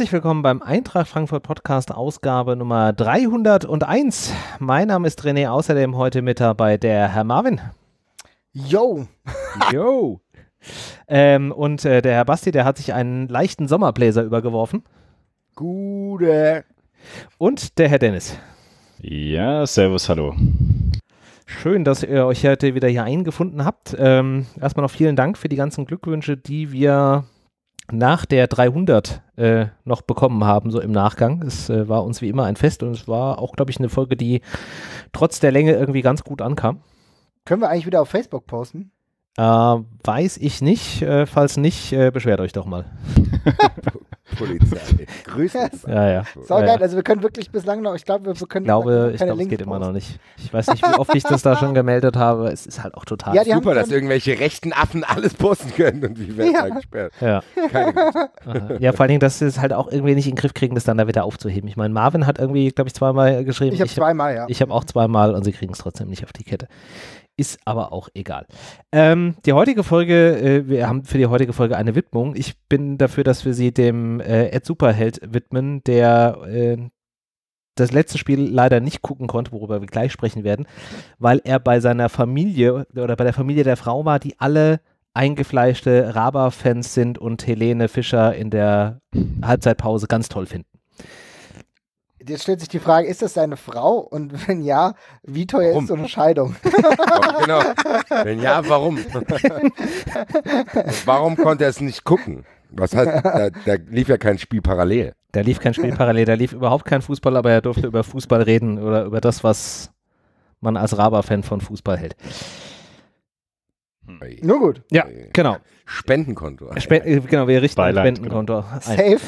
Herzlich willkommen beim Eintracht Frankfurt Podcast Ausgabe Nummer 301. Mein Name ist René, außerdem heute mit dabei der Herr Marvin. Yo. Yo. Ähm, und äh, der Herr Basti, der hat sich einen leichten Sommerbläser übergeworfen. Gute. Und der Herr Dennis. Ja, servus, hallo. Schön, dass ihr euch heute wieder hier eingefunden habt. Ähm, erstmal noch vielen Dank für die ganzen Glückwünsche, die wir nach der 300 äh, noch bekommen haben, so im Nachgang. Es äh, war uns wie immer ein Fest und es war auch, glaube ich, eine Folge, die trotz der Länge irgendwie ganz gut ankam. Können wir eigentlich wieder auf Facebook posten? Äh, weiß ich nicht. Äh, falls nicht, äh, beschwert euch doch mal. Polizei. Grüß uns. Ja, ja. So ja, geil. Also wir können wirklich bislang noch, ich glaube, wir können. Ich glaube, ich glaube es geht posten. immer noch nicht. Ich weiß nicht, wie oft ich das da schon gemeldet habe. Es ist halt auch total ja, super, dass irgendwelche rechten Affen alles posten können und die werden ja. gesperrt. Ja. ja, vor allen Dingen, dass sie es halt auch irgendwie nicht in den Griff kriegen, das dann da wieder aufzuheben. Ich meine, Marvin hat irgendwie, glaube ich, zweimal geschrieben. Ich habe zweimal, ja. Ich habe auch zweimal und sie kriegen es trotzdem nicht auf die Kette. Ist aber auch egal. Ähm, die heutige Folge, äh, wir haben für die heutige Folge eine Widmung. Ich bin dafür, dass wir sie dem äh, Ed Superheld widmen, der äh, das letzte Spiel leider nicht gucken konnte, worüber wir gleich sprechen werden, weil er bei seiner Familie oder bei der Familie der Frau war, die alle eingefleischte Raba-Fans sind und Helene Fischer in der Halbzeitpause ganz toll finden. Jetzt stellt sich die Frage, ist das seine Frau? Und wenn ja, wie teuer warum? ist so eine Scheidung? genau. Wenn ja, warum? warum konnte er es nicht gucken? Was heißt, da, da, lief ja kein Spiel parallel. Da lief kein Spiel parallel, da lief überhaupt kein Fußball, aber er durfte über Fußball reden oder über das, was man als Raba-Fan von Fußball hält. Hm. Nur gut. Ja, genau. Spendenkonto. Spend äh, genau, wir richten Beiland, ein Spendenkonto genau. ein.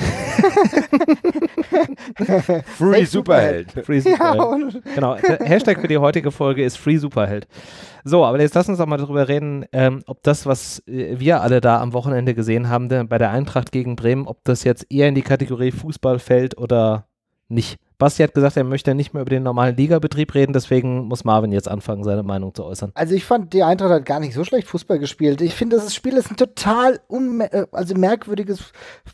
Safe. Free Superheld. Free Superheld. Ja, genau. Hashtag für die heutige Folge ist Free Superheld. So, aber jetzt lass uns doch mal darüber reden, ähm, ob das, was äh, wir alle da am Wochenende gesehen haben, bei der Eintracht gegen Bremen, ob das jetzt eher in die Kategorie Fußball fällt oder nicht. Basti hat gesagt, er möchte nicht mehr über den normalen Ligabetrieb reden, deswegen muss Marvin jetzt anfangen, seine Meinung zu äußern. Also ich fand, die Eintracht hat gar nicht so schlecht Fußball gespielt. Ich finde, das Spiel ist ein total äh, also merkwürdiges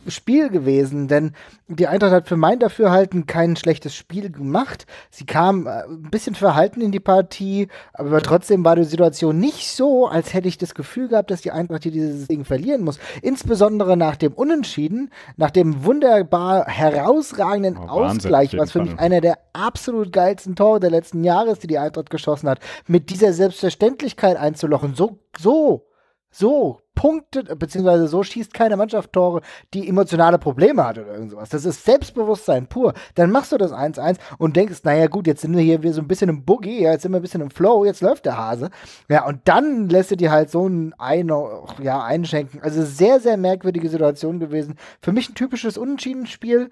Spiel gewesen, denn die Eintracht hat für mein Dafürhalten kein schlechtes Spiel gemacht. Sie kam äh, ein bisschen verhalten in die Partie, aber trotzdem war die Situation nicht so, als hätte ich das Gefühl gehabt, dass die Eintracht hier dieses Ding verlieren muss. Insbesondere nach dem Unentschieden, nach dem wunderbar herausragenden oh, Ausgleich, was für für mich einer der absolut geilsten Tore der letzten Jahre die die Eintracht geschossen hat. Mit dieser Selbstverständlichkeit einzulochen, so, so, so punktet, beziehungsweise so schießt keine Mannschaft Tore, die emotionale Probleme hat oder irgendwas. Das ist Selbstbewusstsein pur. Dann machst du das 1-1 und denkst, naja gut, jetzt sind wir hier wieder so ein bisschen im Boogie, jetzt sind wir ein bisschen im Flow, jetzt läuft der Hase. Ja, und dann lässt du dir halt so ein ein, ja, einschenken. Also sehr, sehr merkwürdige Situation gewesen. Für mich ein typisches Unentschieden-Spiel.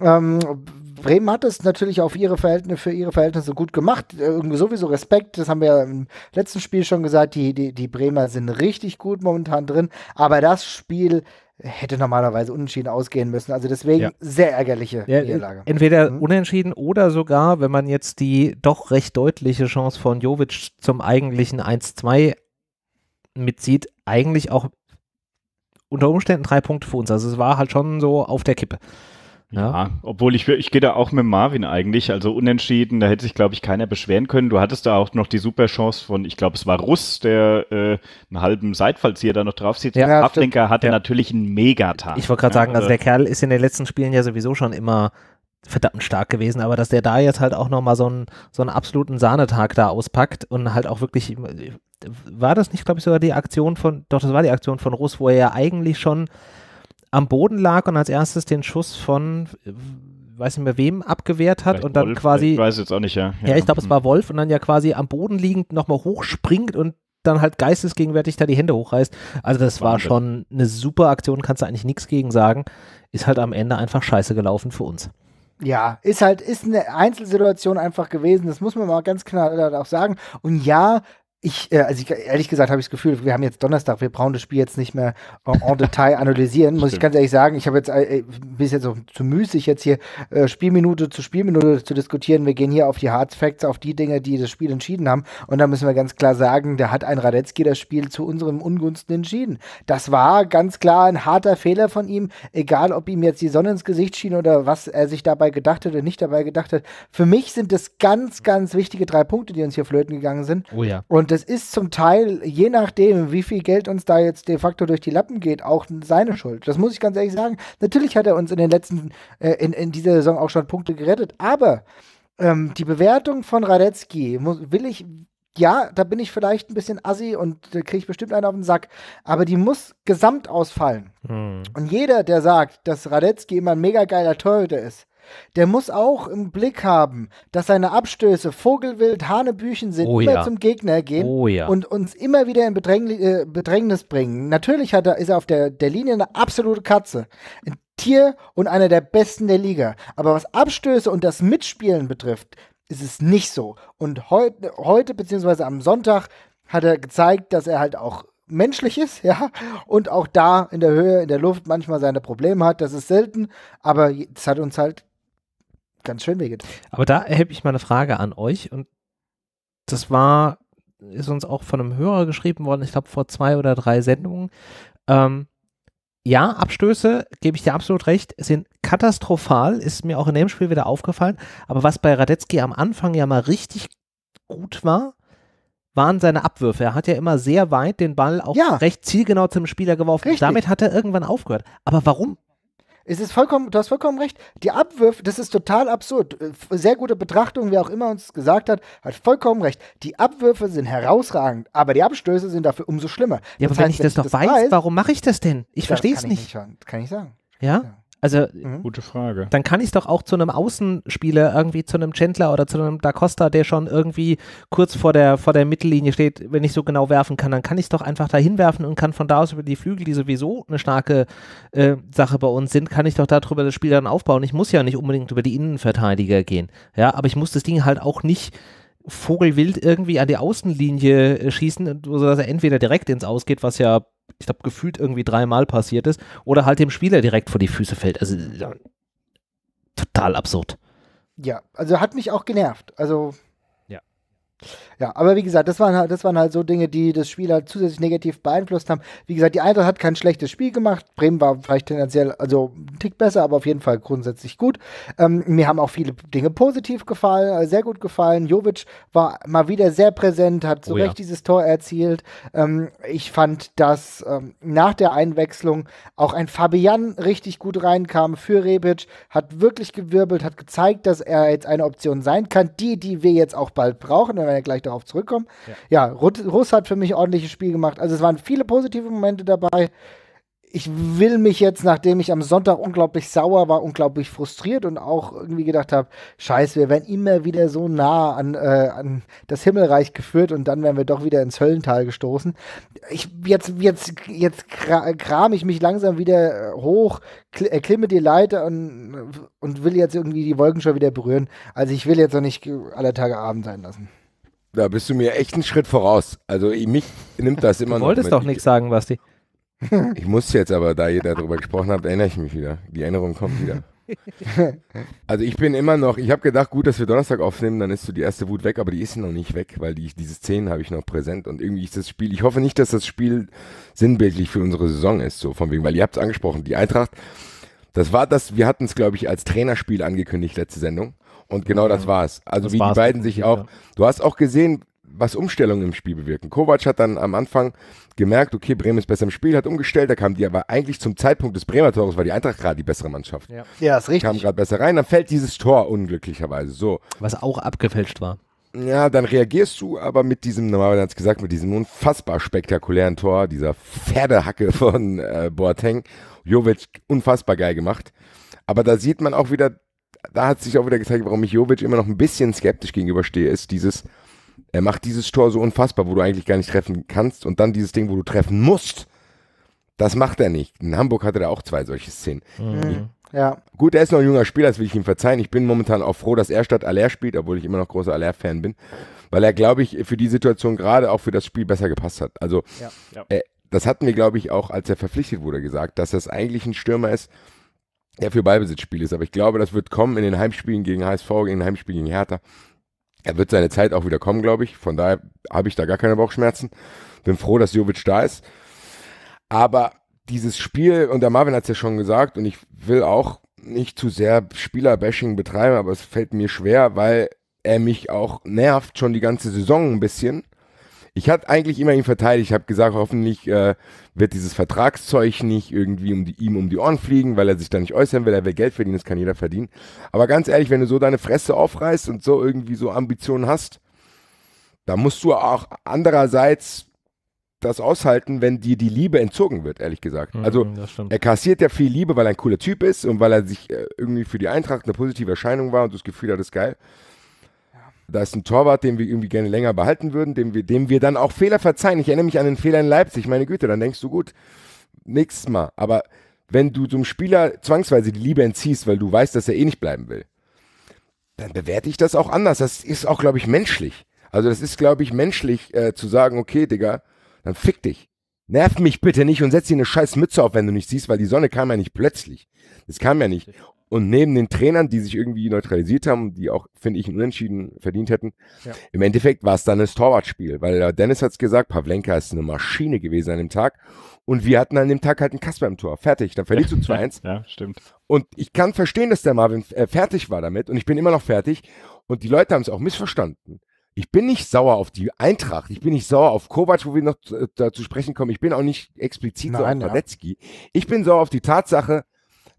Ähm, Bremen hat es natürlich auf ihre Verhältnisse, für ihre Verhältnisse gut gemacht. Irgendwie sowieso Respekt, das haben wir ja im letzten Spiel schon gesagt, die, die, die Bremer sind richtig gut momentan drin. Aber das Spiel hätte normalerweise unentschieden ausgehen müssen. Also deswegen ja. sehr ärgerliche ja, Niederlage. Entweder mhm. unentschieden oder sogar, wenn man jetzt die doch recht deutliche Chance von Jovic zum eigentlichen 1-2 mitzieht, eigentlich auch unter Umständen drei Punkte für uns. Also es war halt schon so auf der Kippe. Ja, ja obwohl ich, ich gehe da auch mit Marvin eigentlich, also unentschieden, da hätte sich, glaube ich, keiner beschweren können. Du hattest da auch noch die super Chance von, ich glaube, es war Russ, der äh, einen halben Seitfallzieher da noch drauf sieht. Ja, Ablenker hatte ja. natürlich einen Megatag. Ich wollte gerade ne? sagen, also, also der Kerl ist in den letzten Spielen ja sowieso schon immer verdammt stark gewesen, aber dass der da jetzt halt auch nochmal so einen, so einen absoluten Sahnetag da auspackt und halt auch wirklich, war das nicht, glaube ich, sogar die Aktion von, doch, das war die Aktion von Russ, wo er ja eigentlich schon am Boden lag und als erstes den Schuss von weiß nicht mehr wem abgewehrt hat Vielleicht und dann Wolf, quasi. Ich weiß jetzt auch nicht, ja. Ja, ja ich glaube, es war Wolf und dann ja quasi am Boden liegend nochmal hochspringt und dann halt geistesgegenwärtig da die Hände hochreißt. Also das Wahnsinn. war schon eine super Aktion, kannst du eigentlich nichts gegen sagen. Ist halt am Ende einfach scheiße gelaufen für uns. Ja, ist halt, ist eine Einzelsituation einfach gewesen, das muss man mal ganz klar auch sagen. Und ja, ich, äh, also ich, ehrlich gesagt habe ich das Gefühl, wir haben jetzt Donnerstag, wir brauchen das Spiel jetzt nicht mehr en, en Detail analysieren, muss ich ganz ehrlich sagen. Ich habe jetzt ein äh, äh, bisschen jetzt zu müßig, jetzt hier Spielminute zu Spielminute zu diskutieren. Wir gehen hier auf die Hard Facts, auf die Dinge, die das Spiel entschieden haben. Und da müssen wir ganz klar sagen, da hat ein Radetzky das Spiel zu unserem Ungunsten entschieden. Das war ganz klar ein harter Fehler von ihm, egal ob ihm jetzt die Sonne ins Gesicht schien oder was er sich dabei gedacht hat oder nicht dabei gedacht hat. Für mich sind das ganz, ganz wichtige drei Punkte, die uns hier flöten gegangen sind. Oh ja. Und und das ist zum Teil, je nachdem, wie viel Geld uns da jetzt de facto durch die Lappen geht, auch seine Schuld. Das muss ich ganz ehrlich sagen. Natürlich hat er uns in den letzten, äh, in, in dieser Saison auch schon Punkte gerettet, aber ähm, die Bewertung von Radetzky muss, will ich, ja, da bin ich vielleicht ein bisschen assi und da äh, kriege ich bestimmt einen auf den Sack, aber die muss gesamt ausfallen. Mhm. Und jeder, der sagt, dass Radetzky immer ein mega geiler Torhüter ist, der muss auch im Blick haben, dass seine Abstöße Vogelwild, Hanebüchen sind, oh, immer ja. zum Gegner gehen oh, ja. und uns immer wieder in Bedräng äh, Bedrängnis bringen. Natürlich hat er, ist er auf der, der Linie eine absolute Katze. Ein Tier und einer der besten der Liga. Aber was Abstöße und das Mitspielen betrifft, ist es nicht so. Und heu heute, beziehungsweise am Sonntag, hat er gezeigt, dass er halt auch menschlich ist, ja, und auch da in der Höhe, in der Luft manchmal seine Probleme hat. Das ist selten, aber es hat uns halt ganz schön wehgetan. Aber da erhebe ich mal eine Frage an euch und das war, ist uns auch von einem Hörer geschrieben worden, ich glaube vor zwei oder drei Sendungen. Ähm, ja, Abstöße, gebe ich dir absolut recht, sind katastrophal, ist mir auch in dem Spiel wieder aufgefallen. Aber was bei Radetzky am Anfang ja mal richtig gut war, waren seine Abwürfe. Er hat ja immer sehr weit den Ball auch ja. recht zielgenau zum Spieler geworfen. Richtig. Damit hat er irgendwann aufgehört. Aber warum? Es ist vollkommen, du hast vollkommen recht. Die Abwürfe, das ist total absurd. Äh, sehr gute Betrachtung, wer auch immer uns gesagt hat, hat vollkommen recht. Die Abwürfe sind herausragend, aber die Abstöße sind dafür umso schlimmer. Ja, das aber heißt, wenn ich das noch weiß, weiß warum mache ich das denn? Ich verstehe es nicht. nicht kann ich sagen. Kann ja? Also, mhm. gute Frage. Dann kann ich es doch auch zu einem Außenspieler, irgendwie zu einem Chandler oder zu einem Da Costa, der schon irgendwie kurz vor der, vor der Mittellinie steht, wenn ich so genau werfen kann, dann kann ich es doch einfach dahin werfen und kann von da aus über die Flügel, die sowieso eine starke äh, Sache bei uns sind, kann ich doch darüber das Spiel dann aufbauen. Ich muss ja nicht unbedingt über die Innenverteidiger gehen. Ja, aber ich muss das Ding halt auch nicht vogelwild irgendwie an die Außenlinie äh, schießen, sodass er entweder direkt ins Aus geht, was ja ich glaube, gefühlt irgendwie dreimal passiert ist, oder halt dem Spieler direkt vor die Füße fällt. Also ja, total absurd. Ja, also hat mich auch genervt. Also. Ja. Ja, aber wie gesagt, das waren halt, das waren halt so Dinge, die das Spiel halt zusätzlich negativ beeinflusst haben. Wie gesagt, die Eintracht hat kein schlechtes Spiel gemacht. Bremen war vielleicht tendenziell, also ein Tick besser, aber auf jeden Fall grundsätzlich gut. Ähm, mir haben auch viele Dinge positiv gefallen, äh, sehr gut gefallen. Jovic war mal wieder sehr präsent, hat zu oh, Recht ja. dieses Tor erzielt. Ähm, ich fand, dass ähm, nach der Einwechslung auch ein Fabian richtig gut reinkam für Rebic, hat wirklich gewirbelt, hat gezeigt, dass er jetzt eine Option sein kann, die, die wir jetzt auch bald brauchen, wenn wir gleich darauf zurückkommen. Ja, ja Russ, Russ hat für mich ordentliches Spiel gemacht. Also es waren viele positive Momente dabei. Ich will mich jetzt, nachdem ich am Sonntag unglaublich sauer war, unglaublich frustriert und auch irgendwie gedacht habe, scheiße, wir werden immer wieder so nah an, äh, an das Himmelreich geführt und dann werden wir doch wieder ins Höllental gestoßen. Ich, jetzt jetzt, jetzt kram ich mich langsam wieder äh, hoch, erklimme äh, die Leiter und, und will jetzt irgendwie die Wolken schon wieder berühren. Also ich will jetzt noch nicht aller Tage Abend sein lassen. Da bist du mir echt einen Schritt voraus. Also ich, mich nimmt das immer du noch. Du wolltest doch nichts sagen, Basti. Ich muss jetzt aber, da ihr darüber gesprochen habt, erinnere ich mich wieder. Die Erinnerung kommt wieder. Also ich bin immer noch, ich habe gedacht, gut, dass wir Donnerstag aufnehmen, dann ist so die erste Wut weg, aber die ist noch nicht weg, weil die, diese Szenen habe ich noch präsent und irgendwie ist das Spiel, ich hoffe nicht, dass das Spiel sinnbildlich für unsere Saison ist, so von wegen, weil ihr habt es angesprochen, die Eintracht, das war das, wir hatten es, glaube ich, als Trainerspiel angekündigt, letzte Sendung. Und genau das war's. Also das wie war's die beiden sich auch. Du hast auch gesehen, was Umstellungen im Spiel bewirken. Kovac hat dann am Anfang gemerkt, okay, Bremen ist besser im Spiel, hat umgestellt, da kam die aber eigentlich zum Zeitpunkt des Bremer Tores war die Eintracht gerade die bessere Mannschaft. Ja, ja ist richtig. Kam gerade besser rein, dann fällt dieses Tor unglücklicherweise so. Was auch abgefälscht war. Ja, dann reagierst du aber mit diesem, normalerweise hat es gesagt, mit diesem unfassbar spektakulären Tor, dieser Pferdehacke von äh, Boateng. Jovic unfassbar geil gemacht. Aber da sieht man auch wieder, da hat sich auch wieder gezeigt, warum ich Jovic immer noch ein bisschen skeptisch gegenüberstehe, ist dieses, er macht dieses Tor so unfassbar, wo du eigentlich gar nicht treffen kannst und dann dieses Ding, wo du treffen musst. Das macht er nicht. In Hamburg hatte er auch zwei solche Szenen. Mhm. Ja. Gut, er ist noch ein junger Spieler, das will ich ihm verzeihen. Ich bin momentan auch froh, dass er statt Aller spielt, obwohl ich immer noch großer Aller-Fan bin, weil er, glaube ich, für die Situation gerade auch für das Spiel besser gepasst hat. Also, ja. Ja. Äh, das hatten wir, glaube ich, auch, als er verpflichtet wurde, gesagt, dass das eigentlich ein Stürmer ist, der für Ballbesitzspiel ist. Aber ich glaube, das wird kommen in den Heimspielen gegen HSV, in den Heimspielen gegen Hertha. Er wird seine Zeit auch wieder kommen, glaube ich. Von daher habe ich da gar keine Bauchschmerzen. Bin froh, dass Jovic da ist. Aber dieses Spiel, und der Marvin hat es ja schon gesagt, und ich will auch nicht zu sehr Spielerbashing betreiben, aber es fällt mir schwer, weil er mich auch nervt schon die ganze Saison ein bisschen. Ich hatte eigentlich immer ihn verteidigt. Ich habe gesagt, hoffentlich äh, wird dieses Vertragszeug nicht irgendwie um die, ihm um die Ohren fliegen, weil er sich da nicht äußern will. Er will Geld verdienen, das kann jeder verdienen. Aber ganz ehrlich, wenn du so deine Fresse aufreißt und so irgendwie so Ambitionen hast, da musst du auch andererseits das aushalten, wenn dir die Liebe entzogen wird, ehrlich gesagt. Mhm, also er kassiert ja viel Liebe, weil er ein cooler Typ ist und weil er sich äh, irgendwie für die Eintracht eine positive Erscheinung war und das Gefühl hat, das ist geil. Da ist ein Torwart, den wir irgendwie gerne länger behalten würden, dem wir, dem wir dann auch Fehler verzeihen. Ich erinnere mich an den Fehler in Leipzig, meine Güte, dann denkst du, gut, nächstes Mal. Aber wenn du zum Spieler zwangsweise die Liebe entziehst, weil du weißt, dass er eh nicht bleiben will, dann bewerte ich das auch anders. Das ist auch, glaube ich, menschlich. Also das ist, glaube ich, menschlich äh, zu sagen, okay, Digga, dann fick dich. Nerv mich bitte nicht und setz dir eine scheiß Mütze auf, wenn du nicht siehst, weil die Sonne kam ja nicht plötzlich. Das kam ja nicht. Und neben den Trainern, die sich irgendwie neutralisiert haben, die auch, finde ich, einen Unentschieden verdient hätten, ja. im Endeffekt war es dann das Torwartspiel, weil Dennis hat es gesagt, Pavlenka ist eine Maschine gewesen an dem Tag und wir hatten an dem Tag halt einen Kasper im Tor. Fertig, dann verlierst du 2-1. ja, stimmt. Und ich kann verstehen, dass der Marvin äh, fertig war damit und ich bin immer noch fertig und die Leute haben es auch missverstanden. Ich bin nicht sauer auf die Eintracht. Ich bin nicht sauer auf Kovac, wo wir noch dazu äh, sprechen kommen. Ich bin auch nicht explizit Nein, sauer auf Radetzky. Ja. Ich bin sauer auf die Tatsache,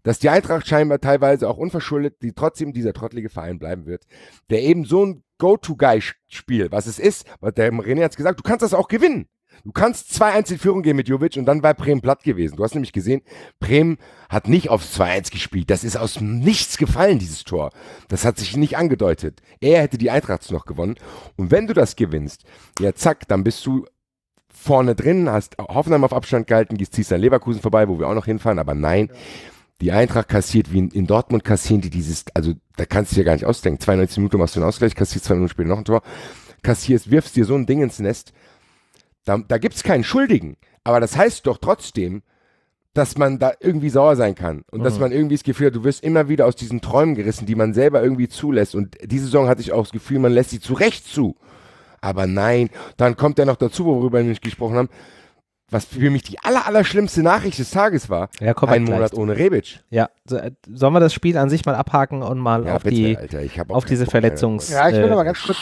dass die Eintracht scheinbar teilweise auch unverschuldet, die trotzdem dieser trottelige Verein bleiben wird, der eben so ein Go-To-Guy-Spiel, was es ist, was der René hat gesagt, du kannst das auch gewinnen. Du kannst 2-1 in Führung gehen mit Jovic und dann war Bremen platt gewesen. Du hast nämlich gesehen, Bremen hat nicht aufs 2-1 gespielt. Das ist aus nichts gefallen, dieses Tor. Das hat sich nicht angedeutet. Er hätte die Eintracht noch gewonnen. Und wenn du das gewinnst, ja zack, dann bist du vorne drin, hast Hoffenheim auf Abstand gehalten, ziehst an Leverkusen vorbei, wo wir auch noch hinfahren, aber nein. Ja die Eintracht kassiert, wie in, in Dortmund kassieren die dieses, also da kannst du dir gar nicht ausdenken. 92 Minuten machst du einen Ausgleich, kassierst zwei Minuten später noch ein Tor, kassierst, wirfst dir so ein Ding ins Nest. Da, da gibt es keinen Schuldigen. Aber das heißt doch trotzdem, dass man da irgendwie sauer sein kann und mhm. dass man irgendwie das Gefühl hat, du wirst immer wieder aus diesen Träumen gerissen, die man selber irgendwie zulässt. Und diese Saison hatte ich auch das Gefühl, man lässt sie zu Recht zu. Aber nein, dann kommt er noch dazu, worüber wir nicht gesprochen haben, was für mich die aller, aller Nachricht des Tages war, ja, ein Monat ohne Rebic. Ja, so, äh, sollen wir das Spiel an sich mal abhaken und mal ja, auf, bitte, die, Alter, auf diese Bock, Verletzungs... Ja, ich will äh, ganz kurz...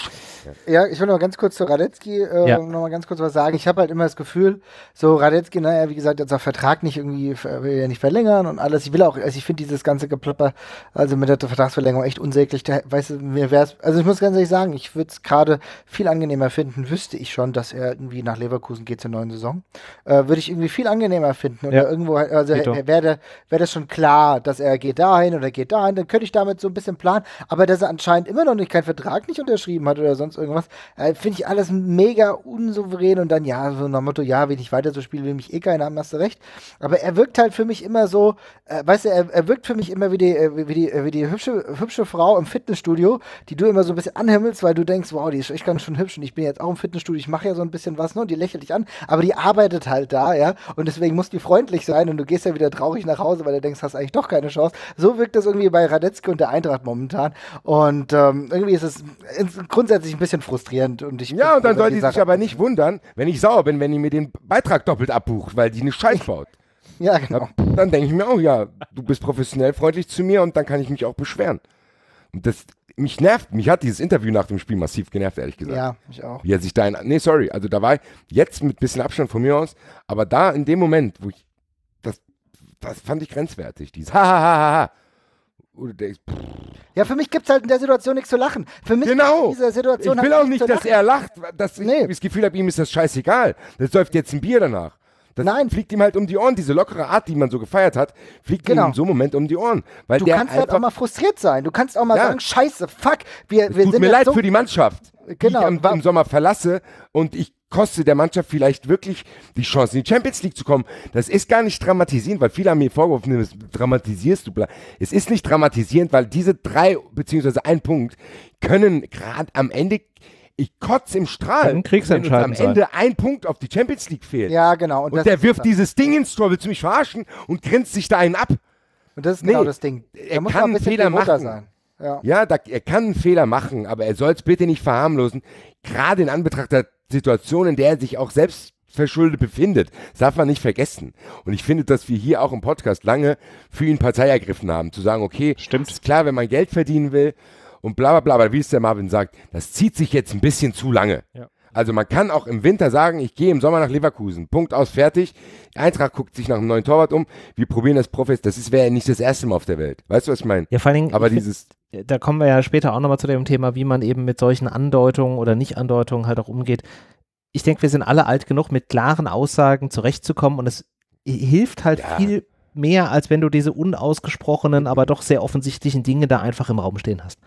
Ja, ich will noch ganz kurz zu Radetzky äh, ja. noch ganz kurz was sagen. Ich habe halt immer das Gefühl, so Radetzky, naja, wie gesagt, jetzt auch Vertrag nicht irgendwie will ja nicht verlängern und alles. Ich will auch, also ich finde dieses ganze Geplapper, also mit der Vertragsverlängerung echt unsäglich. Da, weißt du, mir wäre also ich muss ganz ehrlich sagen, ich würde es gerade viel angenehmer finden, wüsste ich schon, dass er irgendwie nach Leverkusen geht zur neuen Saison. Äh, würde ich irgendwie viel angenehmer finden. Oder ja. irgendwo, also äh, wäre wär das schon klar, dass er geht dahin oder geht dahin, dann könnte ich damit so ein bisschen planen. Aber dass er anscheinend immer noch nicht keinen Vertrag nicht unterschrieben hat oder sonst irgendwas, äh, finde ich alles mega unsouverän und dann ja, so nach Motto, ja, wenn ich weiter so spiele, will mich eh keiner haben, hast du recht. Aber er wirkt halt für mich immer so, äh, weißt du, er, er wirkt für mich immer wie die, äh, wie die, wie die hübsche, hübsche Frau im Fitnessstudio, die du immer so ein bisschen anhimmelst, weil du denkst, wow, die ist echt ganz schön hübsch und ich bin jetzt auch im Fitnessstudio, ich mache ja so ein bisschen was, ne? Und die lächelt dich an, aber die arbeitet halt halt da, ja. Und deswegen musst du freundlich sein und du gehst ja wieder traurig nach Hause, weil du denkst, hast eigentlich doch keine Chance. So wirkt das irgendwie bei Radetzky und der Eintracht momentan. Und ähm, irgendwie ist es grundsätzlich ein bisschen frustrierend. Und ich ja, und dann sollte ich sich aber nicht wundern, wenn ich sauer bin, wenn die mir den Beitrag doppelt abbucht, weil die eine Scheiß baut. ja, genau. Dann, dann denke ich mir auch, ja, du bist professionell freundlich zu mir und dann kann ich mich auch beschweren. Und das mich nervt, mich hat dieses Interview nach dem Spiel massiv genervt, ehrlich gesagt. Ja, mich auch. Wie er sich da in, nee, sorry, also da war ich jetzt mit bisschen Abstand von mir aus, aber da in dem Moment, wo ich, das, das fand ich grenzwertig, dieses ha, ha, ha, ha, ha. ja, für mich gibt es halt in der Situation nichts zu lachen. Für mich genau. in dieser Situation Ich will auch nicht, dass lachen. er lacht. Dass ich nee. das Gefühl habe, ihm ist das scheißegal. Das läuft jetzt ein Bier danach. Das Nein, fliegt ihm halt um die Ohren. Diese lockere Art, die man so gefeiert hat, fliegt genau. ihm in so einem Moment um die Ohren. Weil du der kannst halt auch mal frustriert sein. Du kannst auch mal ja. sagen, scheiße, fuck, wir, wir tut sind. Tut mir leid so für die Mannschaft, genau. die ich im, genau, im Sommer verlasse und ich koste der Mannschaft vielleicht wirklich die Chance, in die Champions League zu kommen. Das ist gar nicht dramatisierend, weil viele haben mir vorgeworfen, das dramatisierst du. Es ist nicht dramatisierend, weil diese drei beziehungsweise ein Punkt können gerade am Ende ich kotze im Strahl, dann wenn am Ende sein. ein Punkt auf die Champions League fehlt. Ja, genau. Und, und der wirft das. dieses Ding ins Tor, willst du mich verarschen? Und grinst sich da einen ab. Und das ist genau nee, genau das Ding. Er, er muss kann ein Fehler machen. Sein. Ja, ja da, er kann einen Fehler machen, aber er soll es bitte nicht verharmlosen. Gerade in Anbetracht der Situation, in der er sich auch selbst verschuldet befindet. Das darf man nicht vergessen. Und ich finde, dass wir hier auch im Podcast lange für ihn Partei ergriffen haben. Zu sagen, okay, Stimmt. ist klar, wenn man Geld verdienen will und bla bla bla. Aber wie es der Marvin sagt, das zieht sich jetzt ein bisschen zu lange. Ja. Also man kann auch im Winter sagen, ich gehe im Sommer nach Leverkusen. Punkt aus, fertig. Eintracht guckt sich nach einem neuen Torwart um. Wir probieren das Profis. Das ist wäre nicht das erste Mal auf der Welt. Weißt du, was ich meine? Ja, vor allen Dingen. Aber dieses da kommen wir ja später auch nochmal zu dem Thema, wie man eben mit solchen Andeutungen oder Nicht-Andeutungen halt auch umgeht. Ich denke, wir sind alle alt genug, mit klaren Aussagen zurechtzukommen und es hilft halt ja. viel mehr, als wenn du diese unausgesprochenen, aber doch sehr offensichtlichen Dinge da einfach im Raum stehen hast.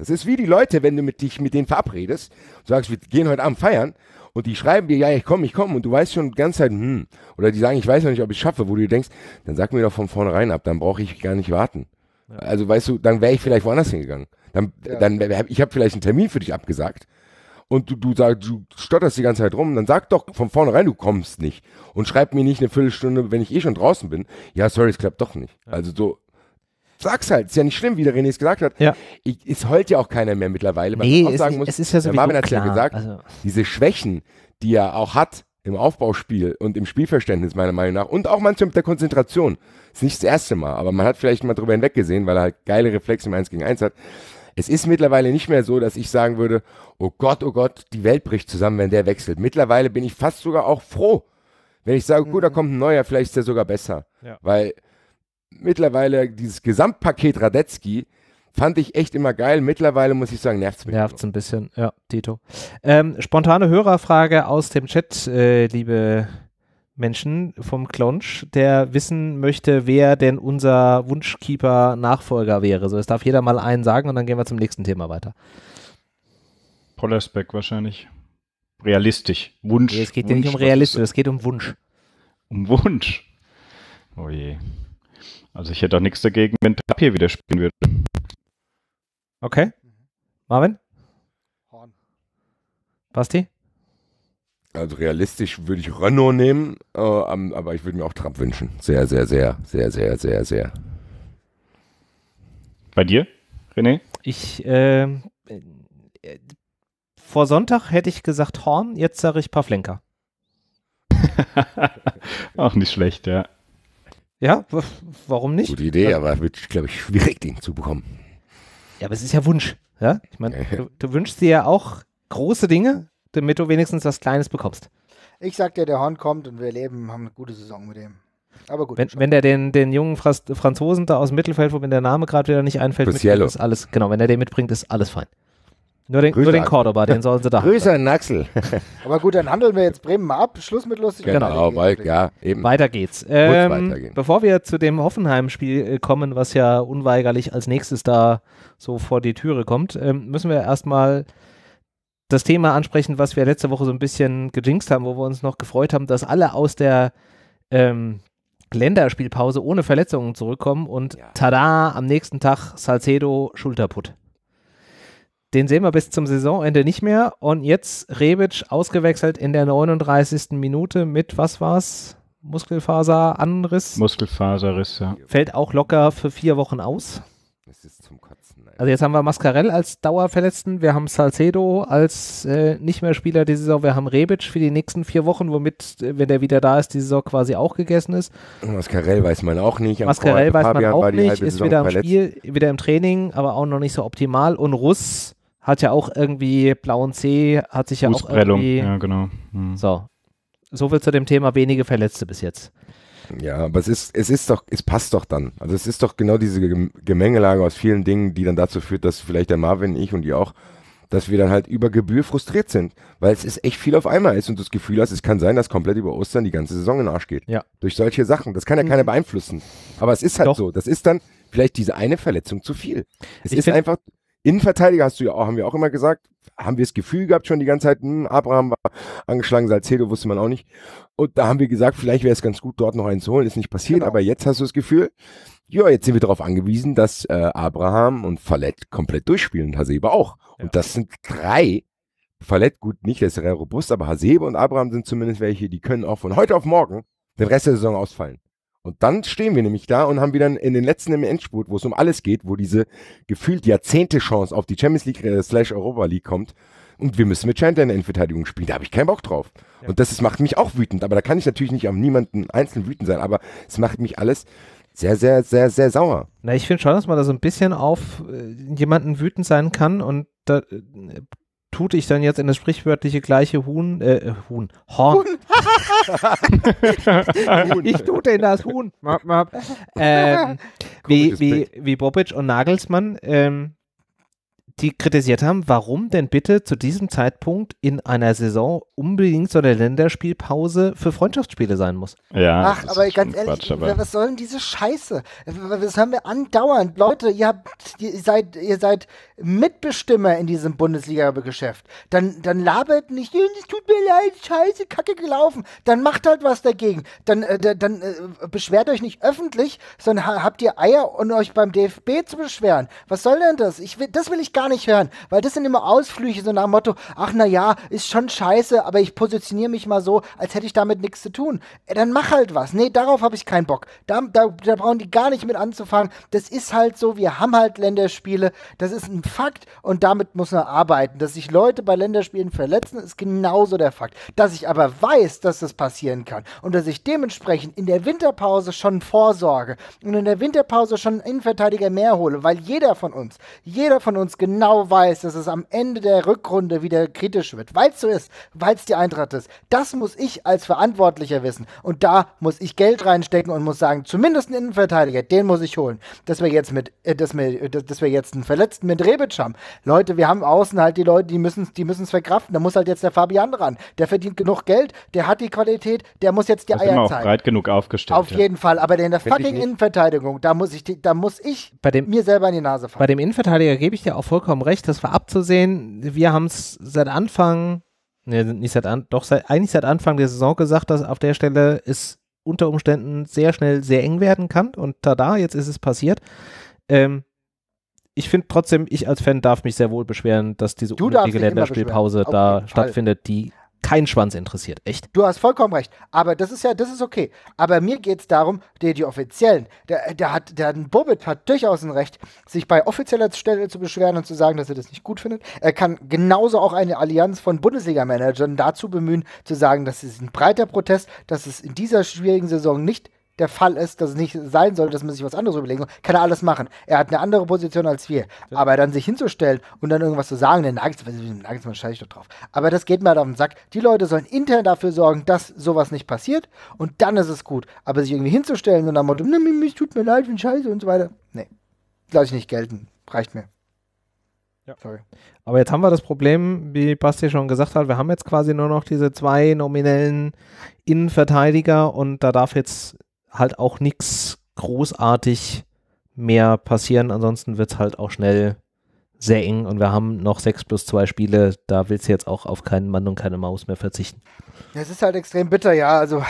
Das ist wie die Leute, wenn du mit dich mit denen verabredest, sagst, wir gehen heute Abend feiern und die schreiben dir, ja, ich komme, ich komme und du weißt schon die ganze Zeit, hm, oder die sagen, ich weiß noch nicht, ob ich es schaffe, wo du dir denkst, dann sag mir doch von vornherein ab, dann brauche ich gar nicht warten. Ja. Also weißt du, dann wäre ich vielleicht woanders hingegangen. Dann, ja. dann ich habe vielleicht einen Termin für dich abgesagt und du, du, sag, du stotterst die ganze Zeit rum, dann sag doch von vornherein, du kommst nicht. Und schreib mir nicht eine Viertelstunde, wenn ich eh schon draußen bin. Ja, sorry, es klappt doch nicht. Ja. Also so, sag's halt, ist ja nicht schlimm, wie der René es gesagt hat. Ja. Ich, es heult ja auch keiner mehr mittlerweile, weil nee, man auch sagen muss, es ist ja so Marvin hat ja gesagt, also. diese Schwächen, die er auch hat im Aufbauspiel und im Spielverständnis meiner Meinung nach und auch manchmal mit der Konzentration, ist nicht das erste Mal, aber man hat vielleicht mal drüber hinweggesehen, weil er halt geile Reflexe im 1 gegen 1 hat. Es ist mittlerweile nicht mehr so, dass ich sagen würde, oh Gott, oh Gott, die Welt bricht zusammen, wenn der wechselt. Mittlerweile bin ich fast sogar auch froh, wenn ich sage, gut, da mhm. kommt ein neuer, vielleicht ist der sogar besser. Ja. Weil mittlerweile dieses Gesamtpaket Radetzky fand ich echt immer geil. Mittlerweile muss ich sagen, nervt's mich. Nervt's ein bisschen, ja, Tito. Ähm, spontane Hörerfrage aus dem Chat, äh, liebe Menschen vom Klonsch, der wissen möchte, wer denn unser Wunschkeeper-Nachfolger wäre. So, es darf jeder mal einen sagen und dann gehen wir zum nächsten Thema weiter. Pollersbeck wahrscheinlich. Realistisch. Wunsch. Nee, es geht Wunsch, ja nicht um realistisch, es geht um Wunsch. Um Wunsch. Oh je. Also ich hätte auch nichts dagegen, wenn Tapir wieder spielen würde. Okay. Marvin? Horn. Basti? Also realistisch würde ich Renault nehmen, äh, aber ich würde mir auch Trump wünschen. Sehr, sehr, sehr, sehr, sehr, sehr, sehr. Bei dir, René? Ich, äh, äh, vor Sonntag hätte ich gesagt Horn, jetzt sage ich Pavlenka. auch nicht schlecht, ja. Ja, warum nicht? Gute Idee, äh, aber wird, glaube ich, schwierig, den zu bekommen. Ja, aber es ist ja Wunsch. Ja? Ich meine, du, du, wünschst dir ja auch große Dinge, damit du wenigstens was Kleines bekommst. Ich sag dir, der Horn kommt und wir leben, haben eine gute Saison mit dem. Aber gut. Wenn, wenn der den, den jungen Franz Franzosen da aus dem Mittelfeld, wo mir der Name gerade wieder nicht einfällt, mitbringt, ist alles, genau, wenn er den mitbringt, ist alles fein. Nur den, nur den Cordoba, den sollen sie da Grüße an Axel. Aber gut, dann handeln wir jetzt Bremen mal ab. Schluss mit lustig. Genau, weil, ja, eben. Weiter geht's. Ähm, bevor wir zu dem Hoffenheim-Spiel äh, kommen, was ja unweigerlich als nächstes da so vor die Türe kommt, ähm, müssen wir erstmal das Thema ansprechen, was wir letzte Woche so ein bisschen gejinxt haben, wo wir uns noch gefreut haben, dass alle aus der ähm, Länderspielpause ohne Verletzungen zurückkommen und ja. tada, am nächsten Tag Salcedo Schulterputt. Den sehen wir bis zum Saisonende nicht mehr. Und jetzt Rebic ausgewechselt in der 39. Minute mit, was war's? Muskelfaseranriss? Muskelfaserriss, ja. Fällt auch locker für vier Wochen aus. Das ist zum Kotzen. Nein. Also jetzt haben wir Mascarell als Dauerverletzten, wir haben Salcedo als äh, nicht mehr Spieler die Saison, wir haben Rebic für die nächsten vier Wochen, womit, äh, wenn der wieder da ist, die Saison quasi auch gegessen ist. Mascarell weiß man auch nicht. Mascarell weiß man auch nicht, ist wieder im Spiel, wieder im Training, aber auch noch nicht so optimal. Und Russ hat ja auch irgendwie blauen C, hat sich ja auch irgendwie. Ja, genau. Mhm. So. So viel zu dem Thema wenige Verletzte bis jetzt. Ja, aber es ist, es ist doch, es passt doch dann. Also es ist doch genau diese Gemengelage aus vielen Dingen, die dann dazu führt, dass vielleicht der Marvin, ich und ihr auch, dass wir dann halt über Gebühr frustriert sind, weil es ist echt viel auf einmal ist und du das Gefühl hast, es kann sein, dass komplett über Ostern die ganze Saison in den Arsch geht. Ja. Durch solche Sachen. Das kann ja keiner mhm. beeinflussen. Aber es ist halt doch. so. Das ist dann vielleicht diese eine Verletzung zu viel. Es ich ist einfach, Innenverteidiger hast du ja auch, haben wir auch immer gesagt, haben wir das Gefühl gehabt schon die ganze Zeit, hm, Abraham war angeschlagen, Salcedo wusste man auch nicht. Und da haben wir gesagt, vielleicht wäre es ganz gut, dort noch einen zu holen. Ist nicht passiert, genau. aber jetzt hast du das Gefühl, ja, jetzt sind wir darauf angewiesen, dass äh, Abraham und Fallett komplett durchspielen und Hasebe auch. Ja. Und das sind drei. Fallett gut nicht, der ist sehr robust, aber Hasebe und Abraham sind zumindest welche, die können auch von heute auf morgen den Rest der Saison ausfallen. Und dann stehen wir nämlich da und haben wieder in den letzten im Endspurt, wo es um alles geht, wo diese gefühlt Jahrzehnte Chance auf die Champions League äh, slash Europa League kommt. Und wir müssen mit Chandler in der Endverteidigung spielen. Da habe ich keinen Bock drauf. Ja. Und das ist, macht mich auch wütend. Aber da kann ich natürlich nicht auf niemanden einzeln wütend sein. Aber es macht mich alles sehr, sehr, sehr, sehr sauer. Na, ich finde schon, dass man da so ein bisschen auf äh, jemanden wütend sein kann. Und da, äh, tut ich dann jetzt in das sprichwörtliche gleiche Huhn, äh, äh Huhn, Horn. Huhn. ich tute in das Huhn. Map, ähm, wie, wie, wie Bobic und Nagelsmann, ähm, die kritisiert haben, warum denn bitte zu diesem Zeitpunkt in einer Saison unbedingt so eine Länderspielpause für Freundschaftsspiele sein muss. Ja, Ach, aber ganz ehrlich, Quatsch, aber was soll denn diese Scheiße? Was haben wir andauernd. Leute, ihr, habt, ihr, seid, ihr seid Mitbestimmer in diesem Bundesliga-Geschäft. Dann, dann labert nicht, es tut mir leid, scheiße, kacke gelaufen. Dann macht halt was dagegen. Dann, äh, dann äh, beschwert euch nicht öffentlich, sondern habt ihr Eier, um euch beim DFB zu beschweren. Was soll denn das? Ich will, das will ich gar nicht hören, weil das sind immer Ausflüche so nach dem Motto, ach na ja, ist schon scheiße, aber ich positioniere mich mal so, als hätte ich damit nichts zu tun. Äh, dann mach halt was. Nee, darauf habe ich keinen Bock. Da, da, da brauchen die gar nicht mit anzufangen. Das ist halt so, wir haben halt Länderspiele, das ist ein Fakt und damit muss man arbeiten. Dass sich Leute bei Länderspielen verletzen, ist genauso der Fakt. Dass ich aber weiß, dass das passieren kann und dass ich dementsprechend in der Winterpause schon vorsorge und in der Winterpause schon einen Innenverteidiger mehr hole, weil jeder von uns, jeder von uns genau genau weiß, dass es am Ende der Rückrunde wieder kritisch wird, weil es so ist, weil es die Eintracht ist. Das muss ich als Verantwortlicher wissen. Und da muss ich Geld reinstecken und muss sagen, zumindest einen Innenverteidiger, den muss ich holen. Dass wir jetzt mit, äh, dass wir, äh, dass wir jetzt einen Verletzten mit Rebic haben. Leute, wir haben außen halt die Leute, die müssen die es verkraften. Da muss halt jetzt der Fabian ran. Der verdient genug Geld, der hat die Qualität, der muss jetzt die das Eier immer auch zeigen. breit genug aufgestellt. Auf ja. jeden Fall, aber in der fucking Innenverteidigung, da muss ich, da muss ich bei dem, mir selber in die Nase fallen. Bei dem Innenverteidiger gebe ich dir auch voll vollkommen recht, das war abzusehen. Wir haben es seit Anfang, ne, nicht seit an, doch seit, eigentlich seit Anfang der Saison gesagt, dass auf der Stelle es unter Umständen sehr schnell sehr eng werden kann. Und tada, jetzt ist es passiert. Ähm, ich finde trotzdem, ich als Fan darf mich sehr wohl beschweren, dass diese unnötige Länderspielpause da stattfindet, die keinen Schwanz interessiert, echt. Du hast vollkommen recht, aber das ist ja, das ist okay. Aber mir geht es darum, die, die Offiziellen, der, der hat, der Bobit hat durchaus ein Recht, sich bei offizieller Stelle zu beschweren und zu sagen, dass er das nicht gut findet. Er kann genauso auch eine Allianz von Bundesliga-Managern dazu bemühen, zu sagen, das ist ein breiter Protest, dass es in dieser schwierigen Saison nicht der Fall ist, dass es nicht sein soll, dass man sich was anderes überlegen soll, kann er alles machen. Er hat eine andere Position als wir. Aber dann sich hinzustellen und dann irgendwas zu sagen, dann Nagelsmann, Nagelsmann scheiße ich doch drauf. Aber das geht mir halt auf den Sack. Die Leute sollen intern dafür sorgen, dass sowas nicht passiert und dann ist es gut. Aber sich irgendwie hinzustellen und dann Motto, ne, mich tut mir leid, bin scheiße und so weiter. Nee, lasse ich nicht gelten. Reicht mir. Ja. Sorry. Aber jetzt haben wir das Problem, wie Basti schon gesagt hat, wir haben jetzt quasi nur noch diese zwei nominellen Innenverteidiger und da darf jetzt halt auch nichts großartig mehr passieren. Ansonsten wird es halt auch schnell sehr eng und wir haben noch sechs plus zwei Spiele. Da willst du jetzt auch auf keinen Mann und keine Maus mehr verzichten. Es ist halt extrem bitter, ja. Also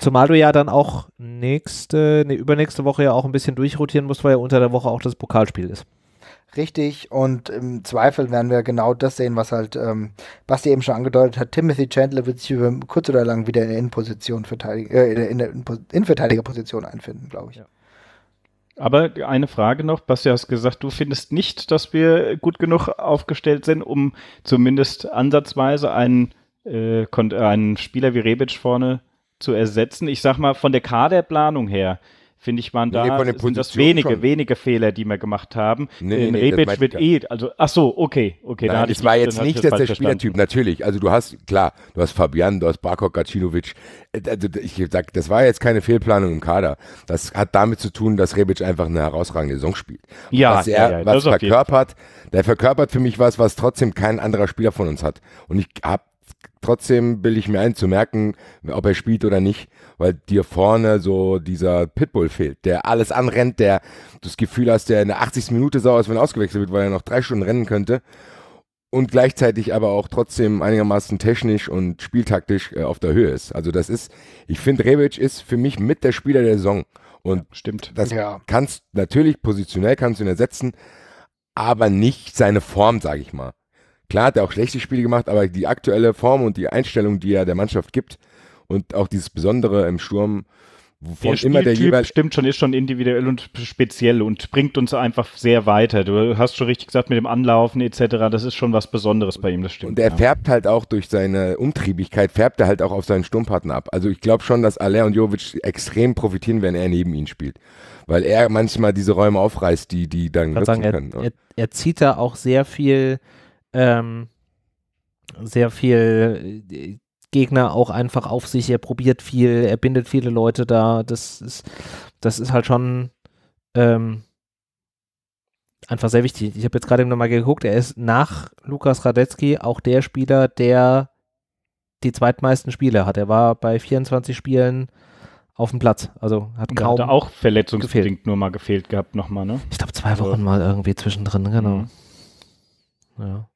Zumal du ja dann auch nächste, nee, übernächste Woche ja auch ein bisschen durchrotieren musst, weil ja unter der Woche auch das Pokalspiel ist. Richtig, und im Zweifel werden wir genau das sehen, was halt ähm, Basti eben schon angedeutet hat. Timothy Chandler wird sich über kurz oder lang wieder in der Innenposition verteidigen, äh, in der Innenverteidigerposition einfinden, glaube ich. Ja. Aber eine Frage noch, Basti, hast gesagt, du findest nicht, dass wir gut genug aufgestellt sind, um zumindest ansatzweise einen, äh, einen Spieler wie Rebic vorne zu ersetzen. Ich sag mal, von der Kaderplanung her, finde ich, waren da nee, nee, das wenige, schon. wenige Fehler, die wir gemacht haben. Nee, in nee, Rebic mit E, eh, also ach so, okay, okay. Nein, da das war jetzt nicht, dass der Spielertyp, natürlich. Also du hast, klar, du hast Fabian, du hast Barkok Gacinovic. Äh, also ich sag, das war jetzt keine Fehlplanung im Kader. Das hat damit zu tun, dass Rebic einfach eine herausragende Saison spielt. Ja, was er ja, ja, was verkörpert, der verkörpert für mich was, was trotzdem kein anderer Spieler von uns hat. Und ich habe Trotzdem bilde ich mir ein zu merken, ob er spielt oder nicht, weil dir vorne so dieser Pitbull fehlt, der alles anrennt, der das Gefühl hast, der in der 80. Minute sauer ist, wenn er ausgewechselt wird, weil er noch drei Stunden rennen könnte. Und gleichzeitig aber auch trotzdem einigermaßen technisch und spieltaktisch äh, auf der Höhe ist. Also das ist, ich finde, Rebic ist für mich mit der Spieler der Saison. Und stimmt. Das ja. kannst natürlich positionell kannst du ihn ersetzen, aber nicht seine Form, sage ich mal. Klar hat er auch schlechte Spiele gemacht, aber die aktuelle Form und die Einstellung, die er der Mannschaft gibt und auch dieses Besondere im Sturm, wovon der immer der jeweils stimmt schon ist schon individuell und speziell und bringt uns einfach sehr weiter. Du hast schon richtig gesagt mit dem Anlaufen etc. Das ist schon was Besonderes bei ihm, das stimmt. Und er ja. färbt halt auch durch seine Umtriebigkeit färbt er halt auch auf seinen Sturmpartner ab. Also ich glaube schon, dass Aller und Jovic extrem profitieren, wenn er neben ihnen spielt, weil er manchmal diese Räume aufreißt, die die dann nutzen sagen, er, können. Ne? Er, er zieht da auch sehr viel ähm, sehr viel äh, Gegner auch einfach auf sich. Er probiert viel, er bindet viele Leute da. Das ist, das ist halt schon ähm, einfach sehr wichtig. Ich habe jetzt gerade nochmal geguckt, er ist nach Lukas Radetzky auch der Spieler, der die zweitmeisten Spiele hat. Er war bei 24 Spielen auf dem Platz. Also hat Und kaum. Hat auch verletzungsbedingt gefehlt. nur mal gefehlt gehabt, nochmal, ne? Ich glaube, zwei Wochen so. Also mal irgendwie zwischendrin, genau. Mhm. Ja.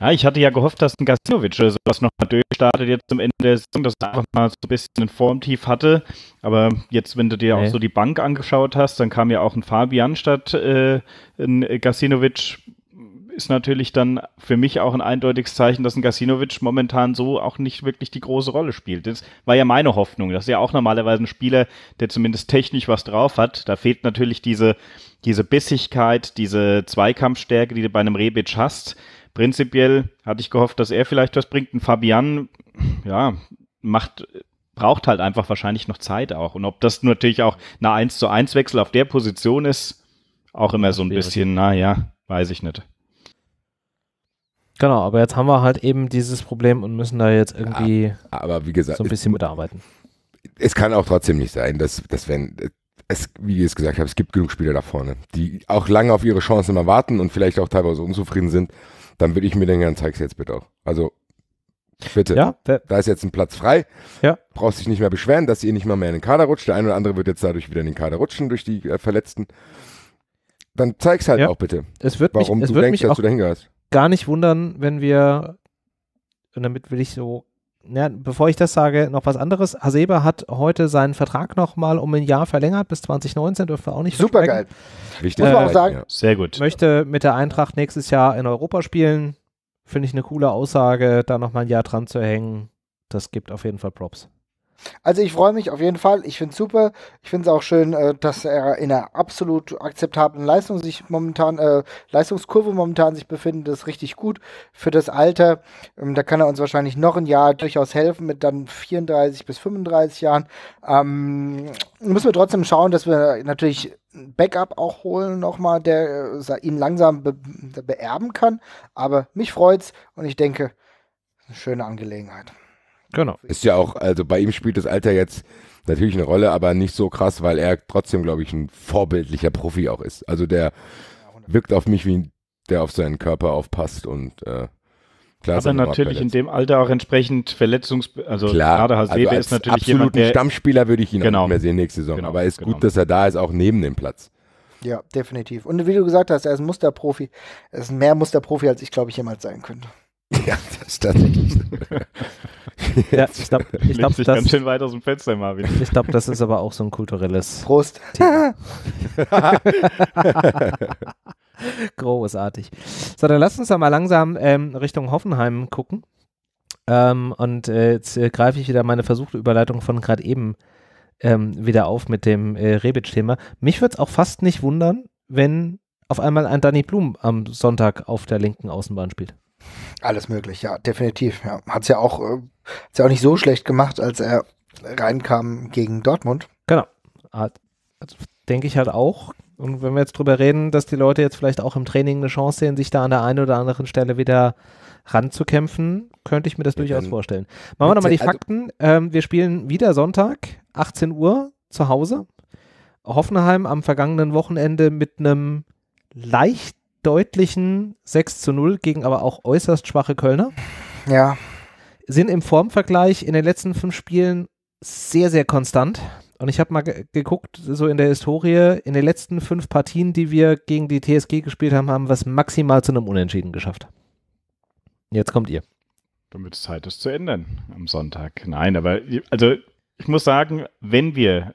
Ja, ich hatte ja gehofft, dass ein Gasinovic oder sowas nochmal durchstartet jetzt zum Ende der Saison, dass er einfach mal so ein bisschen ein Formtief hatte. Aber jetzt, wenn du dir auch so die Bank angeschaut hast, dann kam ja auch ein Fabian statt äh, ein Gasinovic. Ist natürlich dann für mich auch ein eindeutiges Zeichen, dass ein Gasinovic momentan so auch nicht wirklich die große Rolle spielt. Das war ja meine Hoffnung. Das ist ja auch normalerweise ein Spieler, der zumindest technisch was drauf hat. Da fehlt natürlich diese, diese Bissigkeit, diese Zweikampfstärke, die du bei einem Rebic hast prinzipiell hatte ich gehofft, dass er vielleicht was bringt. Ein Fabian, ja, macht, braucht halt einfach wahrscheinlich noch Zeit auch. Und ob das natürlich auch eine 1 zu 1 Wechsel auf der Position ist, auch immer so ein bisschen, naja, weiß ich nicht. Genau, aber jetzt haben wir halt eben dieses Problem und müssen da jetzt irgendwie ja, ah, aber wie gesagt, so ein bisschen es, mitarbeiten. Es kann auch trotzdem nicht sein, dass, dass wenn, es, wie ich es gesagt habe, es gibt genug Spieler da vorne, die auch lange auf ihre Chancen immer warten und vielleicht auch teilweise unzufrieden sind dann würde ich mir denken, dann zeig es jetzt bitte auch. Also Bitte. Ja, da ist jetzt ein Platz frei. Ja. Brauchst dich nicht mehr beschweren, dass ihr nicht mal mehr in den Kader rutscht. Der eine oder andere wird jetzt dadurch wieder in den Kader rutschen durch die äh, Verletzten. Dann zeig es halt ja. auch bitte, es wird warum mich, es du wird denkst, mich dass du da hingehörst. Gar nicht wundern, wenn wir, und damit will ich so ja, bevor ich das sage, noch was anderes. Hasebe hat heute seinen Vertrag nochmal um ein Jahr verlängert bis 2019, dürfen wir auch nicht Super geil. Wichtig. Muss man auch sagen. Ja. Sehr gut. Möchte mit der Eintracht nächstes Jahr in Europa spielen. Finde ich eine coole Aussage, da nochmal ein Jahr dran zu hängen. Das gibt auf jeden Fall Props. Also ich freue mich auf jeden Fall. Ich finde es super. Ich finde es auch schön, äh, dass er in einer absolut akzeptablen Leistung sich momentan, äh, Leistungskurve momentan sich befindet. Das ist richtig gut für das Alter. Ähm, da kann er uns wahrscheinlich noch ein Jahr durchaus helfen mit dann 34 bis 35 Jahren. Ähm, müssen wir trotzdem schauen, dass wir natürlich ein Backup auch holen nochmal, der äh, ihn langsam be beerben kann. Aber mich freut's und ich denke, eine schöne Angelegenheit. Genau. Ist ja auch, also bei ihm spielt das Alter jetzt natürlich eine Rolle, aber nicht so krass, weil er trotzdem, glaube ich, ein vorbildlicher Profi auch ist. Also der wirkt auf mich wie der auf seinen Körper aufpasst und äh, klar. Aber natürlich in dem Alter auch entsprechend Verletzungs, also klar. gerade Hasebe also als ist natürlich absoluten jemand, der Stammspieler würde ich ihn genau. auch nicht mehr sehen nächste Saison. Genau, aber ist genau. gut, dass er da ist, auch neben dem Platz. Ja, definitiv. Und wie du gesagt hast, er ist ein Musterprofi. Er ist mehr Musterprofi, als ich glaube ich jemals sein könnte. Ja, das ist tatsächlich. ja, ich glaube, ich glaub, das ganz schön weit aus dem Fenster, Marvin. Ich glaube, das ist aber auch so ein kulturelles. Prost. Thema. Großartig. So, dann lasst uns da mal langsam ähm, Richtung Hoffenheim gucken. Ähm, und äh, jetzt äh, greife ich wieder meine versuchte Überleitung von gerade eben ähm, wieder auf mit dem äh, Rebic-Thema. Mich würde es auch fast nicht wundern, wenn auf einmal ein Danny Blum am Sonntag auf der linken Außenbahn spielt. Alles möglich, ja, definitiv. Ja. Hat es ja, auch, äh, ja auch nicht so schlecht gemacht, als er reinkam gegen Dortmund. Genau. Also, denke ich halt auch. Und wenn wir jetzt drüber reden, dass die Leute jetzt vielleicht auch im Training eine Chance sehen, sich da an der einen oder anderen Stelle wieder ranzukämpfen, könnte ich mir das durchaus vorstellen. Machen wir nochmal die also Fakten. Ähm, wir spielen wieder Sonntag, 18 Uhr zu Hause. Hoffenheim am vergangenen Wochenende mit einem leicht deutlichen 6 zu 0 gegen aber auch äußerst schwache Kölner. Ja. Sind im Formvergleich in den letzten fünf Spielen sehr, sehr konstant. Und ich habe mal geguckt, so in der Historie, in den letzten fünf Partien, die wir gegen die TSG gespielt haben, haben wir es maximal zu einem Unentschieden geschafft. Jetzt kommt ihr. Damit es Zeit, das zu ändern am Sonntag. Nein, aber also ich muss sagen, wenn wir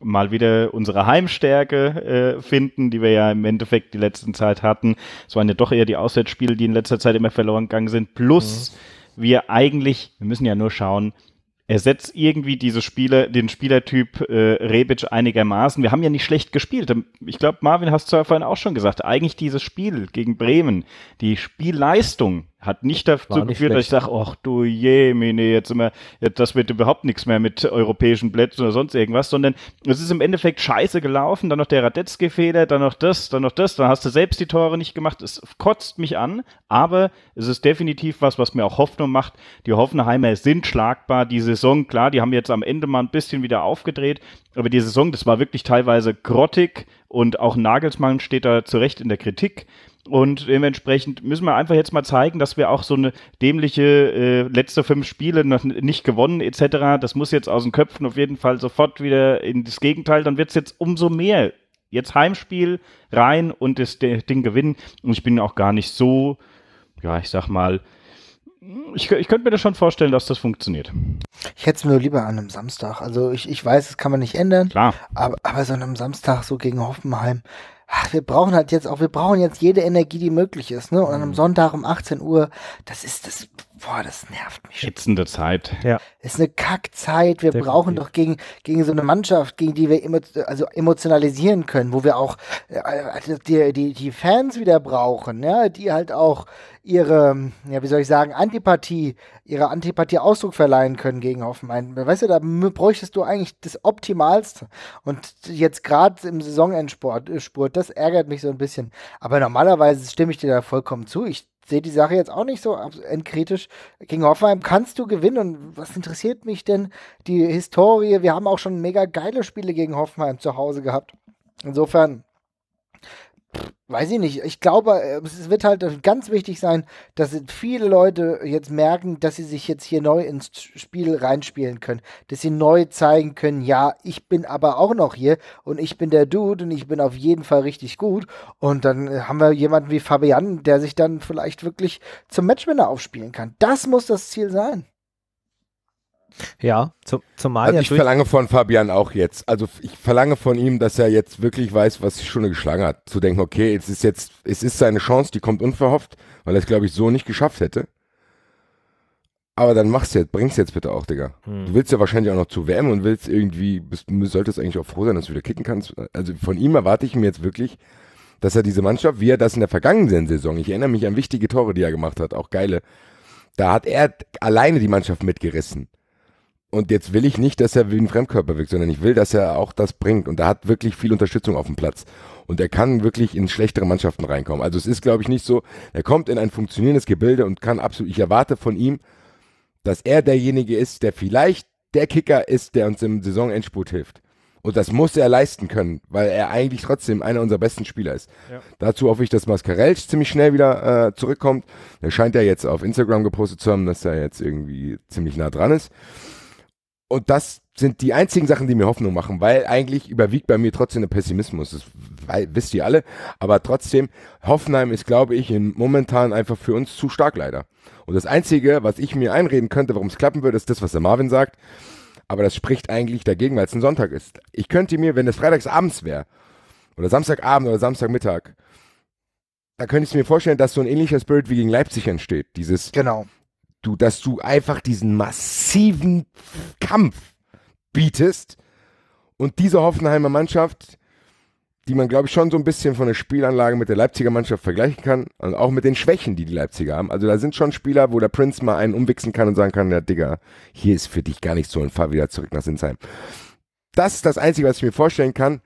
mal wieder unsere Heimstärke äh, finden, die wir ja im Endeffekt die letzten Zeit hatten. Es waren ja doch eher die Auswärtsspiele, die in letzter Zeit immer verloren gegangen sind. Plus mhm. wir eigentlich, wir müssen ja nur schauen, ersetzt irgendwie diese Spieler, den Spielertyp äh, Rebic einigermaßen. Wir haben ja nicht schlecht gespielt. Ähm, ich glaube, Marvin hast du ja vorhin auch schon gesagt. Eigentlich dieses Spiel gegen Bremen, die Spielleistung hat nicht dazu War geführt, nicht dass ich sage, ach du Jemine, jetzt immer, das wird überhaupt nichts mehr mit europäischen Plätzen oder sonst irgendwas, sondern es ist im Endeffekt scheiße gelaufen, dann noch der Radetzky-Fehler, dann noch das, dann noch das, dann hast du selbst die Tore nicht gemacht. Es kotzt mich an, aber es ist definitiv was, was mir auch Hoffnung macht. Die Hoffenheimer sind schlagbar. Die Saison, klar, die haben jetzt am Ende mal ein bisschen wieder aufgedreht, aber die Saison, das war wirklich teilweise grottig und auch Nagelsmann steht da zu Recht in der Kritik. Und dementsprechend müssen wir einfach jetzt mal zeigen, dass wir auch so eine dämliche äh, letzte fünf Spiele noch nicht gewonnen etc., das muss jetzt aus den Köpfen auf jeden Fall sofort wieder in das Gegenteil, dann wird es jetzt umso mehr. Jetzt Heimspiel rein und das Ding gewinnen. Und ich bin auch gar nicht so, ja, ich sag mal, ich, ich könnte mir das schon vorstellen, dass das funktioniert. Ich hätte es mir nur lieber an einem Samstag. Also ich, ich weiß, das kann man nicht ändern. Klar. Aber, aber so an einem Samstag, so gegen Hoffenheim, ach, wir brauchen halt jetzt auch, wir brauchen jetzt jede Energie, die möglich ist, ne? Und mhm. am Sonntag um 18 Uhr, das ist das, boah, das nervt mich. Hitzende Zeit. Ja. Ist eine Kackzeit. Wir Definitiv. brauchen doch gegen, gegen so eine Mannschaft, gegen die wir emo, also emotionalisieren können, wo wir auch äh, äh die, die, die Fans wieder brauchen, ja, die halt auch ihre, ja, wie soll ich sagen, Antipathie, ihre Antipathie Ausdruck verleihen können gegen Hoffenheim. Weißt du, da bräuchtest du eigentlich das Optimalste. Und jetzt gerade im Saisonendspurt, äh, das ärgert mich so ein bisschen. Aber normalerweise stimme ich dir da vollkommen zu. Ich sehe die Sache jetzt auch nicht so endkritisch. Gegen Hoffenheim kannst du gewinnen. Und was interessiert mich denn die Historie? Wir haben auch schon mega geile Spiele gegen Hoffenheim zu Hause gehabt. Insofern, weiß ich nicht. Ich glaube, äh, es wird halt ganz wichtig sein, dass viele Leute jetzt merken, dass sie sich jetzt hier neu ins Spiel reinspielen können, dass sie neu zeigen können, ja, ich bin aber auch noch hier und ich bin der Dude und ich bin auf jeden Fall richtig gut. Und dann äh, haben wir jemanden wie Fabian, der sich dann vielleicht wirklich zum Matchwinner aufspielen kann. Das muss das Ziel sein. Ja, zu, zumal also ja ich verlange von Fabian auch jetzt. Also ich verlange von ihm, dass er jetzt wirklich weiß, was die Stunde geschlagen hat. Zu denken, okay, es ist jetzt, es ist seine Chance, die kommt unverhofft, weil er es, glaube ich, so nicht geschafft hätte. Aber dann mach's jetzt, bring's jetzt bitte auch, Digga. Hm. Du willst ja wahrscheinlich auch noch zu WM und willst irgendwie, bist, solltest eigentlich auch froh sein, dass du wieder kicken kannst. Also von ihm erwarte ich mir jetzt wirklich, dass er diese Mannschaft, wie er das in der vergangenen Saison, ich erinnere mich an wichtige Tore, die er gemacht hat, auch geile, da hat er alleine die Mannschaft mitgerissen. Und jetzt will ich nicht, dass er wie ein Fremdkörper wirkt, sondern ich will, dass er auch das bringt. Und er hat wirklich viel Unterstützung auf dem Platz. Und er kann wirklich in schlechtere Mannschaften reinkommen. Also es ist, glaube ich, nicht so, er kommt in ein funktionierendes Gebilde und kann absolut, ich erwarte von ihm, dass er derjenige ist, der vielleicht der Kicker ist, der uns im Saisonendspurt hilft. Und das muss er leisten können, weil er eigentlich trotzdem einer unserer besten Spieler ist. Ja. Dazu hoffe ich, dass Mascarell ziemlich schnell wieder äh, zurückkommt. Er scheint ja jetzt auf Instagram gepostet zu haben, dass er jetzt irgendwie ziemlich nah dran ist. Und das sind die einzigen Sachen, die mir Hoffnung machen, weil eigentlich überwiegt bei mir trotzdem der Pessimismus. Das wisst ihr alle. Aber trotzdem, Hoffenheim ist, glaube ich, momentan einfach für uns zu stark leider. Und das Einzige, was ich mir einreden könnte, warum es klappen würde, ist das, was der Marvin sagt. Aber das spricht eigentlich dagegen, weil es ein Sonntag ist. Ich könnte mir, wenn es freitagsabends wäre, oder Samstagabend oder Samstagmittag, da könnte ich mir vorstellen, dass so ein ähnlicher Spirit wie gegen Leipzig entsteht. Dieses, genau du, dass du einfach diesen massiven Kampf bietest und diese Hoffenheimer Mannschaft, die man glaube ich schon so ein bisschen von der Spielanlage mit der Leipziger Mannschaft vergleichen kann und auch mit den Schwächen, die die Leipziger haben. Also da sind schon Spieler, wo der Prinz mal einen umwichsen kann und sagen kann, ja Digga, hier ist für dich gar nicht so ein fahr wieder zurück nach Sinsheim. Das ist das Einzige, was ich mir vorstellen kann.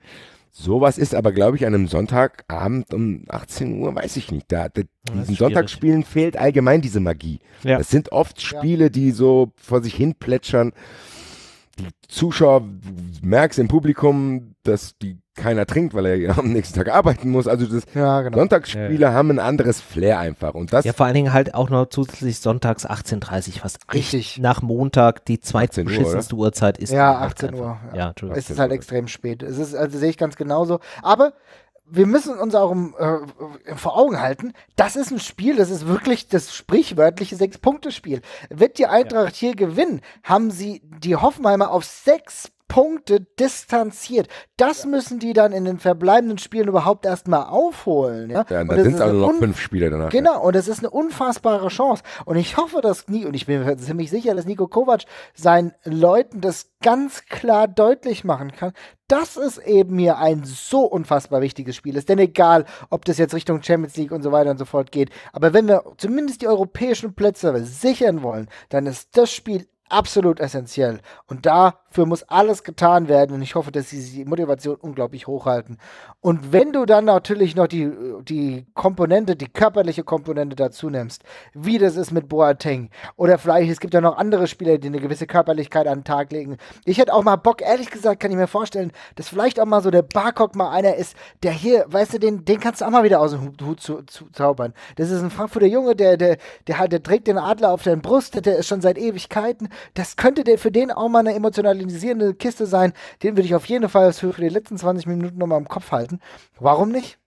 Sowas ist aber, glaube ich, an einem Sonntagabend um 18 Uhr, weiß ich nicht. Da, da diesen Sonntagsspielen fehlt allgemein diese Magie. Ja. Das sind oft Spiele, die so vor sich hin plätschern die Zuschauer merkst im Publikum, dass die keiner trinkt, weil er am nächsten Tag arbeiten muss. Also das ja, genau. Sonntagsspiele ja. haben ein anderes Flair einfach. Und das ja, vor allen Dingen halt auch noch zusätzlich sonntags 18.30 Uhr, was richtig nach Montag die zweitbeschissenste Uhr, Uhrzeit ist. Ja, 18 Uhr. Ja, ja Es ist halt extrem spät. Es ist, also sehe ich ganz genauso. Aber wir müssen uns auch im, ähm, äh, vor Augen halten, das ist ein Spiel, das ist wirklich das sprichwörtliche Sechs-Punkte-Spiel. Wird die Eintracht ja. hier gewinnen, haben sie die Hoffenheimer auf sechs Punkte distanziert. Das ja. müssen die dann in den verbleibenden Spielen überhaupt erstmal aufholen. Ja, ja und da sind es also noch fünf Spiele danach. Genau, und das ist eine unfassbare Chance. Und ich hoffe, dass nie, und ich bin mir ziemlich sicher, dass Nico Kovac seinen Leuten das ganz klar deutlich machen kann, dass es eben hier ein so unfassbar wichtiges Spiel ist. Denn egal, ob das jetzt Richtung Champions League und so weiter und so fort geht, aber wenn wir zumindest die europäischen Plätze sichern wollen, dann ist das Spiel absolut essentiell. Und da für muss alles getan werden und ich hoffe, dass sie die Motivation unglaublich hochhalten. Und wenn du dann natürlich noch die, die Komponente, die körperliche Komponente dazu nimmst, wie das ist mit Boateng oder vielleicht es gibt ja noch andere Spieler, die eine gewisse Körperlichkeit an den Tag legen. Ich hätte auch mal Bock, ehrlich gesagt, kann ich mir vorstellen, dass vielleicht auch mal so der Barcock mal einer ist, der hier, weißt du, den, den kannst du auch mal wieder aus dem Hut zu, zu zaubern. Das ist ein Frankfurter Junge, der, der, der, der trägt den Adler auf der Brust, der ist schon seit Ewigkeiten. Das könnte der für den auch mal eine emotionale vitalisierende Kiste sein. Den würde ich auf jeden Fall für die letzten 20 Minuten nochmal im Kopf halten. Warum nicht?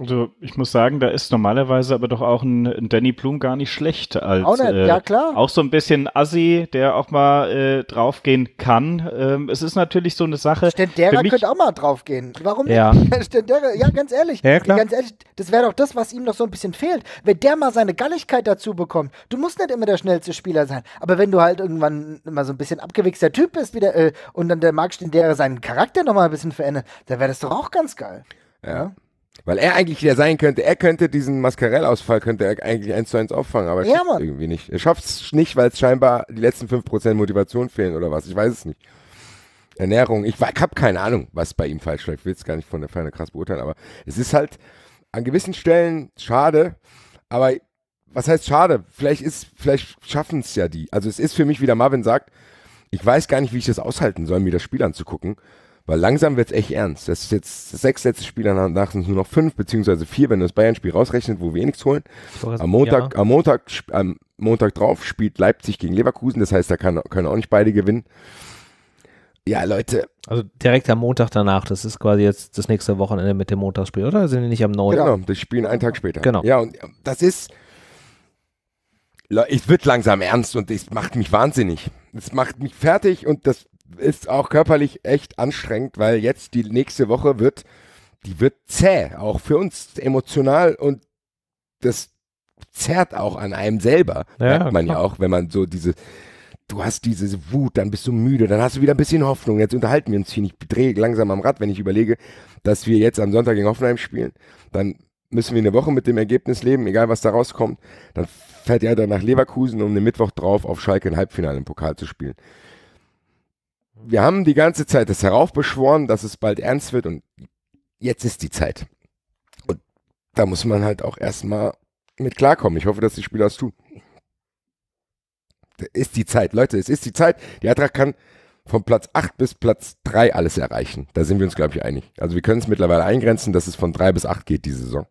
Also ich muss sagen, da ist normalerweise aber doch auch ein, ein Danny Blum gar nicht schlecht als auch, nicht, äh, ja, klar. auch so ein bisschen Assi, der auch mal äh, draufgehen kann. Ähm, es ist natürlich so eine Sache. Stendera könnte auch mal draufgehen. Warum ja. nicht? Stendera, ja, ganz ehrlich, ja, klar. ganz ehrlich, das wäre doch das, was ihm noch so ein bisschen fehlt. Wenn der mal seine Galligkeit dazu bekommt, du musst nicht immer der schnellste Spieler sein. Aber wenn du halt irgendwann mal so ein bisschen abgewichster Typ bist wieder äh, und dann der Marc Stendera seinen Charakter nochmal ein bisschen verändert, dann wäre das doch auch ganz geil. Ja. Weil er eigentlich der sein könnte, er könnte diesen Mascarell-Ausfall könnte er eigentlich eins zu eins auffangen, aber ja, schafft irgendwie nicht. Er schafft es nicht, weil es scheinbar die letzten 5% Motivation fehlen oder was. Ich weiß es nicht. Ernährung, ich, ich habe keine Ahnung, was bei ihm falsch läuft. Ich will es gar nicht von der Ferne krass beurteilen, aber es ist halt an gewissen Stellen schade, aber was heißt schade? Vielleicht vielleicht schaffen es ja die. Also es ist für mich, wie der Marvin sagt, ich weiß gar nicht, wie ich das aushalten soll, mir das Spiel anzugucken, weil langsam wird es echt ernst. Das ist jetzt sechs letzte Spiele, danach sind es nur noch fünf, beziehungsweise vier, wenn du das Bayern-Spiel rausrechnet, wo wir eh nichts holen. Am Montag, ja. am Montag, am Montag drauf spielt Leipzig gegen Leverkusen, das heißt, da kann, können auch nicht beide gewinnen. Ja, Leute. Also direkt am Montag danach, das ist quasi jetzt das nächste Wochenende mit dem Montagsspiel, oder? Sind die nicht am 9. Genau, das spielen einen Tag später. Genau. Ja, und das ist. Es wird langsam ernst und es macht mich wahnsinnig. Es macht mich fertig und das ist auch körperlich echt anstrengend, weil jetzt die nächste Woche wird, die wird zäh, auch für uns emotional und das zerrt auch an einem selber. Ja, merkt man klar. ja auch, wenn man so diese, du hast diese Wut, dann bist du müde, dann hast du wieder ein bisschen Hoffnung. Jetzt unterhalten wir uns hier nicht, drehe langsam am Rad, wenn ich überlege, dass wir jetzt am Sonntag gegen Hoffenheim spielen. Dann müssen wir eine Woche mit dem Ergebnis leben, egal was da rauskommt. Dann fährt er dann nach Leverkusen, um den Mittwoch drauf auf Schalke ein Halbfinale im Pokal zu spielen. Wir haben die ganze Zeit das heraufbeschworen, dass es bald ernst wird und jetzt ist die Zeit. Und da muss man halt auch erstmal mit klarkommen. Ich hoffe, dass die Spieler es tun. Da ist die Zeit, Leute, es ist die Zeit. Die Eintracht kann von Platz 8 bis Platz 3 alles erreichen. Da sind wir uns, glaube ich, einig. Also wir können es mittlerweile eingrenzen, dass es von 3 bis 8 geht, diese Saison.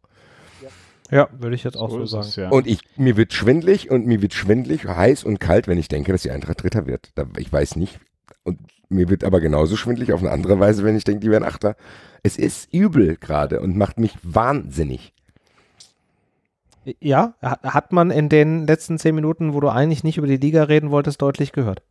Ja, würde ich jetzt auch so, so sagen. Ja. Und ich, mir wird schwindlig und mir wird schwindlig, heiß und kalt, wenn ich denke, dass die Eintracht Dritter wird. Ich weiß nicht. Und mir wird aber genauso schwindlig auf eine andere Weise, wenn ich denke, die werden Achter. Es ist übel gerade und macht mich wahnsinnig. Ja, hat man in den letzten zehn Minuten, wo du eigentlich nicht über die Liga reden wolltest, deutlich gehört.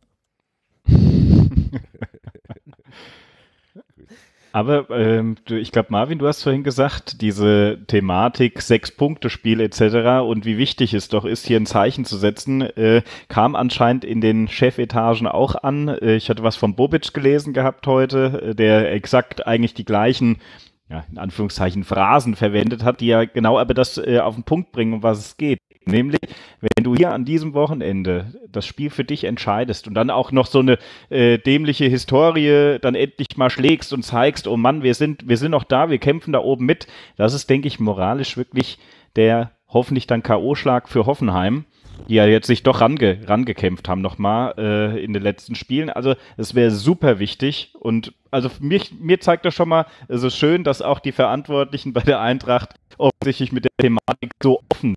Aber ähm, du, ich glaube, Marvin, du hast vorhin gesagt, diese Thematik Sechs-Punkte-Spiel etc. und wie wichtig es doch ist, hier ein Zeichen zu setzen, äh, kam anscheinend in den Chefetagen auch an. Äh, ich hatte was von Bobic gelesen gehabt heute, äh, der exakt eigentlich die gleichen ja, in Anführungszeichen Phrasen verwendet hat, die ja genau aber das äh, auf den Punkt bringen, um was es geht. Nämlich, wenn du hier an diesem Wochenende das Spiel für dich entscheidest und dann auch noch so eine äh, dämliche Historie dann endlich mal schlägst und zeigst, oh Mann, wir sind, wir sind noch da, wir kämpfen da oben mit, das ist, denke ich, moralisch wirklich der hoffentlich dann K.O.-Schlag für Hoffenheim die ja jetzt sich doch range, rangekämpft haben nochmal äh, in den letzten Spielen. Also es wäre super wichtig und also mich, mir zeigt das schon mal, es ist schön, dass auch die Verantwortlichen bei der Eintracht offensichtlich mit der Thematik so offen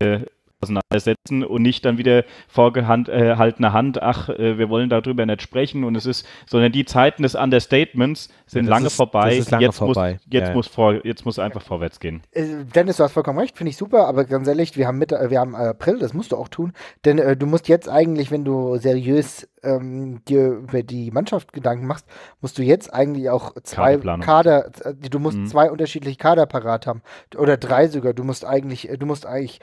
äh, auseinandersetzen und nicht dann wieder vorgehaltene äh, Hand, ach, äh, wir wollen darüber nicht sprechen und es ist, sondern die Zeiten des Understatements sind das lange ist, vorbei. Lange jetzt, vorbei. Muss, jetzt, ja. muss vor, jetzt muss einfach vorwärts gehen. Äh, Dennis, du hast vollkommen recht, finde ich super, aber ganz ehrlich, wir haben, mit, wir haben April, das musst du auch tun, denn äh, du musst jetzt eigentlich, wenn du seriös ähm, dir über die Mannschaft Gedanken machst, musst du jetzt eigentlich auch zwei Kader, du musst mhm. zwei unterschiedliche Kader parat haben oder drei sogar. Du musst eigentlich, du musst eigentlich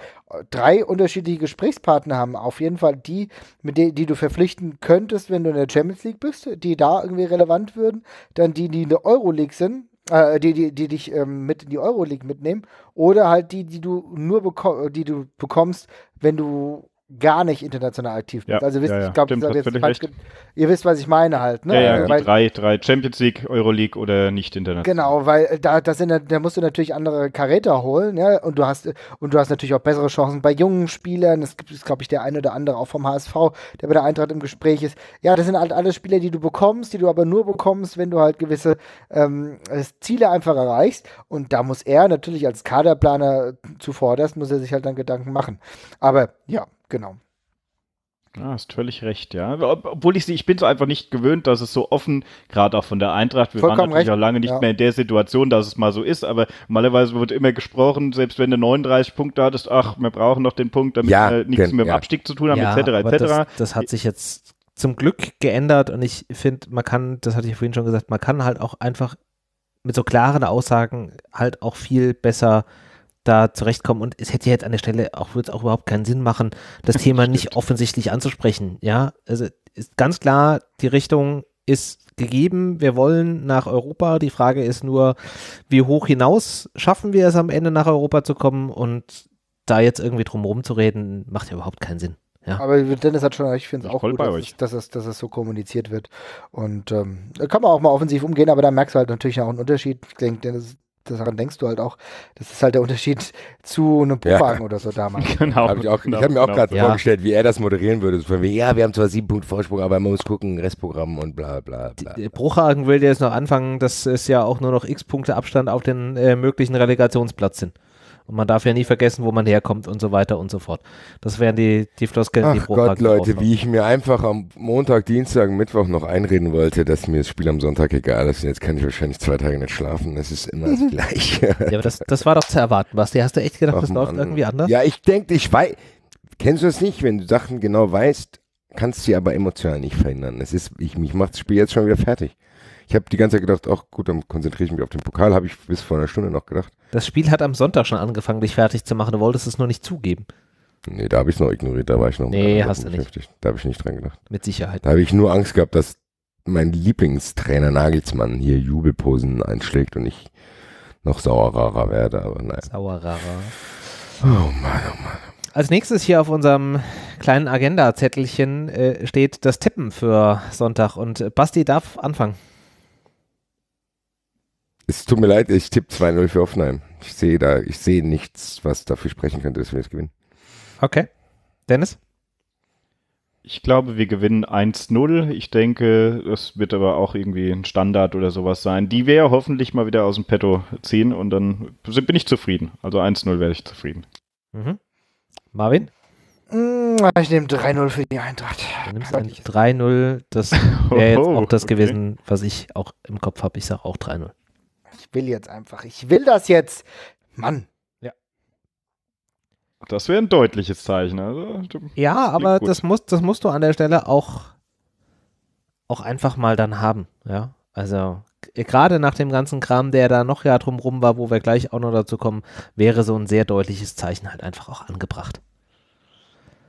drei unterschiedliche Gesprächspartner haben. Auf jeden Fall die, mit denen, die du verpflichten könntest, wenn du in der Champions League bist, die da irgendwie relevant würden, dann die, die in der Euroleague sind, äh, die, die, die dich ähm, mit in die Euroleague mitnehmen, oder halt die, die du nur bekommst, die du bekommst, wenn du gar nicht international aktiv bist. Ja, also wisst, ja, ja. ich glaube, ihr wisst, was ich meine halt. Ne? Ja, ja, also, weil, drei, drei Champions League, Euroleague oder nicht international. Genau, weil äh, da, das in da musst du natürlich andere Karäter holen, ja, und du hast und du hast natürlich auch bessere Chancen bei jungen Spielern. Es gibt, glaube ich, der eine oder andere auch vom HSV, der bei der Eintracht im Gespräch ist. Ja, das sind halt alle Spieler, die du bekommst, die du aber nur bekommst, wenn du halt gewisse ähm, Ziele einfach erreichst. Und da muss er natürlich als Kaderplaner zuvorderst, muss er sich halt dann Gedanken machen. Aber ja, genau. Ja, ah, hast völlig recht, ja. Obwohl ich sie, ich bin so einfach nicht gewöhnt, dass es so offen, gerade auch von der Eintracht, wir Vollkommen waren natürlich recht. auch lange nicht ja. mehr in der Situation, dass es mal so ist, aber normalerweise wird immer gesprochen, selbst wenn du 39 Punkte hattest, ach, wir brauchen noch den Punkt, damit ja, wir nichts denn, mit dem ja. Abstieg zu tun haben, etc., etc. Das, das hat sich jetzt zum Glück geändert und ich finde, man kann, das hatte ich vorhin schon gesagt, man kann halt auch einfach mit so klaren Aussagen halt auch viel besser äh, da zurechtkommen. Und es hätte jetzt an der Stelle auch, würde es auch überhaupt keinen Sinn machen, das Thema nicht offensichtlich anzusprechen. Ja, also ist ganz klar, die Richtung ist gegeben. Wir wollen nach Europa. Die Frage ist nur, wie hoch hinaus schaffen wir es am Ende nach Europa zu kommen? Und da jetzt irgendwie drum herum zu reden, macht ja überhaupt keinen Sinn. Ja. Aber Dennis hat schon ich finde es auch gut, dass es, dass, es, dass es so kommuniziert wird. Und ähm, kann man auch mal offensiv umgehen, aber da merkst du halt natürlich auch einen Unterschied. Ich denke, Dennis, daran denkst du halt auch, das ist halt der Unterschied zu einem Popwagen ja. oder so damals. Genau. Hab ich genau, ich habe mir auch gerade genau. vorgestellt, wie er das moderieren würde. So wie, ja, wir haben zwar sieben Punkte Vorsprung, aber man muss gucken, Restprogramm und bla bla bla. bla. Bruchhagen will jetzt noch anfangen, dass es ja auch nur noch x Punkte Abstand auf den äh, möglichen Relegationsplatz sind. Und man darf ja nie vergessen, wo man herkommt und so weiter und so fort. Das wären die, die Floskeln, Ach die pro Gott, Leute, wie ich mir einfach am Montag, Dienstag, Mittwoch noch einreden wollte, dass mir das Spiel am Sonntag egal ist. Und jetzt kann ich wahrscheinlich zwei Tage nicht schlafen. Es ist immer das Gleiche. ja, aber das, das war doch zu erwarten, Basti. Hast du echt gedacht, Ach, das läuft Mann. irgendwie anders? Ja, ich denke, ich weiß. Kennst du das nicht, wenn du Sachen genau weißt, kannst du sie aber emotional nicht verhindern. Es ist, ich, mich macht das Spiel jetzt schon wieder fertig. Ich habe die ganze Zeit gedacht, ach gut, dann konzentriere ich mich auf den Pokal, habe ich bis vor einer Stunde noch gedacht. Das Spiel hat am Sonntag schon angefangen, dich fertig zu machen, du wolltest es nur nicht zugeben. Nee, da habe ich es noch ignoriert, da war ich noch nee, hast du nicht. Da habe ich nicht dran gedacht. Mit Sicherheit. Da habe ich nur Angst gehabt, dass mein Lieblingstrainer Nagelsmann hier Jubelposen einschlägt und ich noch sauerer werde, aber nein. Sauerer. Oh Mann, oh Mann. Als nächstes hier auf unserem kleinen Agenda-Zettelchen äh, steht das Tippen für Sonntag und äh, Basti darf anfangen. Es tut mir leid, ich tippe 2-0 für Hoffenheim. Ich sehe da, ich sehe nichts, was dafür sprechen könnte, dass wir es gewinnen. Okay. Dennis? Ich glaube, wir gewinnen 1-0. Ich denke, das wird aber auch irgendwie ein Standard oder sowas sein. Die wir hoffentlich mal wieder aus dem Petto ziehen und dann bin ich zufrieden. Also 1-0 werde ich zufrieden. Mhm. Marvin? Mm, ich nehme 3-0 für die Eintracht. Du nimmst 3-0. Das wäre jetzt oh, auch das okay. gewesen, was ich auch im Kopf habe. Ich sage auch 3-0 will jetzt einfach, ich will das jetzt. Mann. Ja. Das wäre ein deutliches Zeichen. Also, ja, aber das, muss, das musst du an der Stelle auch, auch einfach mal dann haben. Ja, also gerade nach dem ganzen Kram, der da noch ja drumrum war, wo wir gleich auch noch dazu kommen, wäre so ein sehr deutliches Zeichen halt einfach auch angebracht.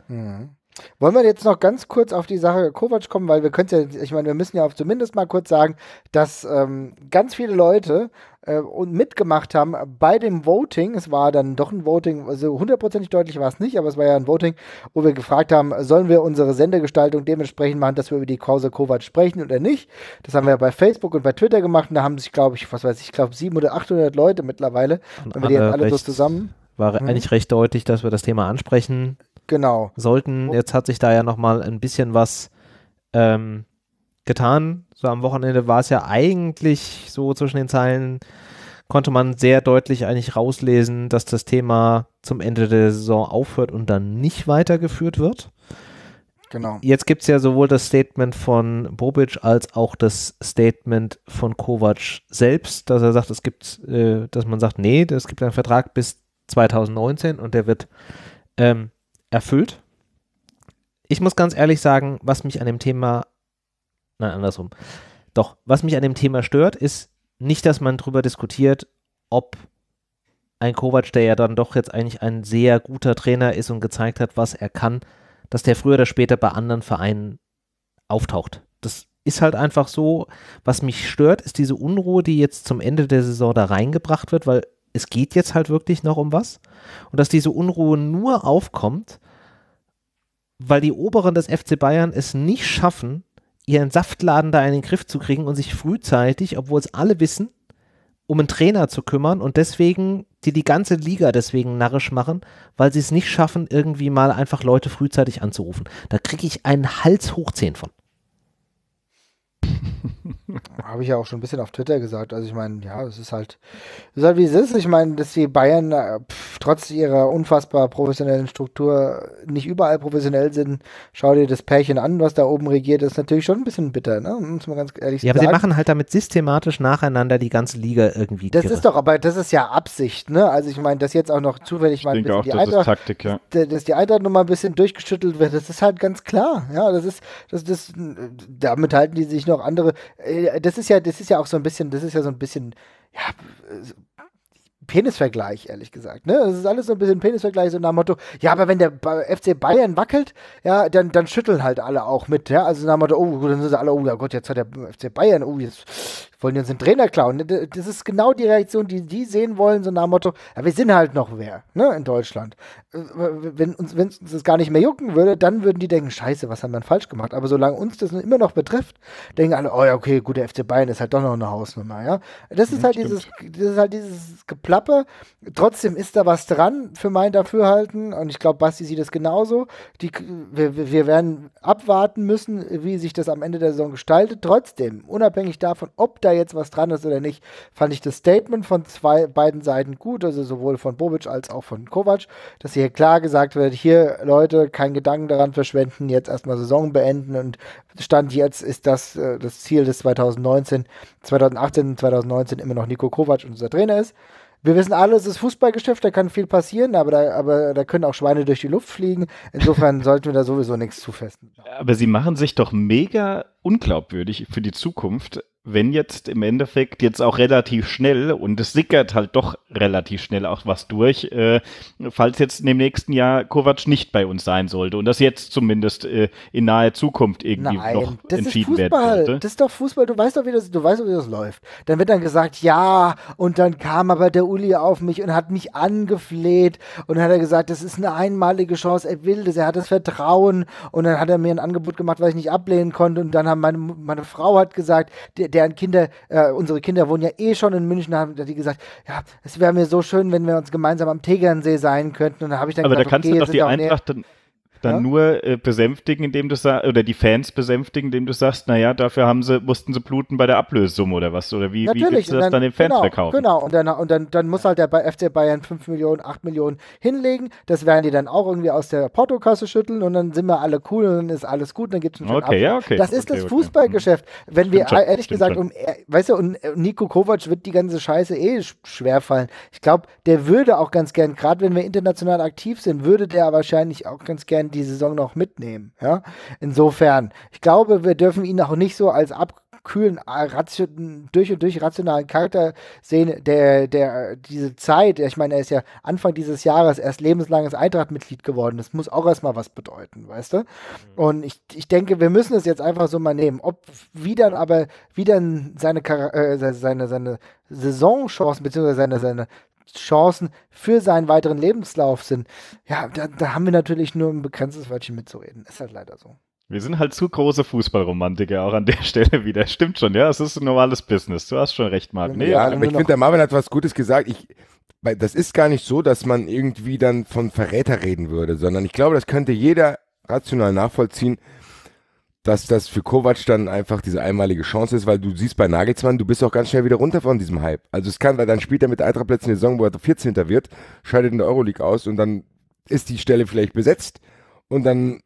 Mhm. Wollen wir jetzt noch ganz kurz auf die Sache Kovac kommen, weil wir können ja, ich meine, wir müssen ja zumindest mal kurz sagen, dass ähm, ganz viele Leute äh, mitgemacht haben bei dem Voting. Es war dann doch ein Voting, also hundertprozentig deutlich war es nicht, aber es war ja ein Voting, wo wir gefragt haben, sollen wir unsere Sendegestaltung dementsprechend machen, dass wir über die Causa Kovac sprechen oder nicht. Das haben wir ja bei Facebook und bei Twitter gemacht und da haben sich, glaube ich, was weiß ich, glaube sieben oder 800 Leute mittlerweile, und wenn wir die jetzt alle so zusammen war mhm. eigentlich recht deutlich, dass wir das Thema ansprechen genau. sollten. Jetzt hat sich da ja nochmal ein bisschen was ähm, getan. So am Wochenende war es ja eigentlich so zwischen den Zeilen, konnte man sehr deutlich eigentlich rauslesen, dass das Thema zum Ende der Saison aufhört und dann nicht weitergeführt wird. Genau. Jetzt gibt es ja sowohl das Statement von Bobic als auch das Statement von Kovac selbst, dass er sagt, es gibt, äh, dass man sagt, nee, es gibt einen Vertrag bis 2019 und der wird ähm, erfüllt. Ich muss ganz ehrlich sagen, was mich an dem Thema, nein, andersrum. Doch, was mich an dem Thema stört, ist nicht, dass man darüber diskutiert, ob ein Kovac, der ja dann doch jetzt eigentlich ein sehr guter Trainer ist und gezeigt hat, was er kann, dass der früher oder später bei anderen Vereinen auftaucht. Das ist halt einfach so, was mich stört, ist diese Unruhe, die jetzt zum Ende der Saison da reingebracht wird, weil es geht jetzt halt wirklich noch um was. Und dass diese Unruhe nur aufkommt, weil die Oberen des FC Bayern es nicht schaffen, ihren Saftladen da in den Griff zu kriegen und sich frühzeitig, obwohl es alle wissen, um einen Trainer zu kümmern und deswegen, die die ganze Liga deswegen narrisch machen, weil sie es nicht schaffen, irgendwie mal einfach Leute frühzeitig anzurufen. Da kriege ich einen Hals hochzehn von. Habe ich ja auch schon ein bisschen auf Twitter gesagt. Also ich meine, ja, es ist halt, es ist halt wie es ist. Ich meine, dass die Bayern äh, pf, trotz ihrer unfassbar professionellen Struktur nicht überall professionell sind. Schau dir das Pärchen an, was da oben regiert, ist natürlich schon ein bisschen bitter, ne? Muss man ganz ehrlich sagen. Ja, aber sie machen halt damit systematisch nacheinander die ganze Liga irgendwie. Das kirre. ist doch, aber das ist ja Absicht, ne? Also ich meine, dass jetzt auch noch zufällig mal ein bisschen auch, die das Eintracht, ist Taktik, ja. dass die Eintracht nochmal ein bisschen durchgeschüttelt wird, das ist halt ganz klar. Ja, das ist, das, das, damit halten die sich noch andere. Äh, das ist ja, das ist ja auch so ein bisschen, das ist ja so ein bisschen, ja, äh, Penisvergleich, ehrlich gesagt. Ne? Das ist alles so ein bisschen Penisvergleich, so nach dem Motto, ja, aber wenn der FC Bayern wackelt, ja, dann, dann schütteln halt alle auch mit, ja. Also nach dem Motto, oh, dann sind sie alle, oh ja Gott, jetzt hat der FC Bayern, oh, jetzt wollen die uns den Trainer klauen. Ne, das ist genau die Reaktion, die die sehen wollen, so nach dem Motto, ja, wir sind halt noch wer, ne, in Deutschland. Äh, wenn uns, wenn uns das gar nicht mehr jucken würde, dann würden die denken, scheiße, was haben wir denn falsch gemacht? Aber solange uns das immer noch betrifft, denken alle, oh ja, okay, gut, der FC Bayern ist halt doch noch eine Hausnummer, ja. Das ist ja, halt dieses, das ist halt dieses Geplapper. Trotzdem ist da was dran für mein Dafürhalten und ich glaube, Basti sieht das genauso. Die, wir, wir werden abwarten müssen, wie sich das am Ende der Saison gestaltet. Trotzdem, unabhängig davon, ob da jetzt was dran ist oder nicht, fand ich das Statement von zwei, beiden Seiten gut, also sowohl von Bobic als auch von Kovac, dass hier klar gesagt wird, hier Leute, kein Gedanken daran verschwenden, jetzt erstmal Saison beenden und Stand jetzt ist das äh, das Ziel des 2019, 2018 und 2019 immer noch Nico Kovac und unser Trainer ist. Wir wissen alle, es ist Fußballgeschäft, da kann viel passieren, aber da, aber da können auch Schweine durch die Luft fliegen. Insofern sollten wir da sowieso nichts zufesten. Aber sie machen sich doch mega unglaubwürdig für die Zukunft, wenn jetzt im Endeffekt jetzt auch relativ schnell und es sickert halt doch relativ schnell auch was durch, äh, falls jetzt in dem nächsten Jahr Kovac nicht bei uns sein sollte und das jetzt zumindest äh, in naher Zukunft irgendwie Nein, noch das entschieden ist Fußball. werden könnte. Das ist doch Fußball, du weißt doch, wie das, du weißt doch, wie das läuft. Dann wird dann gesagt, ja, und dann kam aber der Uli auf mich und hat mich angefleht und dann hat er gesagt, das ist eine einmalige Chance, er will das, er hat das Vertrauen und dann hat er mir ein Angebot gemacht, was ich nicht ablehnen konnte und dann haben meine, meine Frau hat gesagt, der deren Kinder, äh, unsere Kinder wohnen ja eh schon in München, haben die gesagt, ja, es wäre mir so schön, wenn wir uns gemeinsam am Tegernsee sein könnten. Und da habe ich dann aber gesagt, da kannst okay, du doch die Eintracht dann dann ja? nur äh, besänftigen, indem du sagst, oder die Fans besänftigen, indem du sagst, naja, dafür haben sie, mussten sie bluten bei der Ablösesumme oder was? Oder wie, wie willst du das dann, den Fans genau, verkaufen? Genau, und dann, und dann, dann muss halt der FC Bayern 5 Millionen, 8 Millionen hinlegen. Das werden die dann auch irgendwie aus der Portokasse schütteln und dann sind wir alle cool und dann ist alles gut, Und dann gibt es einen okay, ja, okay. Das ist okay, das Fußballgeschäft. Hm. Wenn wir schon, ehrlich gesagt, um, äh, weißt du, und äh, Nico Kovac wird die ganze Scheiße eh schwerfallen. Ich glaube, der würde auch ganz gern, gerade wenn wir international aktiv sind, würde der wahrscheinlich auch ganz gern Prozent die Saison noch mitnehmen. Ja? Insofern, ich glaube, wir dürfen ihn auch nicht so als abkühlen, äh, durch und durch rationalen Charakter sehen, der, der diese Zeit, ich meine, er ist ja Anfang dieses Jahres erst lebenslanges Eintrachtmitglied geworden. Das muss auch erstmal was bedeuten, weißt du? Mhm. Und ich, ich denke, wir müssen es jetzt einfach so mal nehmen. Ob wie dann aber, wie dann seine, äh, seine, seine Saisonchancen beziehungsweise seine, seine Chancen für seinen weiteren Lebenslauf sind, ja, da, da haben wir natürlich nur ein begrenztes Wörtchen mitzureden. Ist halt leider so. Wir sind halt zu große Fußballromantiker auch an der Stelle wieder. Stimmt schon, ja, es ist ein normales Business. Du hast schon recht, Marc. Nee, ja, aber ich finde, der Marvin hat was Gutes gesagt. Ich, das ist gar nicht so, dass man irgendwie dann von Verräter reden würde, sondern ich glaube, das könnte jeder rational nachvollziehen, dass das für Kovac dann einfach diese einmalige Chance ist, weil du siehst bei Nagelsmann, du bist auch ganz schnell wieder runter von diesem Hype. Also es kann, weil dann spielt er mit Eintracht plötzlich eine Saison, wo er 14. wird, scheidet in der Euroleague aus und dann ist die Stelle vielleicht besetzt und dann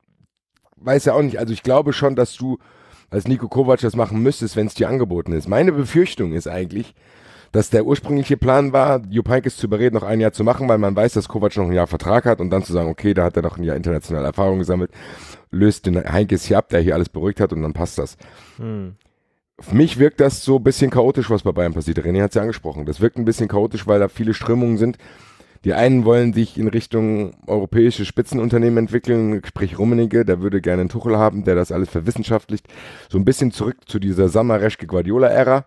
weiß er auch nicht. Also ich glaube schon, dass du als Nico Kovac das machen müsstest, wenn es dir angeboten ist. Meine Befürchtung ist eigentlich, dass der ursprüngliche Plan war, Jupp Heynckes zu überreden, noch ein Jahr zu machen, weil man weiß, dass Kovac noch ein Jahr Vertrag hat und dann zu sagen, okay, da hat er noch ein Jahr internationale Erfahrung gesammelt, löst den Heinkes hier ab, der hier alles beruhigt hat und dann passt das. Hm. Für mich wirkt das so ein bisschen chaotisch, was bei Bayern passiert. René hat es ja angesprochen. Das wirkt ein bisschen chaotisch, weil da viele Strömungen sind. Die einen wollen sich in Richtung europäische Spitzenunternehmen entwickeln, sprich Rummenigge, der würde gerne einen Tuchel haben, der das alles verwissenschaftlicht. So ein bisschen zurück zu dieser Samareschke-Guardiola-Ära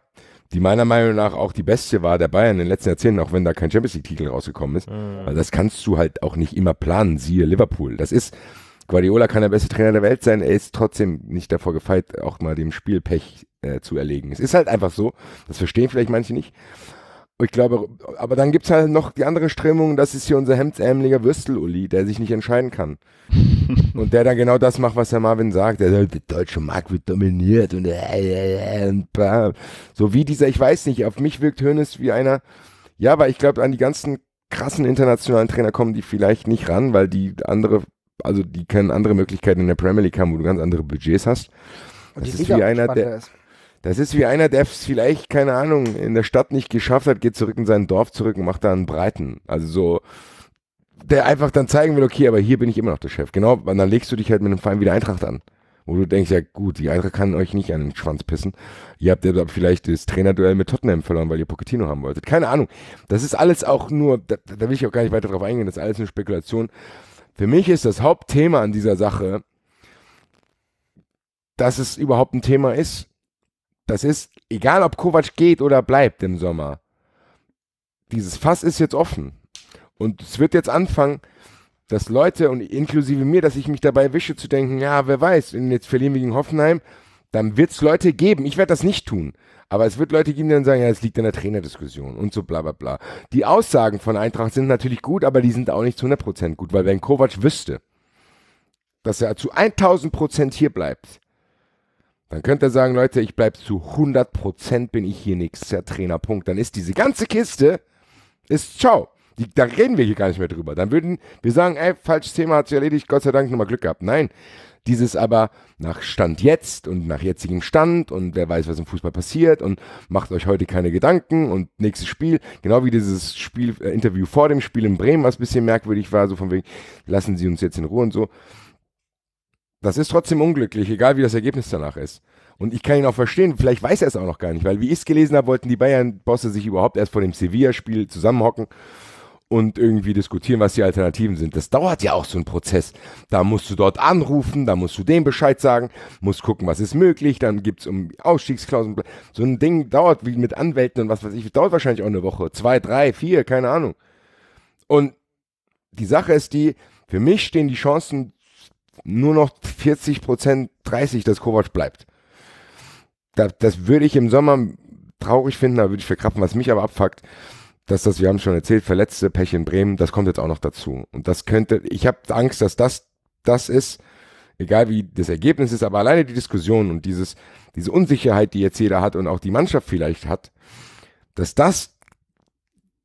die meiner Meinung nach auch die beste war der Bayern in den letzten Jahrzehnten, auch wenn da kein Champions League-Titel rausgekommen ist. Mhm. Also das kannst du halt auch nicht immer planen, siehe Liverpool. Das ist, Guardiola kann der beste Trainer der Welt sein, er ist trotzdem nicht davor gefeit, auch mal dem Spielpech äh, zu erlegen. Es ist halt einfach so, das verstehen vielleicht manche nicht. Ich glaube, aber dann gibt's halt noch die andere Strömung, das ist hier unser hemdsärmeliger Würstel-Uli, der sich nicht entscheiden kann. und der dann genau das macht, was der Marvin sagt. Der der deutsche Markt wird dominiert und, äh, äh, äh und so wie dieser, ich weiß nicht, auf mich wirkt Hönes wie einer, ja, aber ich glaube, an die ganzen krassen internationalen Trainer kommen die vielleicht nicht ran, weil die andere, also die können andere Möglichkeiten in der Premier League haben, wo du ganz andere Budgets hast. Das ist wie einer, der, ist. das ist wie einer, der es vielleicht, keine Ahnung, in der Stadt nicht geschafft hat, geht zurück in sein Dorf zurück und macht da einen Breiten. Also so, der einfach dann zeigen will, okay, aber hier bin ich immer noch der Chef. Genau, und dann legst du dich halt mit einem Feind wie der Eintracht an. Wo du denkst, ja gut, die Eintracht kann euch nicht an den Schwanz pissen. Ihr habt ja vielleicht das Trainerduell mit Tottenham verloren, weil ihr Pochettino haben wolltet. Keine Ahnung. Das ist alles auch nur, da, da will ich auch gar nicht weiter drauf eingehen, das ist alles eine Spekulation. Für mich ist das Hauptthema an dieser Sache, dass es überhaupt ein Thema ist. Das ist, egal ob Kovac geht oder bleibt im Sommer, dieses Fass ist jetzt offen. Und es wird jetzt anfangen, dass Leute und inklusive mir, dass ich mich dabei wische zu denken, ja, wer weiß, jetzt verlieren wir gegen Hoffenheim, dann wird es Leute geben. Ich werde das nicht tun. Aber es wird Leute geben, die dann sagen, ja, es liegt an der Trainerdiskussion und so bla bla bla. Die Aussagen von Eintracht sind natürlich gut, aber die sind auch nicht zu 100% gut, weil wenn Kovac wüsste, dass er zu 1000% hier bleibt, dann könnte er sagen, Leute, ich bleibe zu 100% bin ich hier nächster Trainer, Punkt. Dann ist diese ganze Kiste, ist ciao. Die, da reden wir hier gar nicht mehr drüber. Dann würden wir sagen, ey, falsches Thema hat sich erledigt, Gott sei Dank nochmal Glück gehabt. Nein, dieses aber nach Stand jetzt und nach jetzigem Stand und wer weiß, was im Fußball passiert und macht euch heute keine Gedanken und nächstes Spiel, genau wie dieses Spiel, äh, Interview vor dem Spiel in Bremen, was ein bisschen merkwürdig war, so von wegen, lassen Sie uns jetzt in Ruhe und so. Das ist trotzdem unglücklich, egal wie das Ergebnis danach ist. Und ich kann ihn auch verstehen, vielleicht weiß er es auch noch gar nicht, weil wie ich es gelesen habe, wollten die Bayern-Bosse sich überhaupt erst vor dem Sevilla-Spiel zusammenhocken und irgendwie diskutieren, was die Alternativen sind. Das dauert ja auch so ein Prozess. Da musst du dort anrufen, da musst du dem Bescheid sagen, musst gucken, was ist möglich, dann gibt es um Ausstiegsklauseln. So ein Ding dauert wie mit Anwälten und was weiß ich, dauert wahrscheinlich auch eine Woche, zwei, drei, vier, keine Ahnung. Und die Sache ist die, für mich stehen die Chancen nur noch 40 Prozent, 30, dass Kovac bleibt. Das, das würde ich im Sommer traurig finden, da würde ich verkraften, was mich aber abfuckt dass das, wir haben schon erzählt, verletzte Pech in Bremen, das kommt jetzt auch noch dazu. Und das könnte, ich habe Angst, dass das das ist, egal wie das Ergebnis ist, aber alleine die Diskussion und dieses, diese Unsicherheit, die jetzt jeder hat und auch die Mannschaft vielleicht hat, dass das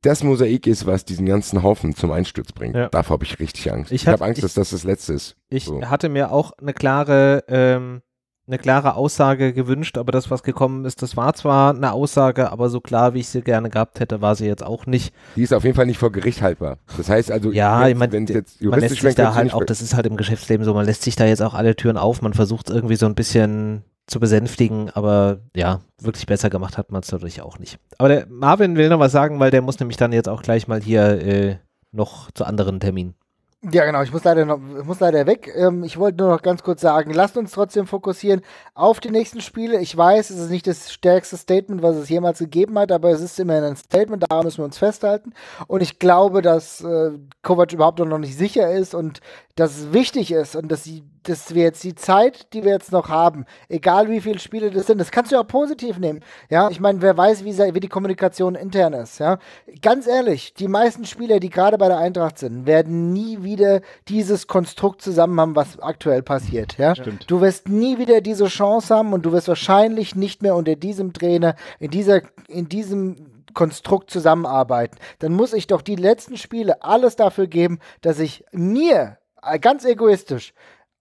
das Mosaik ist, was diesen ganzen Haufen zum Einsturz bringt. Ja. Dafür habe ich richtig Angst. Ich, ich habe Angst, ich, dass das das Letzte ist. Ich so. hatte mir auch eine klare ähm, eine klare Aussage gewünscht, aber das, was gekommen ist, das war zwar eine Aussage, aber so klar, wie ich sie gerne gehabt hätte, war sie jetzt auch nicht. Die ist auf jeden Fall nicht vor Gericht haltbar. Das heißt also, ja, wenn, ich mein, jetzt man lässt sich schwenkt, da halt auch, das ist halt im Geschäftsleben so, man lässt sich da jetzt auch alle Türen auf, man versucht es irgendwie so ein bisschen zu besänftigen, aber ja, wirklich besser gemacht hat man es dadurch auch nicht. Aber der Marvin will noch was sagen, weil der muss nämlich dann jetzt auch gleich mal hier äh, noch zu anderen Terminen. Ja, genau. Ich muss leider, noch, ich muss leider weg. Ähm, ich wollte nur noch ganz kurz sagen, lasst uns trotzdem fokussieren auf die nächsten Spiele. Ich weiß, es ist nicht das stärkste Statement, was es jemals gegeben hat, aber es ist immerhin ein Statement, daran müssen wir uns festhalten. Und ich glaube, dass äh, Kovac überhaupt noch nicht sicher ist und dass es wichtig ist und dass sie dass wir jetzt die Zeit, die wir jetzt noch haben, egal wie viele Spiele das sind, das kannst du auch positiv nehmen. Ja, ich meine, wer weiß, wie, wie die Kommunikation intern ist. Ja, ganz ehrlich, die meisten Spieler, die gerade bei der Eintracht sind, werden nie wieder dieses Konstrukt zusammen haben, was aktuell passiert. Ja, Stimmt. du wirst nie wieder diese Chance haben und du wirst wahrscheinlich nicht mehr unter diesem Trainer in dieser in diesem Konstrukt zusammenarbeiten, dann muss ich doch die letzten Spiele alles dafür geben, dass ich mir äh, ganz egoistisch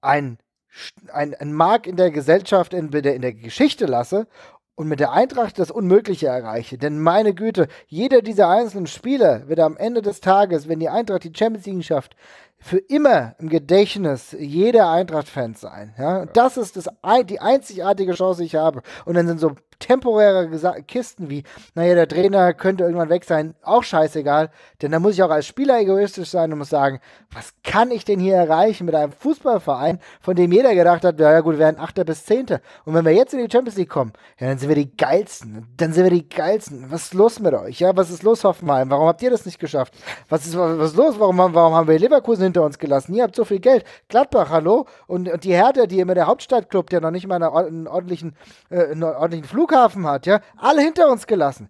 ein, ein, ein Mark in der Gesellschaft, entweder in der Geschichte lasse und mit der Eintracht das Unmögliche erreiche. Denn meine Güte, jeder dieser einzelnen Spieler wird am Ende des Tages, wenn die Eintracht die Champions League schafft, für immer im Gedächtnis jeder Eintracht-Fans sein. Ja? ja? Das ist das, die einzigartige Chance, die ich habe. Und dann sind so temporäre Kisten wie, naja, der Trainer könnte irgendwann weg sein, auch scheißegal, denn da muss ich auch als Spieler egoistisch sein und muss sagen, was kann ich denn hier erreichen mit einem Fußballverein, von dem jeder gedacht hat, naja gut, wir werden Achter bis Zehnter. Und wenn wir jetzt in die Champions League kommen, ja, dann sind wir die Geilsten, dann sind wir die Geilsten. Was ist los mit euch? Ja, was ist los, Hoffenheim? Warum habt ihr das nicht geschafft? Was ist, was ist los? Warum, warum haben wir Leverkusen hinter uns gelassen? Ihr habt so viel Geld. Gladbach, hallo? Und, und die Hertha, die immer der Hauptstadtclub, der noch nicht mal einen ordentlichen, äh, einen ordentlichen Flug Flughafen hat, ja, alle hinter uns gelassen.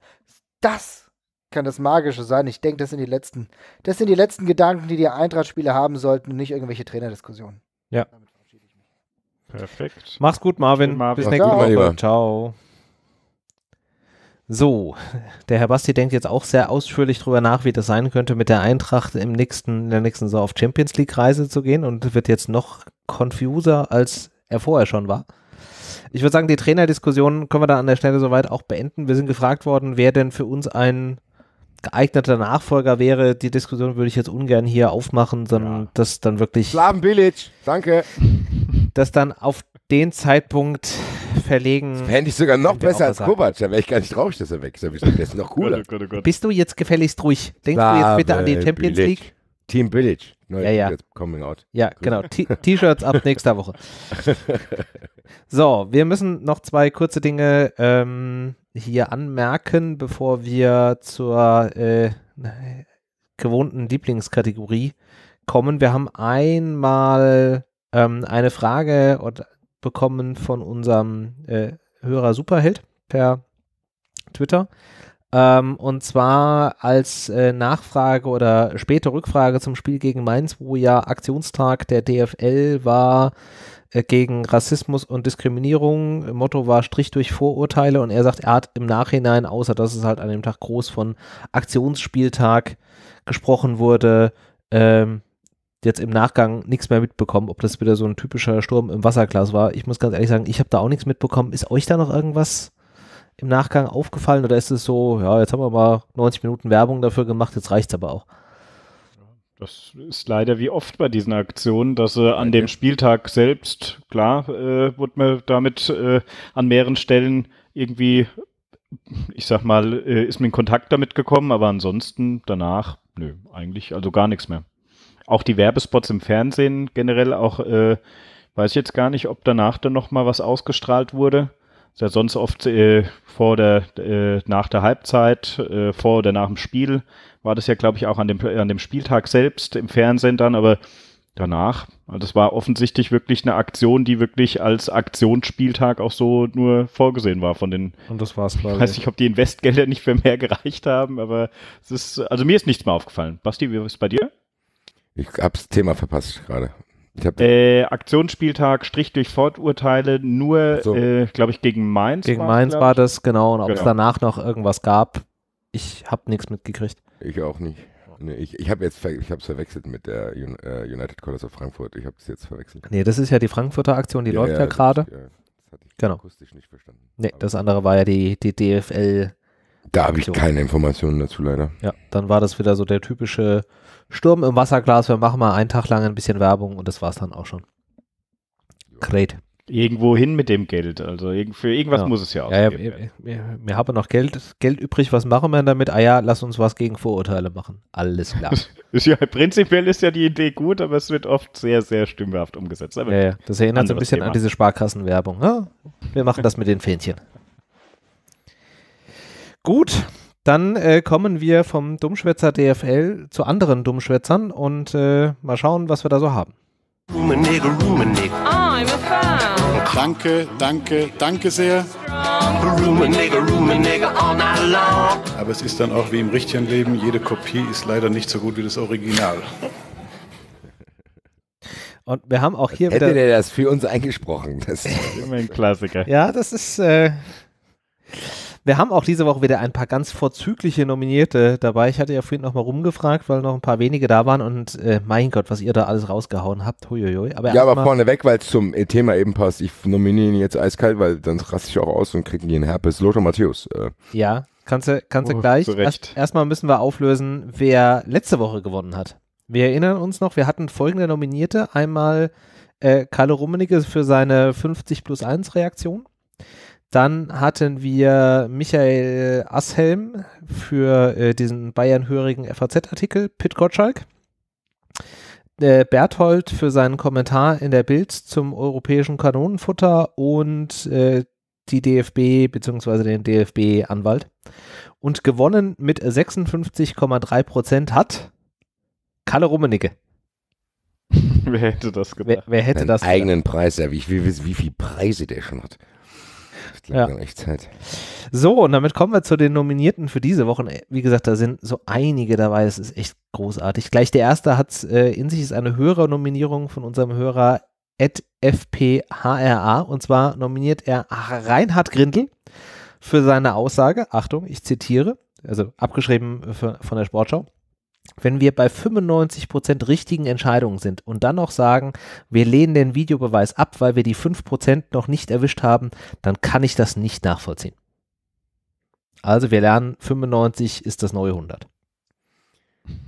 Das kann das Magische sein. Ich denke, das sind die letzten, das sind die letzten Gedanken, die die Eintracht-Spieler haben sollten nicht irgendwelche Trainerdiskussionen. Ja. Perfekt. Mach's gut, Marvin. Marvin. Bis nächste Woche. Ciao. So, der Herr Basti denkt jetzt auch sehr ausführlich darüber nach, wie das sein könnte, mit der Eintracht im nächsten, in der nächsten Saison auf Champions League Reise zu gehen und wird jetzt noch konfuser, als er vorher schon war. Ich würde sagen, die Trainerdiskussion können wir dann an der Stelle soweit auch beenden. Wir sind gefragt worden, wer denn für uns ein geeigneter Nachfolger wäre. Die Diskussion würde ich jetzt ungern hier aufmachen, sondern ja. das dann wirklich. Slaven Bilic, danke. Das dann auf den Zeitpunkt verlegen. fände ich sogar noch besser als Kovac, da wäre ich gar nicht traurig, dass er weg ist. Das ist noch cooler. Gott, oh Gott, oh Gott. Bist du jetzt gefälligst ruhig? Denkst Slaven du jetzt bitte an die Champions Bilic. League? Team Village. Neue ja, ja. Coming Out. Ja, Grüß. genau. T-Shirts ab nächster Woche. So, wir müssen noch zwei kurze Dinge ähm, hier anmerken, bevor wir zur äh, gewohnten Lieblingskategorie kommen. Wir haben einmal ähm, eine Frage bekommen von unserem äh, Hörer Superheld per Twitter. Ähm, und zwar als äh, Nachfrage oder späte Rückfrage zum Spiel gegen Mainz, wo ja Aktionstag der DFL war äh, gegen Rassismus und Diskriminierung. Motto war Strich durch Vorurteile und er sagt, er hat im Nachhinein, außer dass es halt an dem Tag groß von Aktionsspieltag gesprochen wurde, ähm, jetzt im Nachgang nichts mehr mitbekommen, ob das wieder so ein typischer Sturm im Wasserglas war. Ich muss ganz ehrlich sagen, ich habe da auch nichts mitbekommen. Ist euch da noch irgendwas im Nachgang aufgefallen oder ist es so, ja, jetzt haben wir mal 90 Minuten Werbung dafür gemacht, jetzt reicht es aber auch? Das ist leider wie oft bei diesen Aktionen, dass äh, an dem Spieltag selbst, klar, äh, wurde man damit äh, an mehreren Stellen irgendwie, ich sag mal, äh, ist mir in Kontakt damit gekommen, aber ansonsten danach, nö, eigentlich, also gar nichts mehr. Auch die Werbespots im Fernsehen generell, auch äh, weiß ich jetzt gar nicht, ob danach dann nochmal was ausgestrahlt wurde. Ist ja sonst oft äh, vor der, äh, nach der Halbzeit, äh, vor oder nach dem Spiel, war das ja, glaube ich, auch an dem, an dem Spieltag selbst im Fernsehen dann, aber danach, also das war offensichtlich wirklich eine Aktion, die wirklich als Aktionsspieltag auch so nur vorgesehen war von den. Und das war's quasi. Ich weiß nicht, ob die Investgelder nicht für mehr gereicht haben, aber es ist, also mir ist nichts mehr aufgefallen. Basti, wie ist es bei dir? Ich hab's Thema verpasst gerade. Äh, Aktionsspieltag, Strich durch Forturteile, nur, so. äh, glaube ich, gegen Mainz. Gegen Mainz war das, genau. Und ob es genau. danach noch irgendwas gab, ich habe nichts mitgekriegt. Ich auch nicht. Nee, ich ich habe es ich verwechselt mit der äh, United Colors of Frankfurt. Ich habe es jetzt verwechselt. Nee, das ist ja die Frankfurter Aktion, die ja, läuft ja, ja gerade. Ja, das hatte ich genau. akustisch nicht verstanden. Nee, Aber das andere war ja die, die DFL da habe ich keine Informationen dazu leider. Ja, dann war das wieder so der typische Sturm im Wasserglas. Wir machen mal einen Tag lang ein bisschen Werbung und das war es dann auch schon. Great. Irgendwo hin mit dem Geld. Also für irgendwas ja. muss es ja auch. Ja, ja, wir, wir, wir haben noch Geld, Geld übrig. Was machen wir damit? Ah ja, lass uns was gegen Vorurteile machen. Alles klar. ja, prinzipiell ist ja die Idee gut, aber es wird oft sehr, sehr stimmhaft umgesetzt. Aber ja, ja. Das erinnert so ein bisschen Thema. an diese Sparkassenwerbung. Ne? Wir machen das mit den Fähnchen. Gut, dann äh, kommen wir vom Dummschwätzer DFL zu anderen Dummschwätzern und äh, mal schauen, was wir da so haben. Rumenigge, Rumenigge. Ah, I'm a fan. Danke, danke, danke sehr. Rumenigge, Rumenigge all night long. Aber es ist dann auch wie im richtigen Leben, jede Kopie ist leider nicht so gut wie das Original. Und wir haben auch hier Hätte wieder. der das für uns eingesprochen? Das ist immer ein Klassiker. Ja, das ist. Äh, wir haben auch diese Woche wieder ein paar ganz vorzügliche Nominierte dabei. Ich hatte ja vorhin nochmal rumgefragt, weil noch ein paar wenige da waren und äh, mein Gott, was ihr da alles rausgehauen habt. Huiuiui. Aber ja, aber vorneweg, weil es zum äh, Thema eben passt. Ich nominiere ihn jetzt eiskalt, weil dann raste ich auch aus und kriege ihn Herpes. Lothar Matthäus. Äh. Ja, kannst du, kannst du oh, gleich. Erst, erstmal müssen wir auflösen, wer letzte Woche gewonnen hat. Wir erinnern uns noch, wir hatten folgende Nominierte. Einmal äh, Karlo Rummenigge für seine 50 plus 1 Reaktion. Dann hatten wir Michael Asshelm für äh, diesen bayernhörigen FAZ-Artikel, Pit Gottschalk. Äh, Berthold für seinen Kommentar in der Bild zum europäischen Kanonenfutter und äh, die DFB bzw. den DFB-Anwalt. Und gewonnen mit 56,3 hat Kalle Rummenigge. Wer hätte das gedacht? Wer, wer hätte Deinen das eigenen Preis, ja, wie, wie, wie, wie Preise der schon hat. Das klingt ja. echt Zeit. So, und damit kommen wir zu den Nominierten für diese Woche. Wie gesagt, da sind so einige dabei. Das ist echt großartig. Gleich der erste hat es äh, in sich, ist eine höhere Nominierung von unserem Hörer at FPHRA. Und zwar nominiert er Reinhard Grindel für seine Aussage. Achtung, ich zitiere, also abgeschrieben für, von der Sportschau wenn wir bei 95% richtigen Entscheidungen sind und dann noch sagen, wir lehnen den Videobeweis ab, weil wir die 5% noch nicht erwischt haben, dann kann ich das nicht nachvollziehen. Also wir lernen, 95 ist das neue 100.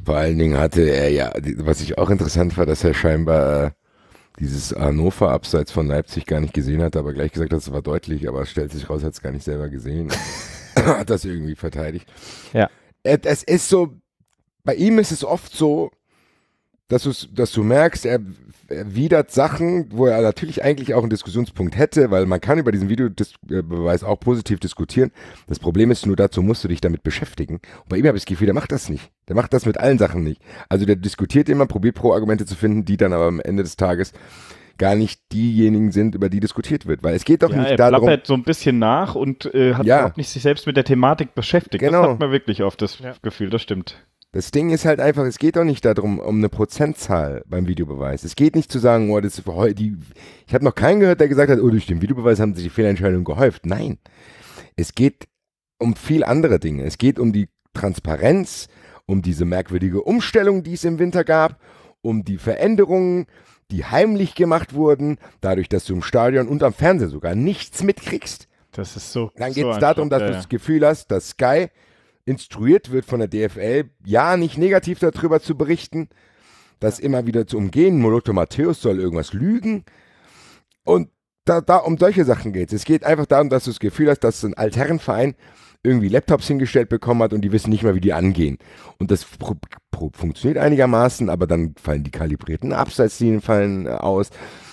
Vor allen Dingen hatte er ja, was ich auch interessant war, dass er scheinbar äh, dieses Hannover abseits von Leipzig gar nicht gesehen hat, aber gleich gesagt hat, es war deutlich, aber es stellt sich raus, er hat es gar nicht selber gesehen. hat das irgendwie verteidigt. Ja. Es äh, ist so bei ihm ist es oft so, dass, dass du merkst, er erwidert Sachen, wo er natürlich eigentlich auch einen Diskussionspunkt hätte, weil man kann über diesen Videobeweis auch positiv diskutieren. Das Problem ist nur, dazu musst du dich damit beschäftigen. Und bei ihm habe ich das Gefühl, der macht das nicht. Der macht das mit allen Sachen nicht. Also der diskutiert immer, probiert Pro-Argumente zu finden, die dann aber am Ende des Tages gar nicht diejenigen sind, über die diskutiert wird. Weil es geht doch ja, nicht er darum. Er so ein bisschen nach und äh, hat ja. überhaupt nicht sich selbst mit der Thematik beschäftigt. Genau. Das hat man wirklich oft das ja. Gefühl, das stimmt. Das Ding ist halt einfach, es geht doch nicht darum, um eine Prozentzahl beim Videobeweis. Es geht nicht zu sagen, oh, das ist die, ich habe noch keinen gehört, der gesagt hat, oh, durch den Videobeweis haben sich die Fehlentscheidungen gehäuft. Nein, es geht um viel andere Dinge. Es geht um die Transparenz, um diese merkwürdige Umstellung, die es im Winter gab, um die Veränderungen, die heimlich gemacht wurden, dadurch, dass du im Stadion und am Fernseher sogar nichts mitkriegst. Das ist so. Dann geht es so darum, dass ja, du das Gefühl hast, dass Sky instruiert wird von der DFL, ja, nicht negativ darüber zu berichten, das immer wieder zu umgehen. Molotow Matthäus soll irgendwas lügen. Und da, da um solche Sachen geht es. Es geht einfach darum, dass du das Gefühl hast, dass ein Altherrenverein irgendwie Laptops hingestellt bekommen hat und die wissen nicht mal, wie die angehen. Und das funktioniert einigermaßen, aber dann fallen die kalibrierten Abseitslinien fallen äh, aus.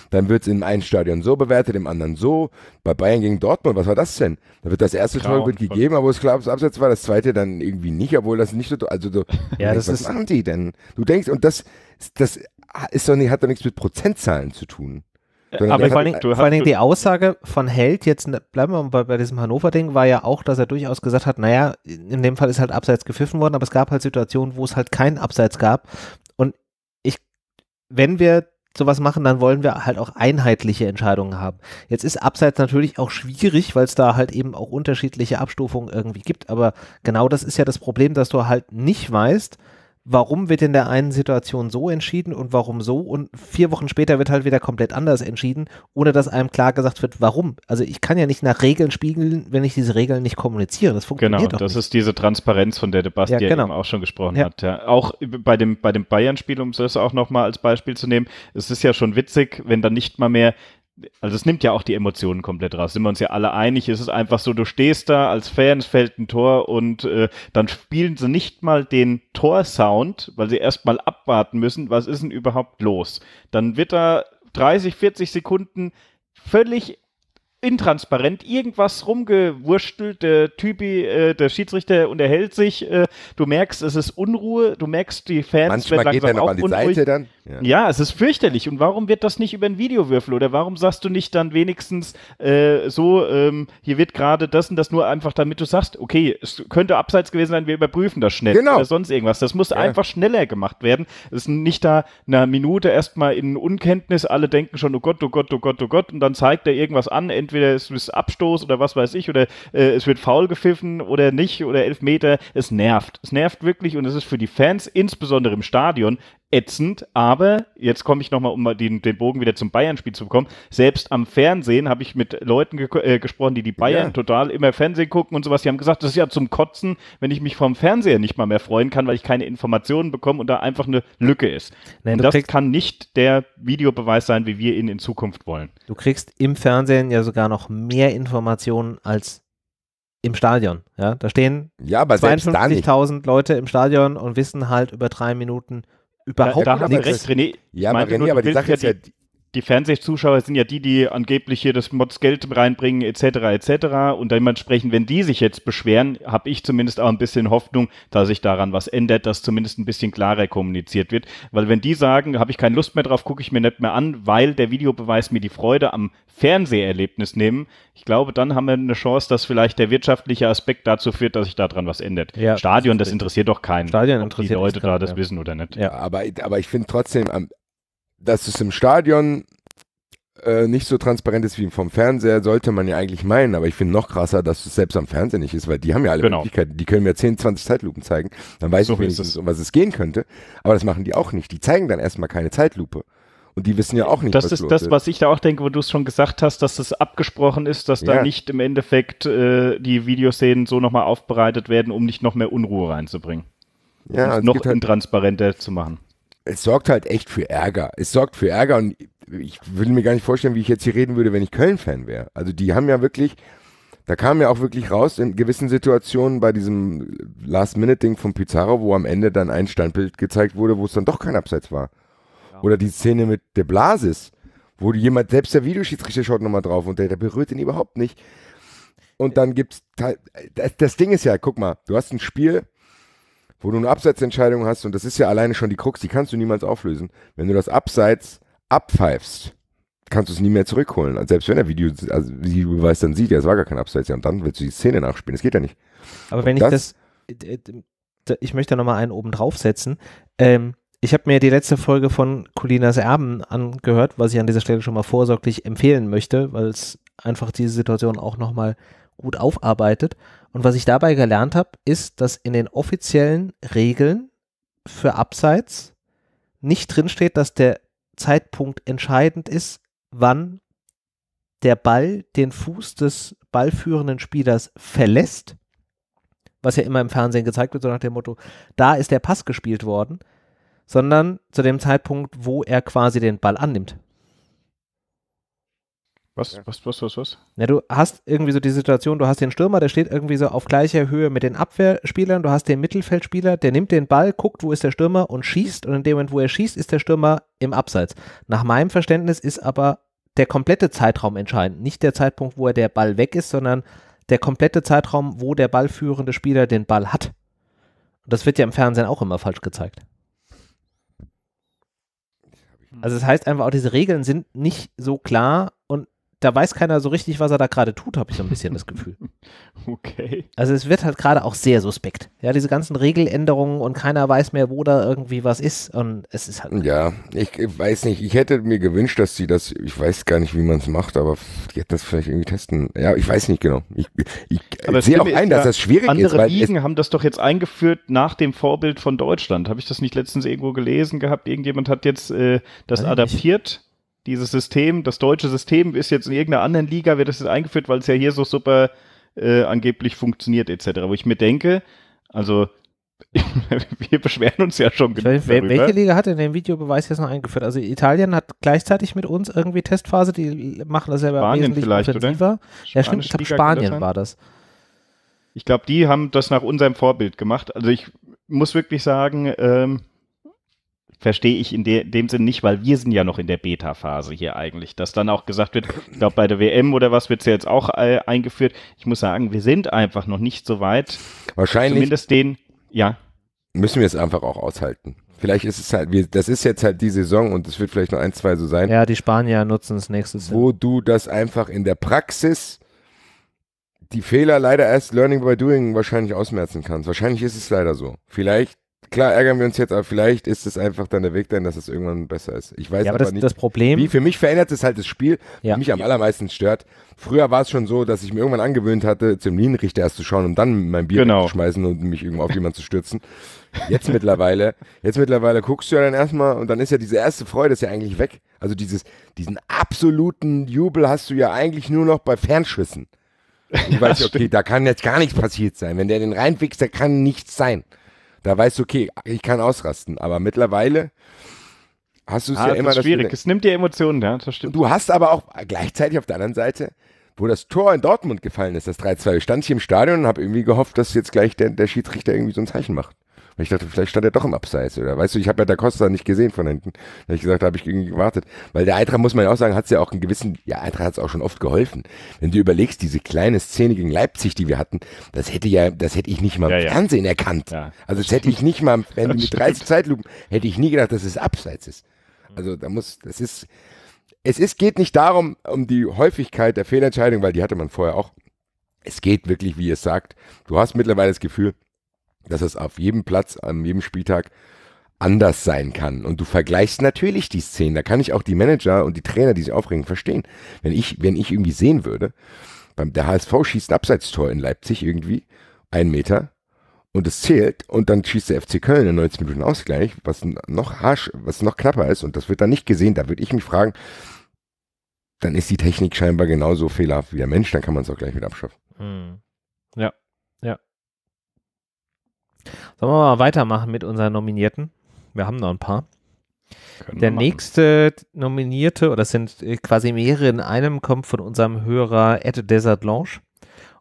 Dann wird es im einen Stadion so bewertet, im anderen so. Bei Bayern gegen Dortmund, was war das denn? Da wird das erste Tor gegeben, aber es klar, es abseits war, das zweite dann irgendwie nicht, obwohl das nicht so. Also so, ja, das was ist, machen die denn? Du denkst, und das, das ist doch nicht, hat doch nichts mit Prozentzahlen zu tun. Äh, Sondern aber vor allen, Dingen, vor allen Dingen die Aussage von Held, jetzt ne, bleiben wir bei, bei diesem Hannover-Ding, war ja auch, dass er durchaus gesagt hat, naja, in dem Fall ist halt abseits gepfiffen worden, aber es gab halt Situationen, wo es halt keinen Abseits gab. Und ich, wenn wir sowas machen, dann wollen wir halt auch einheitliche Entscheidungen haben. Jetzt ist Abseits natürlich auch schwierig, weil es da halt eben auch unterschiedliche Abstufungen irgendwie gibt, aber genau das ist ja das Problem, dass du halt nicht weißt, warum wird in der einen Situation so entschieden und warum so und vier Wochen später wird halt wieder komplett anders entschieden, ohne dass einem klar gesagt wird, warum. Also ich kann ja nicht nach Regeln spiegeln, wenn ich diese Regeln nicht kommuniziere. Das funktioniert genau, doch das ist diese Transparenz, von der der Basti ja, genau. eben auch schon gesprochen ja. hat. Ja. Auch bei dem, bei dem Bayern-Spiel, um es auch nochmal als Beispiel zu nehmen, es ist ja schon witzig, wenn dann nicht mal mehr also es nimmt ja auch die Emotionen komplett raus. Sind wir uns ja alle einig, es ist einfach so, du stehst da als Fan, es fällt ein Tor und äh, dann spielen sie nicht mal den Torsound, weil sie erstmal abwarten müssen, was ist denn überhaupt los. Dann wird da 30, 40 Sekunden völlig intransparent irgendwas rumgewurstelt. Der Typi, äh, der Schiedsrichter unterhält sich. Äh, du merkst, es ist Unruhe. Du merkst, die Fans Manchmal werden langsam geht auch an die unruhig. Seite dann. Ja. ja. es ist fürchterlich. Und warum wird das nicht über ein Videowürfel? Oder warum sagst du nicht dann wenigstens äh, so, ähm, hier wird gerade das und das nur einfach, damit du sagst, okay, es könnte abseits gewesen sein, wir überprüfen das schnell. Genau. Oder sonst irgendwas. Das muss ja. einfach schneller gemacht werden. Es ist nicht da eine Minute erstmal in Unkenntnis. Alle denken schon, oh Gott, oh Gott, oh Gott, oh Gott. Und dann zeigt er irgendwas an, entweder es ist Abstoß oder was weiß ich, oder äh, es wird faul gepfiffen oder nicht, oder Elfmeter. Es nervt. Es nervt wirklich und es ist für die Fans, insbesondere im Stadion, ätzend, aber jetzt komme ich nochmal, um den, den Bogen wieder zum Bayern-Spiel zu bekommen. Selbst am Fernsehen habe ich mit Leuten ge äh, gesprochen, die die Bayern ja. total immer Fernsehen gucken und sowas. Die haben gesagt, das ist ja zum Kotzen, wenn ich mich vom Fernseher nicht mal mehr freuen kann, weil ich keine Informationen bekomme und da einfach eine Lücke ist. Nein, und das kann nicht der Videobeweis sein, wie wir ihn in Zukunft wollen. Du kriegst im Fernsehen ja sogar noch mehr Informationen als im Stadion. Ja, da stehen ja, 52.000 Leute im Stadion und wissen halt über drei Minuten überhaupt da, da nichts. Recht, René. ja, aber René, aber die Sache ja ist ja, die, die Fernsehzuschauer sind ja die, die angeblich hier das Mods Geld reinbringen, etc., etc. Und dementsprechend, wenn die sich jetzt beschweren, habe ich zumindest auch ein bisschen Hoffnung, dass sich daran was ändert, dass zumindest ein bisschen klarer kommuniziert wird. Weil wenn die sagen, habe ich keine Lust mehr drauf, gucke ich mir nicht mehr an, weil der Videobeweis mir die Freude am Fernseherlebnis nehmen, ich glaube, dann haben wir eine Chance, dass vielleicht der wirtschaftliche Aspekt dazu führt, dass sich daran was ändert. Ja, Stadion, das interessiert doch keinen. Stadion interessiert ob die Leute da das ja. wissen oder nicht. Ja, aber, aber ich finde trotzdem, ähm, dass es im Stadion äh, nicht so transparent ist wie vom Fernseher, sollte man ja eigentlich meinen. Aber ich finde noch krasser, dass es selbst am Fernseher nicht ist, weil die haben ja alle genau. Möglichkeiten. Die können mir 10, 20 Zeitlupen zeigen. Dann weiß so ich wenigstens, um was es gehen könnte. Aber das machen die auch nicht. Die zeigen dann erstmal keine Zeitlupe. Und die wissen ja auch nicht, das was ist los das, ist. was ich da auch denke, wo du es schon gesagt hast, dass das abgesprochen ist, dass ja. da nicht im Endeffekt äh, die Videoszenen so nochmal aufbereitet werden, um nicht noch mehr Unruhe reinzubringen. Ja, also noch halt intransparenter zu machen es sorgt halt echt für Ärger. Es sorgt für Ärger und ich würde mir gar nicht vorstellen, wie ich jetzt hier reden würde, wenn ich Köln-Fan wäre. Also die haben ja wirklich, da kam ja auch wirklich raus in gewissen Situationen bei diesem Last-Minute-Ding von Pizarro, wo am Ende dann ein Standbild gezeigt wurde, wo es dann doch kein Abseits war. Oder die Szene mit der Blasis, wo jemand, selbst der Videoschiedsrichter schaut nochmal drauf und der, der berührt ihn überhaupt nicht. Und äh. dann gibt's, das, das Ding ist ja, guck mal, du hast ein Spiel, wo du eine Abseitsentscheidung hast, und das ist ja alleine schon die Krux, die kannst du niemals auflösen. Wenn du das Abseits abpfeifst, kannst du es nie mehr zurückholen. Also selbst wenn der Video, also Videobeweis dann sieht, ja, es war gar kein Abseits, ja, und dann willst du die Szene nachspielen. Das geht ja nicht. Aber wenn das, ich das, äh, äh, ich möchte da nochmal einen oben draufsetzen. Ähm, ich habe mir die letzte Folge von Colinas Erben angehört, was ich an dieser Stelle schon mal vorsorglich empfehlen möchte, weil es einfach diese Situation auch nochmal gut aufarbeitet. Und was ich dabei gelernt habe, ist, dass in den offiziellen Regeln für Abseits nicht drinsteht, dass der Zeitpunkt entscheidend ist, wann der Ball den Fuß des ballführenden Spielers verlässt, was ja immer im Fernsehen gezeigt wird, so nach dem Motto, da ist der Pass gespielt worden, sondern zu dem Zeitpunkt, wo er quasi den Ball annimmt. Was, was, was, was, was? Na, du hast irgendwie so die Situation, du hast den Stürmer, der steht irgendwie so auf gleicher Höhe mit den Abwehrspielern, du hast den Mittelfeldspieler, der nimmt den Ball, guckt, wo ist der Stürmer und schießt und in dem Moment, wo er schießt, ist der Stürmer im Abseits. Nach meinem Verständnis ist aber der komplette Zeitraum entscheidend, nicht der Zeitpunkt, wo er der Ball weg ist, sondern der komplette Zeitraum, wo der ballführende Spieler den Ball hat. Und das wird ja im Fernsehen auch immer falsch gezeigt. Hm. Also das heißt einfach auch, diese Regeln sind nicht so klar und da weiß keiner so richtig, was er da gerade tut, habe ich so ein bisschen das Gefühl. Okay. Also es wird halt gerade auch sehr suspekt. Ja, diese ganzen Regeländerungen und keiner weiß mehr, wo da irgendwie was ist und es ist halt. Ja, ich weiß nicht. Ich hätte mir gewünscht, dass sie das, ich weiß gar nicht, wie man es macht, aber die hätten das vielleicht irgendwie testen. Ja, ich weiß nicht genau. Ich, ich, ich sehe auch ein, dass ja, das schwierig andere ist. Andere Ligen haben das doch jetzt eingeführt nach dem Vorbild von Deutschland. Habe ich das nicht letztens irgendwo gelesen gehabt? Irgendjemand hat jetzt äh, das adaptiert. Nicht dieses System, das deutsche System ist jetzt in irgendeiner anderen Liga, wird das jetzt eingeführt, weil es ja hier so super äh, angeblich funktioniert etc. Wo ich mir denke, also wir beschweren uns ja schon genug weiß, darüber. Welche Liga hat in dem Videobeweis jetzt noch eingeführt? Also Italien hat gleichzeitig mit uns irgendwie Testphase, die machen das selber Spanien wesentlich vielleicht, offensiver. Oder? Ja stimmt, ich glaube Spanien das war das. Ich glaube, die haben das nach unserem Vorbild gemacht. Also ich muss wirklich sagen, ähm, verstehe ich in de dem Sinn nicht, weil wir sind ja noch in der Beta-Phase hier eigentlich, dass dann auch gesagt wird, ich glaube bei der WM oder was wird es ja jetzt auch äh, eingeführt. Ich muss sagen, wir sind einfach noch nicht so weit. Wahrscheinlich. Zumindest den, ja. Müssen wir es einfach auch aushalten. Vielleicht ist es halt, das ist jetzt halt die Saison und es wird vielleicht noch ein, zwei so sein. Ja, die Spanier nutzen es nächstes Jahr. Wo du das einfach in der Praxis die Fehler leider erst Learning by Doing wahrscheinlich ausmerzen kannst. Wahrscheinlich ist es leider so. Vielleicht klar ärgern wir uns jetzt, aber vielleicht ist es einfach dann der Weg dahin, dass es irgendwann besser ist. Ich weiß ja, aber, das, nicht, das Problem. Wie, für mich verändert es halt das Spiel, ja. was mich am allermeisten stört. Früher war es schon so, dass ich mir irgendwann angewöhnt hatte, zum Linienrichter erst zu schauen und dann mein Bier genau. zu schmeißen und mich irgendwo auf jemanden zu stürzen. Jetzt mittlerweile, jetzt mittlerweile guckst du ja dann erstmal und dann ist ja diese erste Freude ist ja eigentlich weg. Also dieses, diesen absoluten Jubel hast du ja eigentlich nur noch bei Fernschüssen. Ich weiß, ja, okay, stimmt. da kann jetzt gar nichts passiert sein. Wenn der den reinfixt, da kann nichts sein. Da weißt du, okay, ich kann ausrasten. Aber mittlerweile hast du es ah, ja das immer. Ist schwierig. Es nimmt dir Emotionen, ja, das stimmt. Du hast aber auch gleichzeitig auf der anderen Seite, wo das Tor in Dortmund gefallen ist, das 3-2, stand ich im Stadion und habe irgendwie gehofft, dass jetzt gleich der, der Schiedsrichter irgendwie so ein Zeichen macht. Weil ich dachte, vielleicht stand er doch im Abseits, oder? Weißt du, ich habe ja der Costa nicht gesehen von hinten. Da habe ich gesagt, da habe ich irgendwie gewartet. Weil der Eintracht, muss man ja auch sagen, hat es ja auch einen gewissen, ja, Eintracht hat es auch schon oft geholfen. Wenn du überlegst, diese kleine Szene gegen Leipzig, die wir hatten, das hätte ja, das hätte ich nicht mal im ja. Fernsehen erkannt. Ja, also das, hätte ich nicht mal, wenn mit 30 Zeitlupen, hätte ich nie gedacht, dass es Abseits ist. Also da muss, das ist, es ist, geht nicht darum, um die Häufigkeit der Fehlentscheidung, weil die hatte man vorher auch. Es geht wirklich, wie ihr es sagt. Du hast mittlerweile das Gefühl, dass es auf jedem Platz, an jedem Spieltag anders sein kann. Und du vergleichst natürlich die Szenen. Da kann ich auch die Manager und die Trainer, die sich aufregen, verstehen. Wenn ich, wenn ich irgendwie sehen würde, beim, der HSV schießt ein Abseitstor in Leipzig irgendwie, ein Meter, und es zählt, und dann schießt der FC Köln in 90 Minuten Ausgleich, was noch harsch, was noch knapper ist, und das wird dann nicht gesehen. Da würde ich mich fragen, dann ist die Technik scheinbar genauso fehlerhaft wie der Mensch, dann kann man es auch gleich wieder abschaffen. Hm. Ja, Sollen wir mal weitermachen mit unseren Nominierten? Wir haben noch ein paar. Können Der nächste Nominierte, oder es sind äh, quasi mehrere in einem, kommt von unserem Hörer Ed Desert Lounge.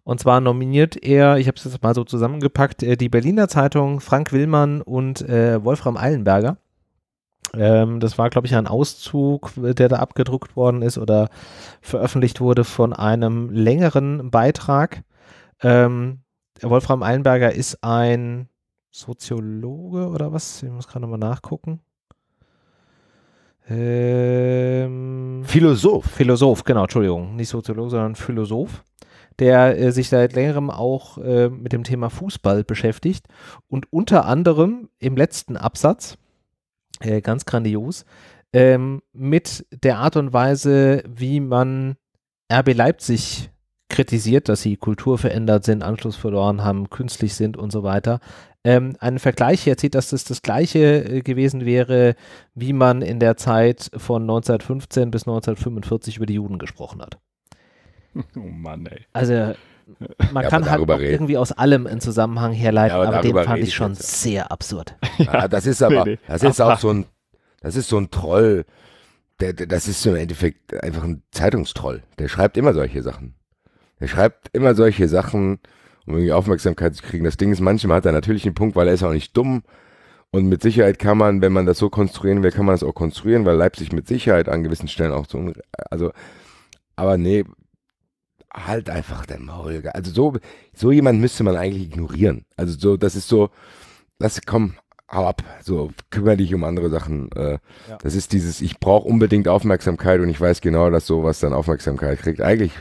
Und zwar nominiert er, ich habe es jetzt mal so zusammengepackt, äh, die Berliner Zeitung, Frank Willmann und äh, Wolfram Eilenberger. Ähm, das war, glaube ich, ein Auszug, der da abgedruckt worden ist oder veröffentlicht wurde von einem längeren Beitrag. Ähm, Wolfram Eilenberger ist ein Soziologe oder was? Ich muss gerade nochmal nachgucken. Ähm, Philosoph. Philosoph, genau, Entschuldigung. Nicht Soziologe, sondern Philosoph, der äh, sich seit längerem auch äh, mit dem Thema Fußball beschäftigt und unter anderem im letzten Absatz, äh, ganz grandios, ähm, mit der Art und Weise, wie man RB Leipzig kritisiert, dass sie kulturverändert sind, Anschluss verloren haben, künstlich sind und so weiter, ähm, einen Vergleich erzählt, dass das das gleiche äh, gewesen wäre, wie man in der Zeit von 1915 bis 1945 über die Juden gesprochen hat. Oh Mann, ey. Also man ja, kann halt irgendwie aus allem einen Zusammenhang herleiten, ja, aber, aber den fand ich schon jetzt. sehr absurd. Ja, ah, das ist aber, das ist auch so ein, das ist so ein Troll, der, der, das ist im Endeffekt einfach ein Zeitungstroll. Der schreibt immer solche Sachen. Der schreibt immer solche Sachen, um irgendwie Aufmerksamkeit zu kriegen. Das Ding ist, manchmal hat er natürlich einen Punkt, weil er ist auch nicht dumm. Und mit Sicherheit kann man, wenn man das so konstruieren will, kann man das auch konstruieren, weil Leipzig mit Sicherheit an gewissen Stellen auch so, also, aber nee, halt einfach dein Maul. Also so, so jemand müsste man eigentlich ignorieren. Also so, das ist so, das komm, hau ab, so kümmere dich um andere Sachen. Äh, ja. Das ist dieses, ich brauche unbedingt Aufmerksamkeit und ich weiß genau, dass sowas dann Aufmerksamkeit kriegt. Eigentlich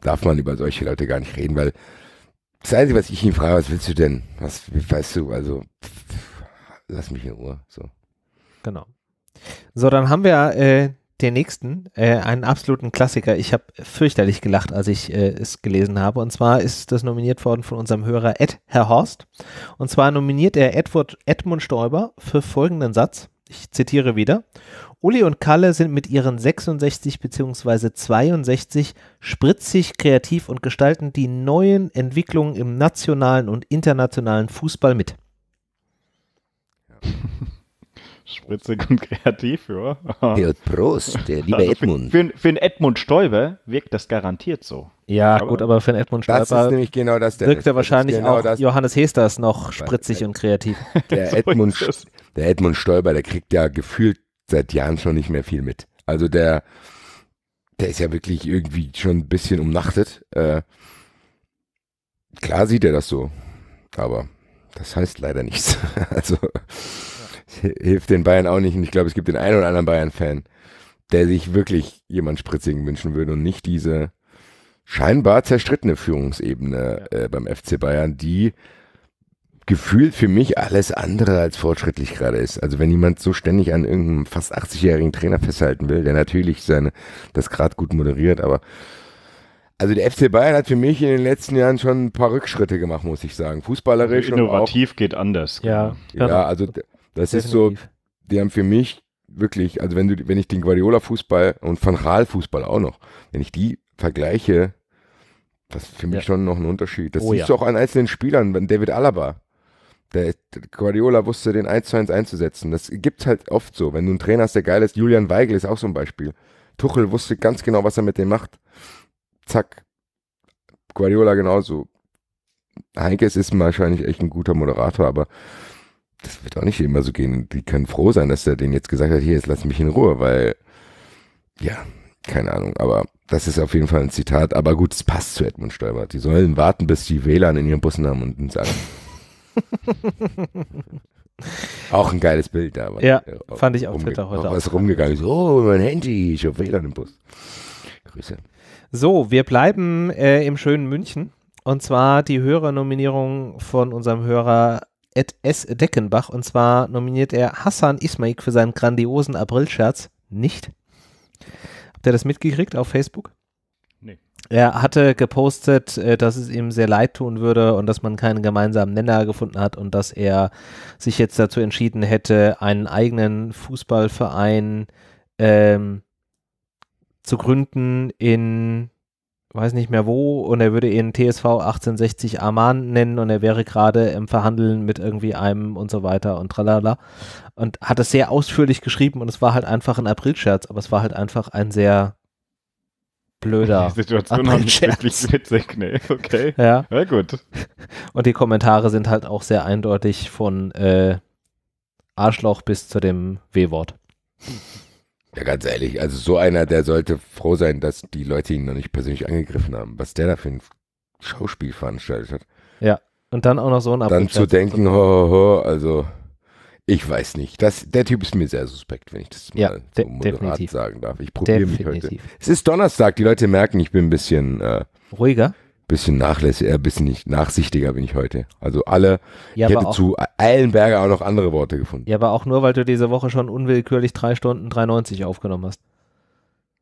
darf man über solche Leute gar nicht reden, weil das Einzige, was ich ihn frage, was willst du denn? Was weißt du? Also, lass mich in Ruhe. So. Genau. So, dann haben wir äh, den nächsten, äh, einen absoluten Klassiker. Ich habe fürchterlich gelacht, als ich äh, es gelesen habe. Und zwar ist das nominiert worden von unserem Hörer Ed Herr Horst. Und zwar nominiert er Edward Edmund Stoiber für folgenden Satz. Ich zitiere wieder. Uli und Kalle sind mit ihren 66 bzw. 62 spritzig, kreativ und gestalten die neuen Entwicklungen im nationalen und internationalen Fußball mit. Spritzig und kreativ, ja. ja Prost, der liebe also Edmund. Für, für, für einen Edmund Stoiber wirkt das garantiert so. Ja, aber gut, aber für einen Edmund Stoiber das ist nämlich genau das, der wirkt er wahrscheinlich genau auch das. Johannes Hesters noch spritzig und kreativ. Der, Edmund, so der Edmund Stoiber, der kriegt ja gefühlt seit Jahren schon nicht mehr viel mit. Also der, der ist ja wirklich irgendwie schon ein bisschen umnachtet. Äh, klar sieht er das so, aber das heißt leider nichts. also ja. hilft den Bayern auch nicht. Und ich glaube, es gibt den einen oder anderen Bayern-Fan, der sich wirklich jemand Spritzigen wünschen würde und nicht diese scheinbar zerstrittene Führungsebene äh, beim FC Bayern, die gefühlt für mich alles andere als fortschrittlich gerade ist. Also wenn jemand so ständig an irgendeinem fast 80-jährigen Trainer festhalten will, der natürlich seine, das gerade gut moderiert, aber also der FC Bayern hat für mich in den letzten Jahren schon ein paar Rückschritte gemacht, muss ich sagen. Fußballerisch. Innovativ und auch, geht anders. Ja, genau. ja also das definitiv. ist so, die haben für mich wirklich, also wenn du, wenn ich den Guardiola-Fußball und Van Raal-Fußball auch noch, wenn ich die vergleiche, das ist für mich ja. schon noch ein Unterschied. Das oh, siehst ja. du auch an einzelnen Spielern, David Alaba, der, Guardiola wusste, den 1 zu 1 einzusetzen. Das gibt's halt oft so. Wenn du einen Trainer hast, der geil ist, Julian Weigel ist auch so ein Beispiel. Tuchel wusste ganz genau, was er mit dem macht. Zack. Guardiola genauso. Heinkes ist wahrscheinlich echt ein guter Moderator, aber das wird auch nicht immer so gehen. Die können froh sein, dass er denen jetzt gesagt hat, hier, jetzt lass mich in Ruhe, weil, ja, keine Ahnung, aber das ist auf jeden Fall ein Zitat. Aber gut, es passt zu Edmund Stolbert. Die sollen warten, bis die WLAN in ihren Bussen haben und sagen. auch ein geiles Bild da. Ja, auch, äh, fand ich auf Twitter heute auch. Was rumgegangen ist. Oh, mein Handy, ich habe WLAN im Bus. Grüße. So, wir bleiben äh, im schönen München. Und zwar die Hörernominierung von unserem Hörer Ed S. Deckenbach. Und zwar nominiert er Hassan Ismail für seinen grandiosen April-Scherz. nicht. Habt ihr das mitgekriegt auf Facebook? Er hatte gepostet, äh, dass es ihm sehr leid tun würde und dass man keinen gemeinsamen Nenner gefunden hat und dass er sich jetzt dazu entschieden hätte, einen eigenen Fußballverein ähm, zu gründen in weiß nicht mehr wo und er würde ihn TSV 1860 Arman nennen und er wäre gerade im Verhandeln mit irgendwie einem und so weiter und tralala und hat es sehr ausführlich geschrieben und es war halt einfach ein April-Scherz, aber es war halt einfach ein sehr blöder. Die Situation hat mich wirklich witzig, ne? Okay. Ja. ja, gut. Und die Kommentare sind halt auch sehr eindeutig von äh, Arschloch bis zu dem W-Wort. Ja, ganz ehrlich, also so einer, der sollte froh sein, dass die Leute ihn noch nicht persönlich angegriffen haben. Was der da für ein Schauspiel veranstaltet hat. Ja, und dann auch noch so ein Abend. Dann zu denken, ho, ho, ho, also ich weiß nicht. Das, der Typ ist mir sehr suspekt, wenn ich das mal ja, so moderat definitiv. sagen darf. Ich probiere mich heute. Es ist Donnerstag, die Leute merken, ich bin ein bisschen äh, ruhiger. Bisschen nachlässiger, ein äh, bisschen nicht nachsichtiger bin ich heute. Also alle, ja, ich hätte auch, zu Eilenberger auch noch andere Worte gefunden. Ja, aber auch nur, weil du diese Woche schon unwillkürlich drei Stunden 93 aufgenommen hast.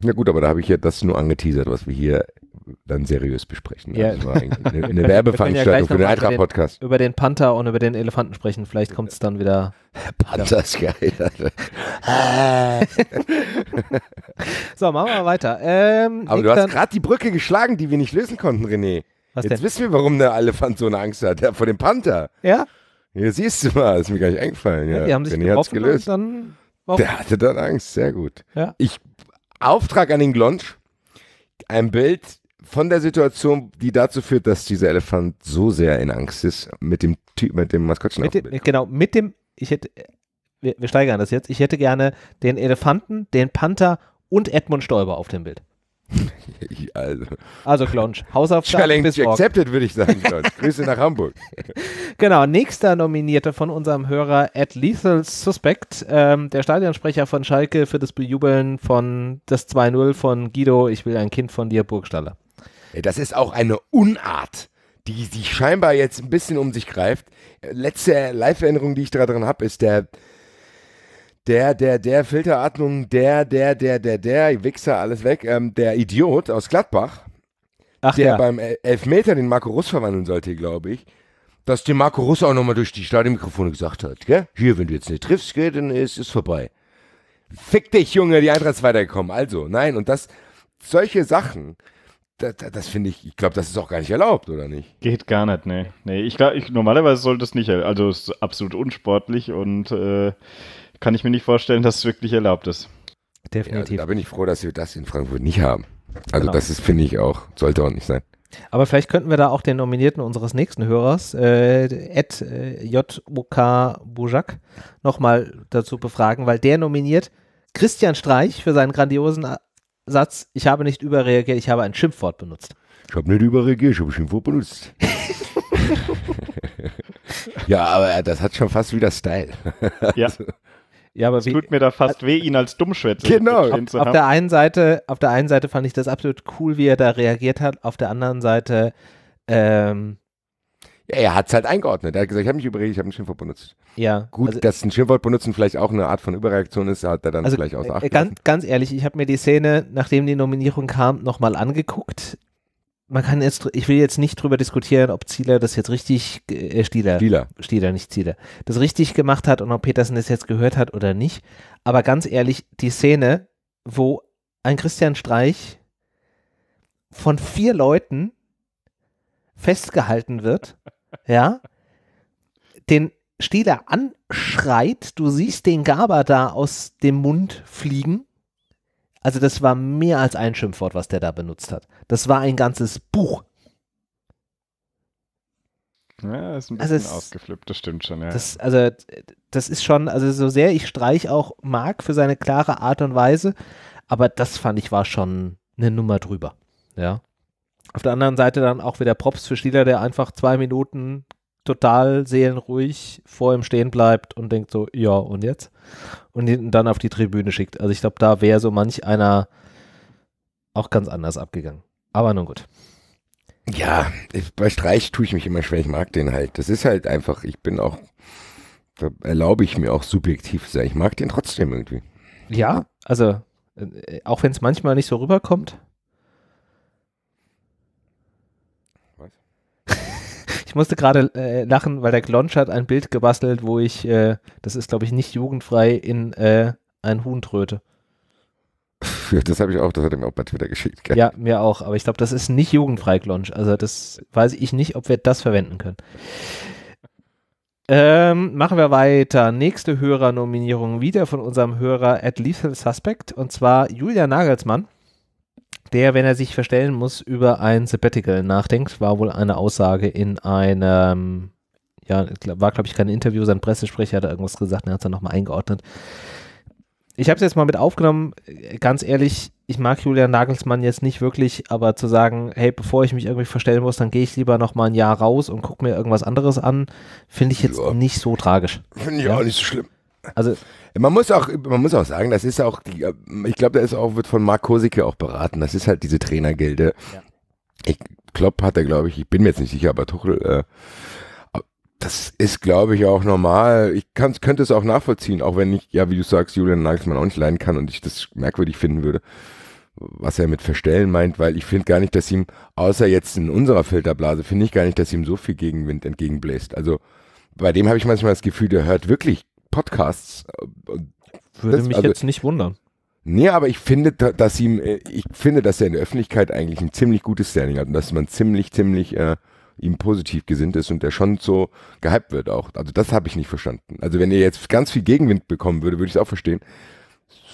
Na gut, aber da habe ich ja das nur angeteasert, was wir hier dann seriös besprechen. Ja. Also eine, eine Werbeveranstaltung ja für den Eintracht-Podcast. Über den Panther und über den Elefanten sprechen. Vielleicht kommt es dann wieder. Panther ist geil. so, machen wir mal weiter. Ähm, aber du hast gerade die Brücke geschlagen, die wir nicht lösen konnten, René. Was Jetzt denn? wissen wir, warum der Elefant so eine Angst hat. Ja, vor dem Panther. Ja? Ja, siehst du mal. Ist mir gar nicht eingefallen. Ja, ja die haben sich René getroffen gelöst. dann... Der hatte dann Angst, sehr gut. Ja. Ich Auftrag an den Glonsch, ein Bild von der Situation, die dazu führt, dass dieser Elefant so sehr in Angst ist mit dem Typ, mit dem Maskottchen. Mit dem, genau, mit dem, ich hätte, wir, wir steigern das jetzt, ich hätte gerne den Elefanten, den Panther und Edmund Stoiber auf dem Bild. also. also Klonsch, Hausaufgaben Challenge bis morgen. accepted, würde ich sagen, Klonsch. Grüße nach Hamburg. Genau, nächster Nominierter von unserem Hörer Ed Lethal Suspect, ähm, der Stadionsprecher von Schalke für das Bejubeln von das 2-0 von Guido, ich will ein Kind von dir, Burgstaller. Das ist auch eine Unart, die sich scheinbar jetzt ein bisschen um sich greift. Letzte live veränderung die ich daran habe, ist der der, der, der Filteratmung, der, der, der, der, der, Wichser, alles weg, ähm, der Idiot aus Gladbach, Ach, der ja. beim Elfmeter den Marco Russ verwandeln sollte, glaube ich, dass dem Marco Russ auch nochmal durch die Stadionmikrofone gesagt hat, gell? Hier, wenn du jetzt nicht triffst, gell, dann ist es vorbei. Fick dich, Junge, die Eintracht ist weitergekommen. Also, nein, und das, solche Sachen, das, das finde ich, ich glaube, das ist auch gar nicht erlaubt, oder nicht? Geht gar nicht, nee. Nee, ich glaube, normalerweise sollte es nicht, also es ist absolut unsportlich und äh, kann ich mir nicht vorstellen, dass es wirklich erlaubt ist. Definitiv. Ja, da bin ich froh, dass wir das in Frankfurt nicht haben. Also genau. das ist, finde ich auch, sollte auch nicht sein. Aber vielleicht könnten wir da auch den Nominierten unseres nächsten Hörers, äh, Ed äh, J.O.K. Bujak, nochmal dazu befragen, weil der nominiert Christian Streich für seinen grandiosen Satz, ich habe nicht überreagiert, ich habe ein Schimpfwort benutzt. Ich habe nicht überreagiert, ich habe Schimpfwort benutzt. ja, aber äh, das hat schon fast wieder Style. ja. Also, ja, aber es tut mir da fast weh, ihn als Dummschwätzer genau. Auf, zu haben. Auf der einen Seite, auf der einen Seite fand ich das absolut cool, wie er da reagiert hat. Auf der anderen Seite, ähm, ja, er hat es halt eingeordnet. Er hat gesagt, ich habe mich überredet, ich habe ein Schimpfwort benutzt. Ja. Gut, also, dass ein Schimpfwort benutzen vielleicht auch eine Art von Überreaktion ist, hat er dann also, vielleicht außer Acht äh, ganz, ganz ehrlich, ich habe mir die Szene, nachdem die Nominierung kam, nochmal angeguckt man kann jetzt, ich will jetzt nicht drüber diskutieren, ob Zieler das jetzt richtig, äh, äh, Stieler, Stieler, Stieler, nicht Zieler, das richtig gemacht hat und ob Petersen das jetzt gehört hat oder nicht. Aber ganz ehrlich, die Szene, wo ein Christian Streich von vier Leuten festgehalten wird, ja, den Stieler anschreit, du siehst den Gaber da aus dem Mund fliegen also das war mehr als ein Schimpfwort, was der da benutzt hat. Das war ein ganzes Buch. Ja, ist ein also bisschen also es, ausgeflippt, das stimmt schon, ja. Das, also das ist schon, also so sehr ich Streich auch Marc für seine klare Art und Weise, aber das fand ich war schon eine Nummer drüber, ja. Auf der anderen Seite dann auch wieder Props für Stieler, der einfach zwei Minuten total seelenruhig vor ihm stehen bleibt und denkt so, ja, und jetzt? und hinten dann auf die Tribüne schickt. Also ich glaube, da wäre so manch einer auch ganz anders abgegangen. Aber nun gut. Ja, bei Streich tue ich mich immer schwer. Ich mag den halt. Das ist halt einfach, ich bin auch, da erlaube ich mir auch subjektiv zu sein. Ich mag den trotzdem irgendwie. Ja, also äh, auch wenn es manchmal nicht so rüberkommt. Ich musste gerade äh, lachen, weil der Glonsch hat ein Bild gebastelt, wo ich, äh, das ist glaube ich nicht jugendfrei, in äh, ein Huhn tröte. Das habe ich auch, das hat er mir auch bei Twitter geschickt. Gell? Ja, mir auch, aber ich glaube, das ist nicht jugendfrei Glonsch. Also das weiß ich nicht, ob wir das verwenden können. Ähm, machen wir weiter. Nächste Hörernominierung wieder von unserem Hörer at Lethal Suspect und zwar Julia Nagelsmann der, wenn er sich verstellen muss, über ein Sabbatical nachdenkt, war wohl eine Aussage in einem, ja, war glaube ich kein Interview, sein Pressesprecher hat irgendwas gesagt, er hat es dann nochmal eingeordnet. Ich habe es jetzt mal mit aufgenommen, ganz ehrlich, ich mag Julian Nagelsmann jetzt nicht wirklich, aber zu sagen, hey, bevor ich mich irgendwie verstellen muss, dann gehe ich lieber nochmal ein Jahr raus und gucke mir irgendwas anderes an, finde ich jetzt ja. nicht so tragisch. Finde ich ja? auch nicht so schlimm. Also man muss auch, man muss auch sagen, das ist auch die, ich glaube, da ist auch wird von Mark Kosicke auch beraten. Das ist halt diese Trainergilde. Ja. Ich, Klopp hat er, glaube ich, ich bin mir jetzt nicht sicher, aber Tuchel. Äh, das ist, glaube ich, auch normal. Ich könnte es auch nachvollziehen, auch wenn ich, ja, wie du sagst, Julian Nagelsmann auch nicht leiden kann und ich das merkwürdig finden würde, was er mit Verstellen meint, weil ich finde gar nicht, dass ihm, außer jetzt in unserer Filterblase, finde ich gar nicht, dass ihm so viel Gegenwind entgegenbläst. Also bei dem habe ich manchmal das Gefühl, der hört wirklich Podcasts. Äh, würde das, mich also, jetzt nicht wundern. Nee, aber ich finde, dass ihm, äh, ich finde, dass er in der Öffentlichkeit eigentlich ein ziemlich gutes Standing hat und dass man ziemlich, ziemlich äh, ihm positiv gesinnt ist und der schon so gehypt wird auch. Also das habe ich nicht verstanden. Also wenn er jetzt ganz viel Gegenwind bekommen würde, würde ich es auch verstehen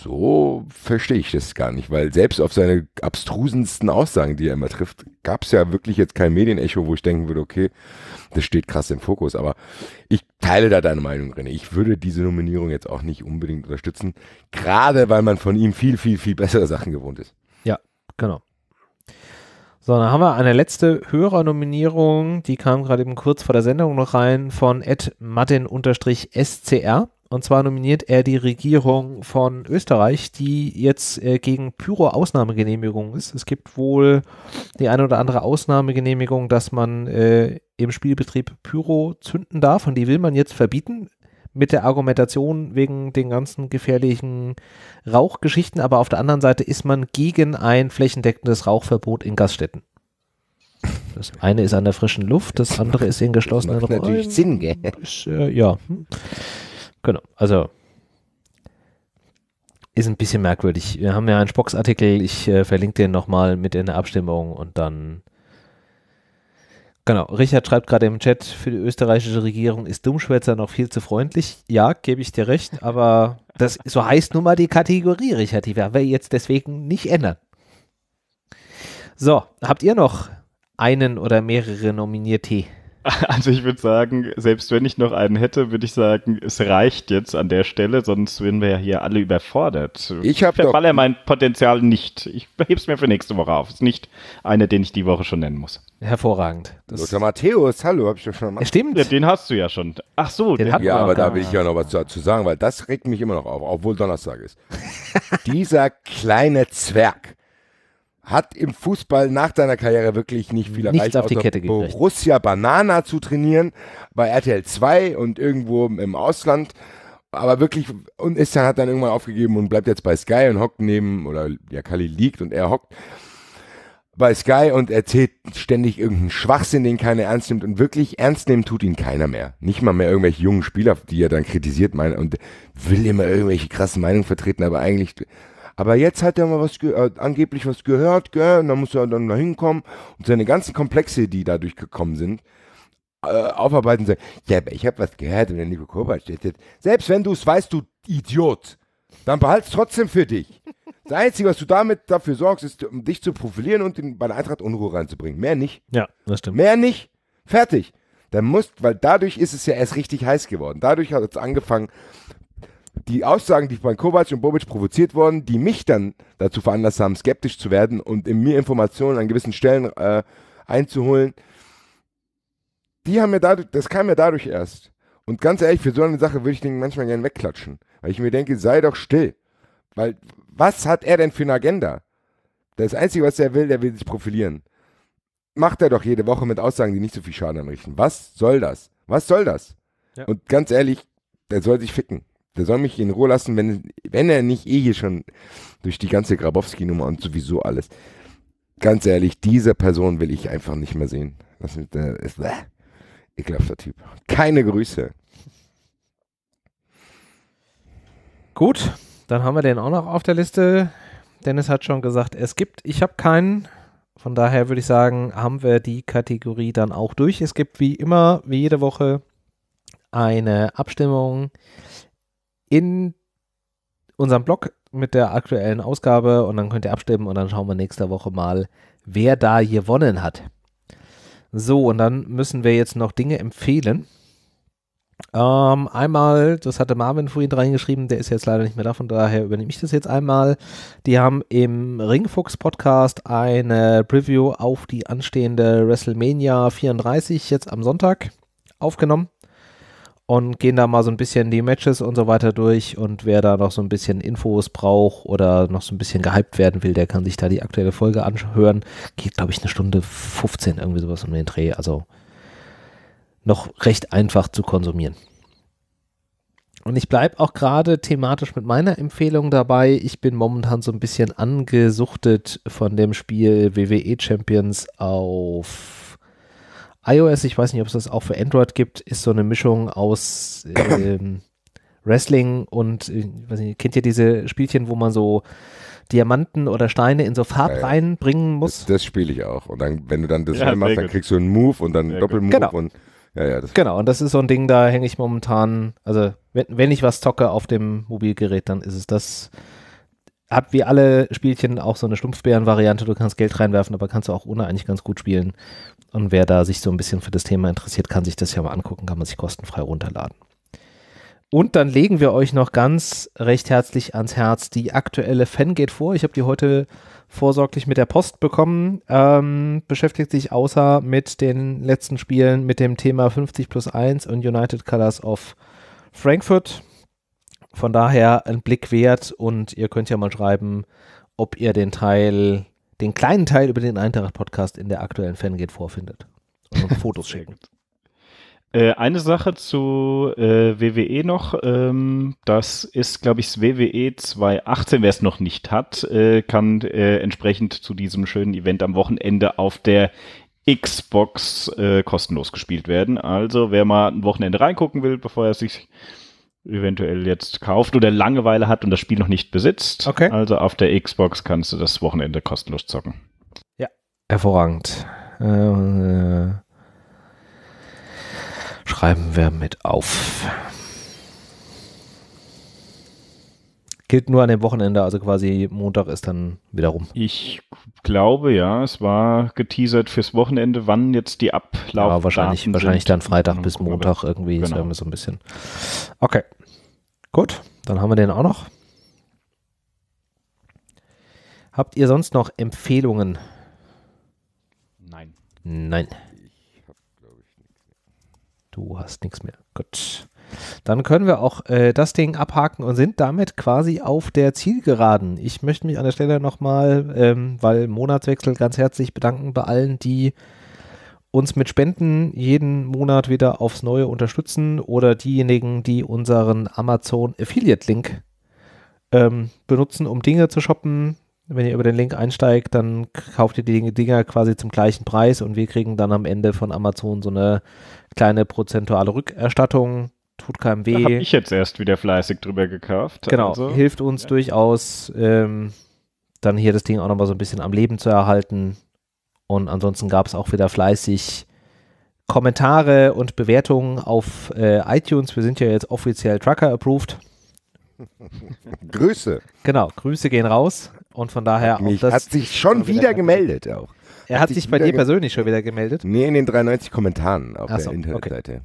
so verstehe ich das gar nicht, weil selbst auf seine abstrusensten Aussagen, die er immer trifft, gab es ja wirklich jetzt kein Medienecho, wo ich denken würde, okay, das steht krass im Fokus. Aber ich teile da deine Meinung, René. Ich würde diese Nominierung jetzt auch nicht unbedingt unterstützen, gerade weil man von ihm viel, viel, viel bessere Sachen gewohnt ist. Ja, genau. So, dann haben wir eine letzte Hörernominierung, die kam gerade eben kurz vor der Sendung noch rein, von Ed Martin-SCR. Und zwar nominiert er die Regierung von Österreich, die jetzt äh, gegen Pyro-Ausnahmegenehmigung ist. Es gibt wohl die eine oder andere Ausnahmegenehmigung, dass man äh, im Spielbetrieb Pyro zünden darf und die will man jetzt verbieten mit der Argumentation wegen den ganzen gefährlichen Rauchgeschichten, aber auf der anderen Seite ist man gegen ein flächendeckendes Rauchverbot in Gaststätten. Das eine ist an der frischen Luft, das andere ist in geschlossenen das Räumen. Natürlich Sinn, gell? Ist, äh, ja. Hm. Genau. Also ist ein bisschen merkwürdig. Wir haben ja einen Spox-Artikel, ich äh, verlinke den nochmal mit in der Abstimmung und dann. Genau, Richard schreibt gerade im Chat, für die österreichische Regierung ist Dummschwätzer noch viel zu freundlich. Ja, gebe ich dir recht, aber das, so heißt nun mal die Kategorie, Richard, die werden wir jetzt deswegen nicht ändern. So, habt ihr noch einen oder mehrere Nominierte? Also ich würde sagen, selbst wenn ich noch einen hätte, würde ich sagen, es reicht jetzt an der Stelle, sonst wären wir ja hier alle überfordert. Ich habe verballer mein Potenzial nicht. Ich hebe es mir für nächste Woche auf. Es ist nicht einer, den ich die Woche schon nennen muss. Hervorragend. Das Lothar Matthäus, hallo, habe ich doch schon mal. Stimmt. Ja, den hast du ja schon. Ach so, den, den Ja, aber da will ich ja noch was dazu sagen, weil das regt mich immer noch auf, obwohl Donnerstag ist. Dieser kleine Zwerg hat im Fußball nach deiner Karriere wirklich nicht viel Nichts erreicht, auf die Kette gekriegt. Borussia Banana zu trainieren bei RTL 2 und irgendwo im Ausland. Aber wirklich, und ist dann, hat dann irgendwann aufgegeben und bleibt jetzt bei Sky und hockt neben, oder ja, Kali liegt und er hockt bei Sky und erzählt ständig irgendeinen Schwachsinn, den keiner ernst nimmt. Und wirklich ernst nehmen tut ihn keiner mehr. Nicht mal mehr irgendwelche jungen Spieler, die er dann kritisiert meint und will immer irgendwelche krassen Meinungen vertreten, aber eigentlich aber jetzt hat er mal was äh, angeblich was gehört, gell? Und dann muss er dann da hinkommen und seine ganzen Komplexe, die dadurch gekommen sind, äh, aufarbeiten und sagen, ja, ich habe was gehört und der Nico Kobalt steht jetzt. Selbst wenn du es weißt, du Idiot, dann behalt's trotzdem für dich. Das Einzige, was du damit dafür sorgst, ist, um dich zu profilieren und den, bei der Eintracht Unruhe reinzubringen. Mehr nicht. Ja, das stimmt. Mehr nicht. Fertig. Dann musst, weil dadurch ist es ja erst richtig heiß geworden. Dadurch hat es angefangen, die Aussagen, die von Kovac und Bobic provoziert wurden, die mich dann dazu veranlasst haben, skeptisch zu werden und in mir Informationen an gewissen Stellen äh, einzuholen, die haben mir dadurch, das kam mir dadurch erst. Und ganz ehrlich, für so eine Sache würde ich den manchmal gerne wegklatschen. Weil ich mir denke, sei doch still. Weil, was hat er denn für eine Agenda? Das Einzige, was er will, der will sich profilieren. Macht er doch jede Woche mit Aussagen, die nicht so viel Schaden anrichten. Was soll das? Was soll das? Ja. Und ganz ehrlich, der soll sich ficken. Der soll mich in Ruhe lassen, wenn, wenn er nicht eh hier schon durch die ganze Grabowski-Nummer und sowieso alles. Ganz ehrlich, diese Person will ich einfach nicht mehr sehen. Das ist, äh, ist äh, ekelhafter Typ. Keine Grüße. Gut, dann haben wir den auch noch auf der Liste. Dennis hat schon gesagt, es gibt, ich habe keinen. Von daher würde ich sagen, haben wir die Kategorie dann auch durch. Es gibt wie immer, wie jede Woche, eine Abstimmung in unserem Blog mit der aktuellen Ausgabe und dann könnt ihr abstimmen und dann schauen wir nächste Woche mal, wer da gewonnen hat. So, und dann müssen wir jetzt noch Dinge empfehlen. Ähm, einmal, das hatte Marvin vorhin reingeschrieben, der ist jetzt leider nicht mehr da, von daher übernehme ich das jetzt einmal. Die haben im Ringfuchs Podcast eine Preview auf die anstehende WrestleMania 34 jetzt am Sonntag aufgenommen und gehen da mal so ein bisschen die Matches und so weiter durch und wer da noch so ein bisschen Infos braucht oder noch so ein bisschen gehypt werden will, der kann sich da die aktuelle Folge anhören. Geht, glaube ich, eine Stunde 15, irgendwie sowas um den Dreh. Also noch recht einfach zu konsumieren. Und ich bleibe auch gerade thematisch mit meiner Empfehlung dabei. Ich bin momentan so ein bisschen angesuchtet von dem Spiel WWE Champions auf iOS, ich weiß nicht, ob es das auch für Android gibt, ist so eine Mischung aus äh, Wrestling und, ich äh, weiß nicht, kennt ihr diese Spielchen, wo man so Diamanten oder Steine in so Farbreihen ja, bringen muss? Das, das spiele ich auch. Und dann, wenn du dann das ja, machst, dann kriegst du einen Move und dann einen Doppelmove genau. und ja, ja, genau, und das ist so ein Ding, da hänge ich momentan, also wenn, wenn ich was zocke auf dem Mobilgerät, dann ist es das, hat wie alle Spielchen auch so eine Stumpfbären-Variante. Du kannst Geld reinwerfen, aber kannst du auch ohne eigentlich ganz gut spielen. Und wer da sich so ein bisschen für das Thema interessiert, kann sich das ja mal angucken, kann man sich kostenfrei runterladen. Und dann legen wir euch noch ganz recht herzlich ans Herz die aktuelle Fangate vor. Ich habe die heute vorsorglich mit der Post bekommen. Ähm, beschäftigt sich außer mit den letzten Spielen mit dem Thema 50 plus 1 und United Colors of Frankfurt von daher ein Blick wert und ihr könnt ja mal schreiben, ob ihr den Teil, den kleinen Teil über den Eintracht-Podcast in der aktuellen Fangate vorfindet. Und Fotos schicken. Äh, eine Sache zu äh, WWE noch, ähm, das ist, glaube ich, das WWE e 218, wer es noch nicht hat, äh, kann äh, entsprechend zu diesem schönen Event am Wochenende auf der Xbox äh, kostenlos gespielt werden. Also wer mal ein Wochenende reingucken will, bevor er sich eventuell jetzt kauft oder Langeweile hat und das Spiel noch nicht besitzt. Okay. Also auf der Xbox kannst du das Wochenende kostenlos zocken. Ja, hervorragend. Äh, schreiben wir mit auf. Gilt nur an dem Wochenende, also quasi Montag ist dann wieder rum. Ich glaube ja, es war geteasert fürs Wochenende, wann jetzt die Ablauf. Ja, wahrscheinlich, wahrscheinlich sind. dann Freitag genau, bis Montag irgendwie, genau. so ein bisschen. Okay. Gut, dann haben wir den auch noch. Habt ihr sonst noch Empfehlungen? Nein. Nein. Ich habe, glaube ich, nichts mehr. Du hast nichts mehr. Gut. Dann können wir auch äh, das Ding abhaken und sind damit quasi auf der Zielgeraden. Ich möchte mich an der Stelle nochmal, ähm, weil Monatswechsel ganz herzlich bedanken bei allen, die uns mit Spenden jeden Monat wieder aufs Neue unterstützen oder diejenigen, die unseren Amazon Affiliate Link ähm, benutzen, um Dinge zu shoppen. Wenn ihr über den Link einsteigt, dann kauft ihr die Dinger quasi zum gleichen Preis und wir kriegen dann am Ende von Amazon so eine kleine prozentuale Rückerstattung. Tut keinem weh. habe ich jetzt erst wieder fleißig drüber gekauft. Genau, also. hilft uns ja. durchaus, ähm, dann hier das Ding auch nochmal so ein bisschen am Leben zu erhalten und ansonsten gab es auch wieder fleißig Kommentare und Bewertungen auf äh, iTunes. Wir sind ja jetzt offiziell Trucker approved. Grüße. Genau, Grüße gehen raus. Und von daher hat, das hat sich schon wieder, wieder gemeldet auch. Er hat, hat sich, bei dir persönlich schon wieder gemeldet? Nee, in den 93 Kommentaren auf Ach der Internetseite. Okay.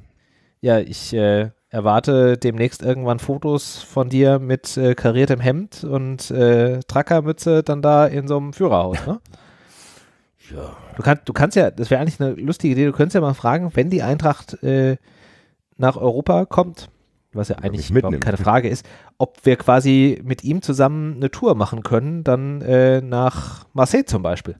Ja, ich äh, erwarte demnächst irgendwann Fotos von dir mit äh, kariertem Hemd und äh, Truckermütze dann da in so einem Führerhaus, ne? ja. Du, kann, du kannst ja, das wäre eigentlich eine lustige Idee, du könntest ja mal fragen, wenn die Eintracht äh, nach Europa kommt, was ja eigentlich überhaupt keine Frage ist, ob wir quasi mit ihm zusammen eine Tour machen können, dann äh, nach Marseille zum Beispiel.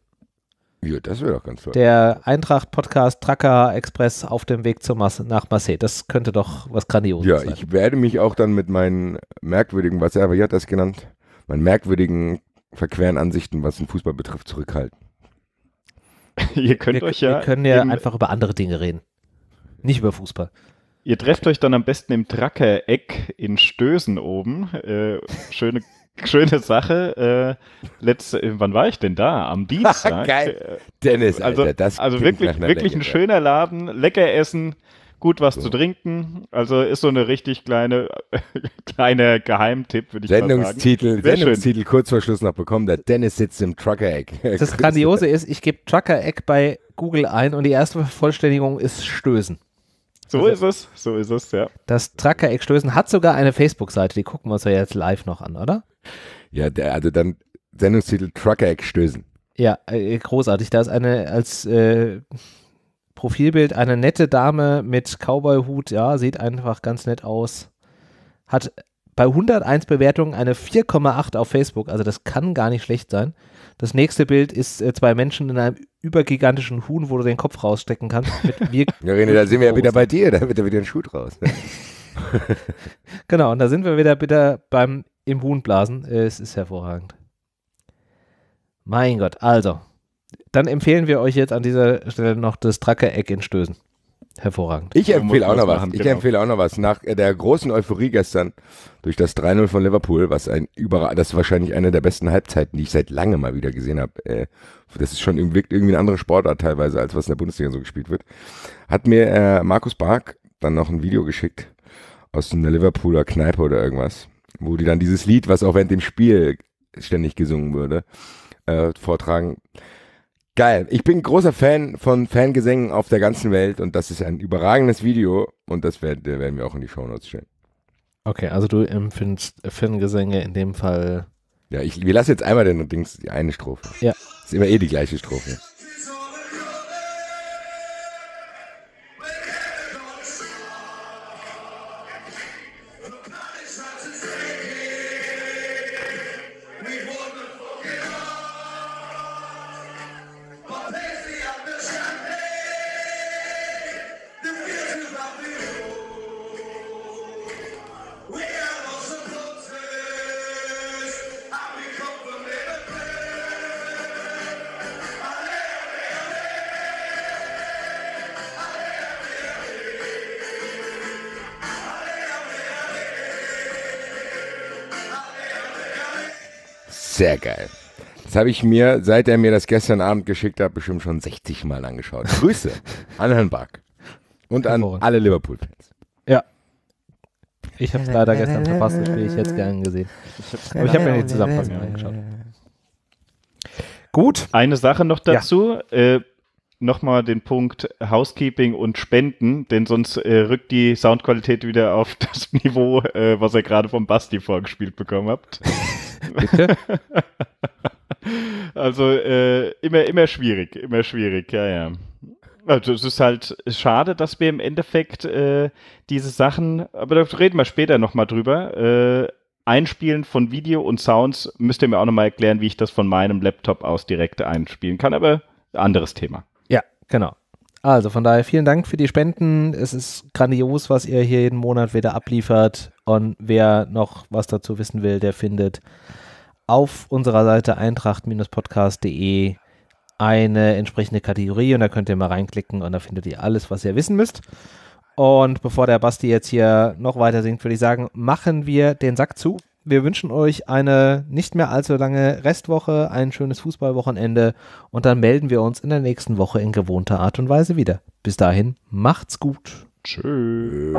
Ja, das wäre doch ganz toll. Der Eintracht-Podcast Tracker Express auf dem Weg zur Mas nach Marseille. Das könnte doch was Grandioses ja, sein. Ja, ich werde mich auch dann mit meinen merkwürdigen, was er aber hat das genannt, meinen merkwürdigen, verqueren Ansichten, was den Fußball betrifft, zurückhalten. ihr könnt wir, euch ja. Wir können ja einfach über andere Dinge reden. Nicht über Fußball. Ihr trefft euch dann am besten im Dracker-Eck in Stößen oben. Äh, schöne, schöne Sache. Äh, letzte, äh, wann war ich denn da? Am Dienstag. Geil. Äh, Dennis, also, Alter, das also wirklich, wirklich ein schöner Laden. Lecker essen gut was so. zu trinken. Also ist so eine richtig kleine, kleine Geheimtipp, würde ich Sendungstitel, mal sagen. Sendungstitel kurz vor Schluss noch bekommen. Der Dennis sitzt im trucker Egg. Das Grandiose ist, ich gebe trucker Egg bei Google ein und die erste Vervollständigung ist Stößen. So also, ist es, so ist es, ja. Das trucker Egg Stößen hat sogar eine Facebook-Seite, die gucken wir uns ja jetzt live noch an, oder? Ja, der, also dann Sendungstitel trucker Egg Stößen. Ja, äh, großartig. Da ist eine als äh, Profilbild eine nette Dame mit Cowboy-Hut, ja, sieht einfach ganz nett aus. Hat bei 101 Bewertungen eine 4,8 auf Facebook, also das kann gar nicht schlecht sein. Das nächste Bild ist äh, zwei Menschen in einem übergigantischen Huhn, wo du den Kopf rausstecken kannst. Mit ja, Rene, da sind wir ja wieder bei dir, da wird ja wieder ein Schuh draus. Ne? genau, und da sind wir wieder, wieder beim im Huhnblasen. Äh, es ist hervorragend. Mein Gott, also, dann empfehlen wir euch jetzt an dieser Stelle noch das Dracke-Eck in Stößen. Hervorragend. Ich empfehle auch noch was. ich genau. empfehle auch noch was. Nach der großen Euphorie gestern durch das 3-0 von Liverpool, was ein überall, das ist wahrscheinlich eine der besten Halbzeiten, die ich seit lange mal wieder gesehen habe. Äh, das ist schon irgendwie ein anderer Sportart teilweise, als was in der Bundesliga so gespielt wird. Hat mir äh, Markus Bark dann noch ein Video geschickt aus einer Liverpooler Kneipe oder irgendwas, wo die dann dieses Lied, was auch während dem Spiel ständig gesungen würde, äh, vortragen. Geil. Ich bin großer Fan von Fangesängen auf der ganzen Welt und das ist ein überragendes Video und das werden, äh, werden wir auch in die Shownotes stellen. Okay, also du empfindest Fangesänge in dem Fall. Ja, ich, wir lassen jetzt einmal den Dings, die eine Strophe. Ja. Ist immer eh die gleiche Strophe. Sehr geil. Das habe ich mir, seit er mir das gestern Abend geschickt hat, bestimmt schon 60 Mal angeschaut. Grüße an Herrn Bark und an alle Liverpool-Fans. Ja. Ich habe es leider gestern verpasst, das Spiel ich jetzt gerne gesehen. Aber ich habe mir die Zusammenfassung angeschaut. Gut. Eine Sache noch dazu. Ja. Äh, Nochmal den Punkt Housekeeping und Spenden, denn sonst äh, rückt die Soundqualität wieder auf das Niveau, äh, was ihr gerade vom Basti vorgespielt bekommen habt. Bitte? also äh, immer, immer schwierig, immer schwierig, ja, ja. Also es ist halt schade, dass wir im Endeffekt äh, diese Sachen, aber da reden wir später nochmal drüber. Äh, Einspielen von Video und Sounds müsst ihr mir auch nochmal erklären, wie ich das von meinem Laptop aus direkt einspielen kann, aber anderes Thema. Ja, genau. Also von daher vielen Dank für die Spenden. Es ist grandios, was ihr hier jeden Monat wieder abliefert. Und wer noch was dazu wissen will, der findet auf unserer Seite eintracht-podcast.de eine entsprechende Kategorie und da könnt ihr mal reinklicken und da findet ihr alles, was ihr wissen müsst. Und bevor der Basti jetzt hier noch weiter singt, würde ich sagen, machen wir den Sack zu wir wünschen euch eine nicht mehr allzu lange Restwoche, ein schönes Fußballwochenende und dann melden wir uns in der nächsten Woche in gewohnter Art und Weise wieder. Bis dahin, macht's gut. Tschüss.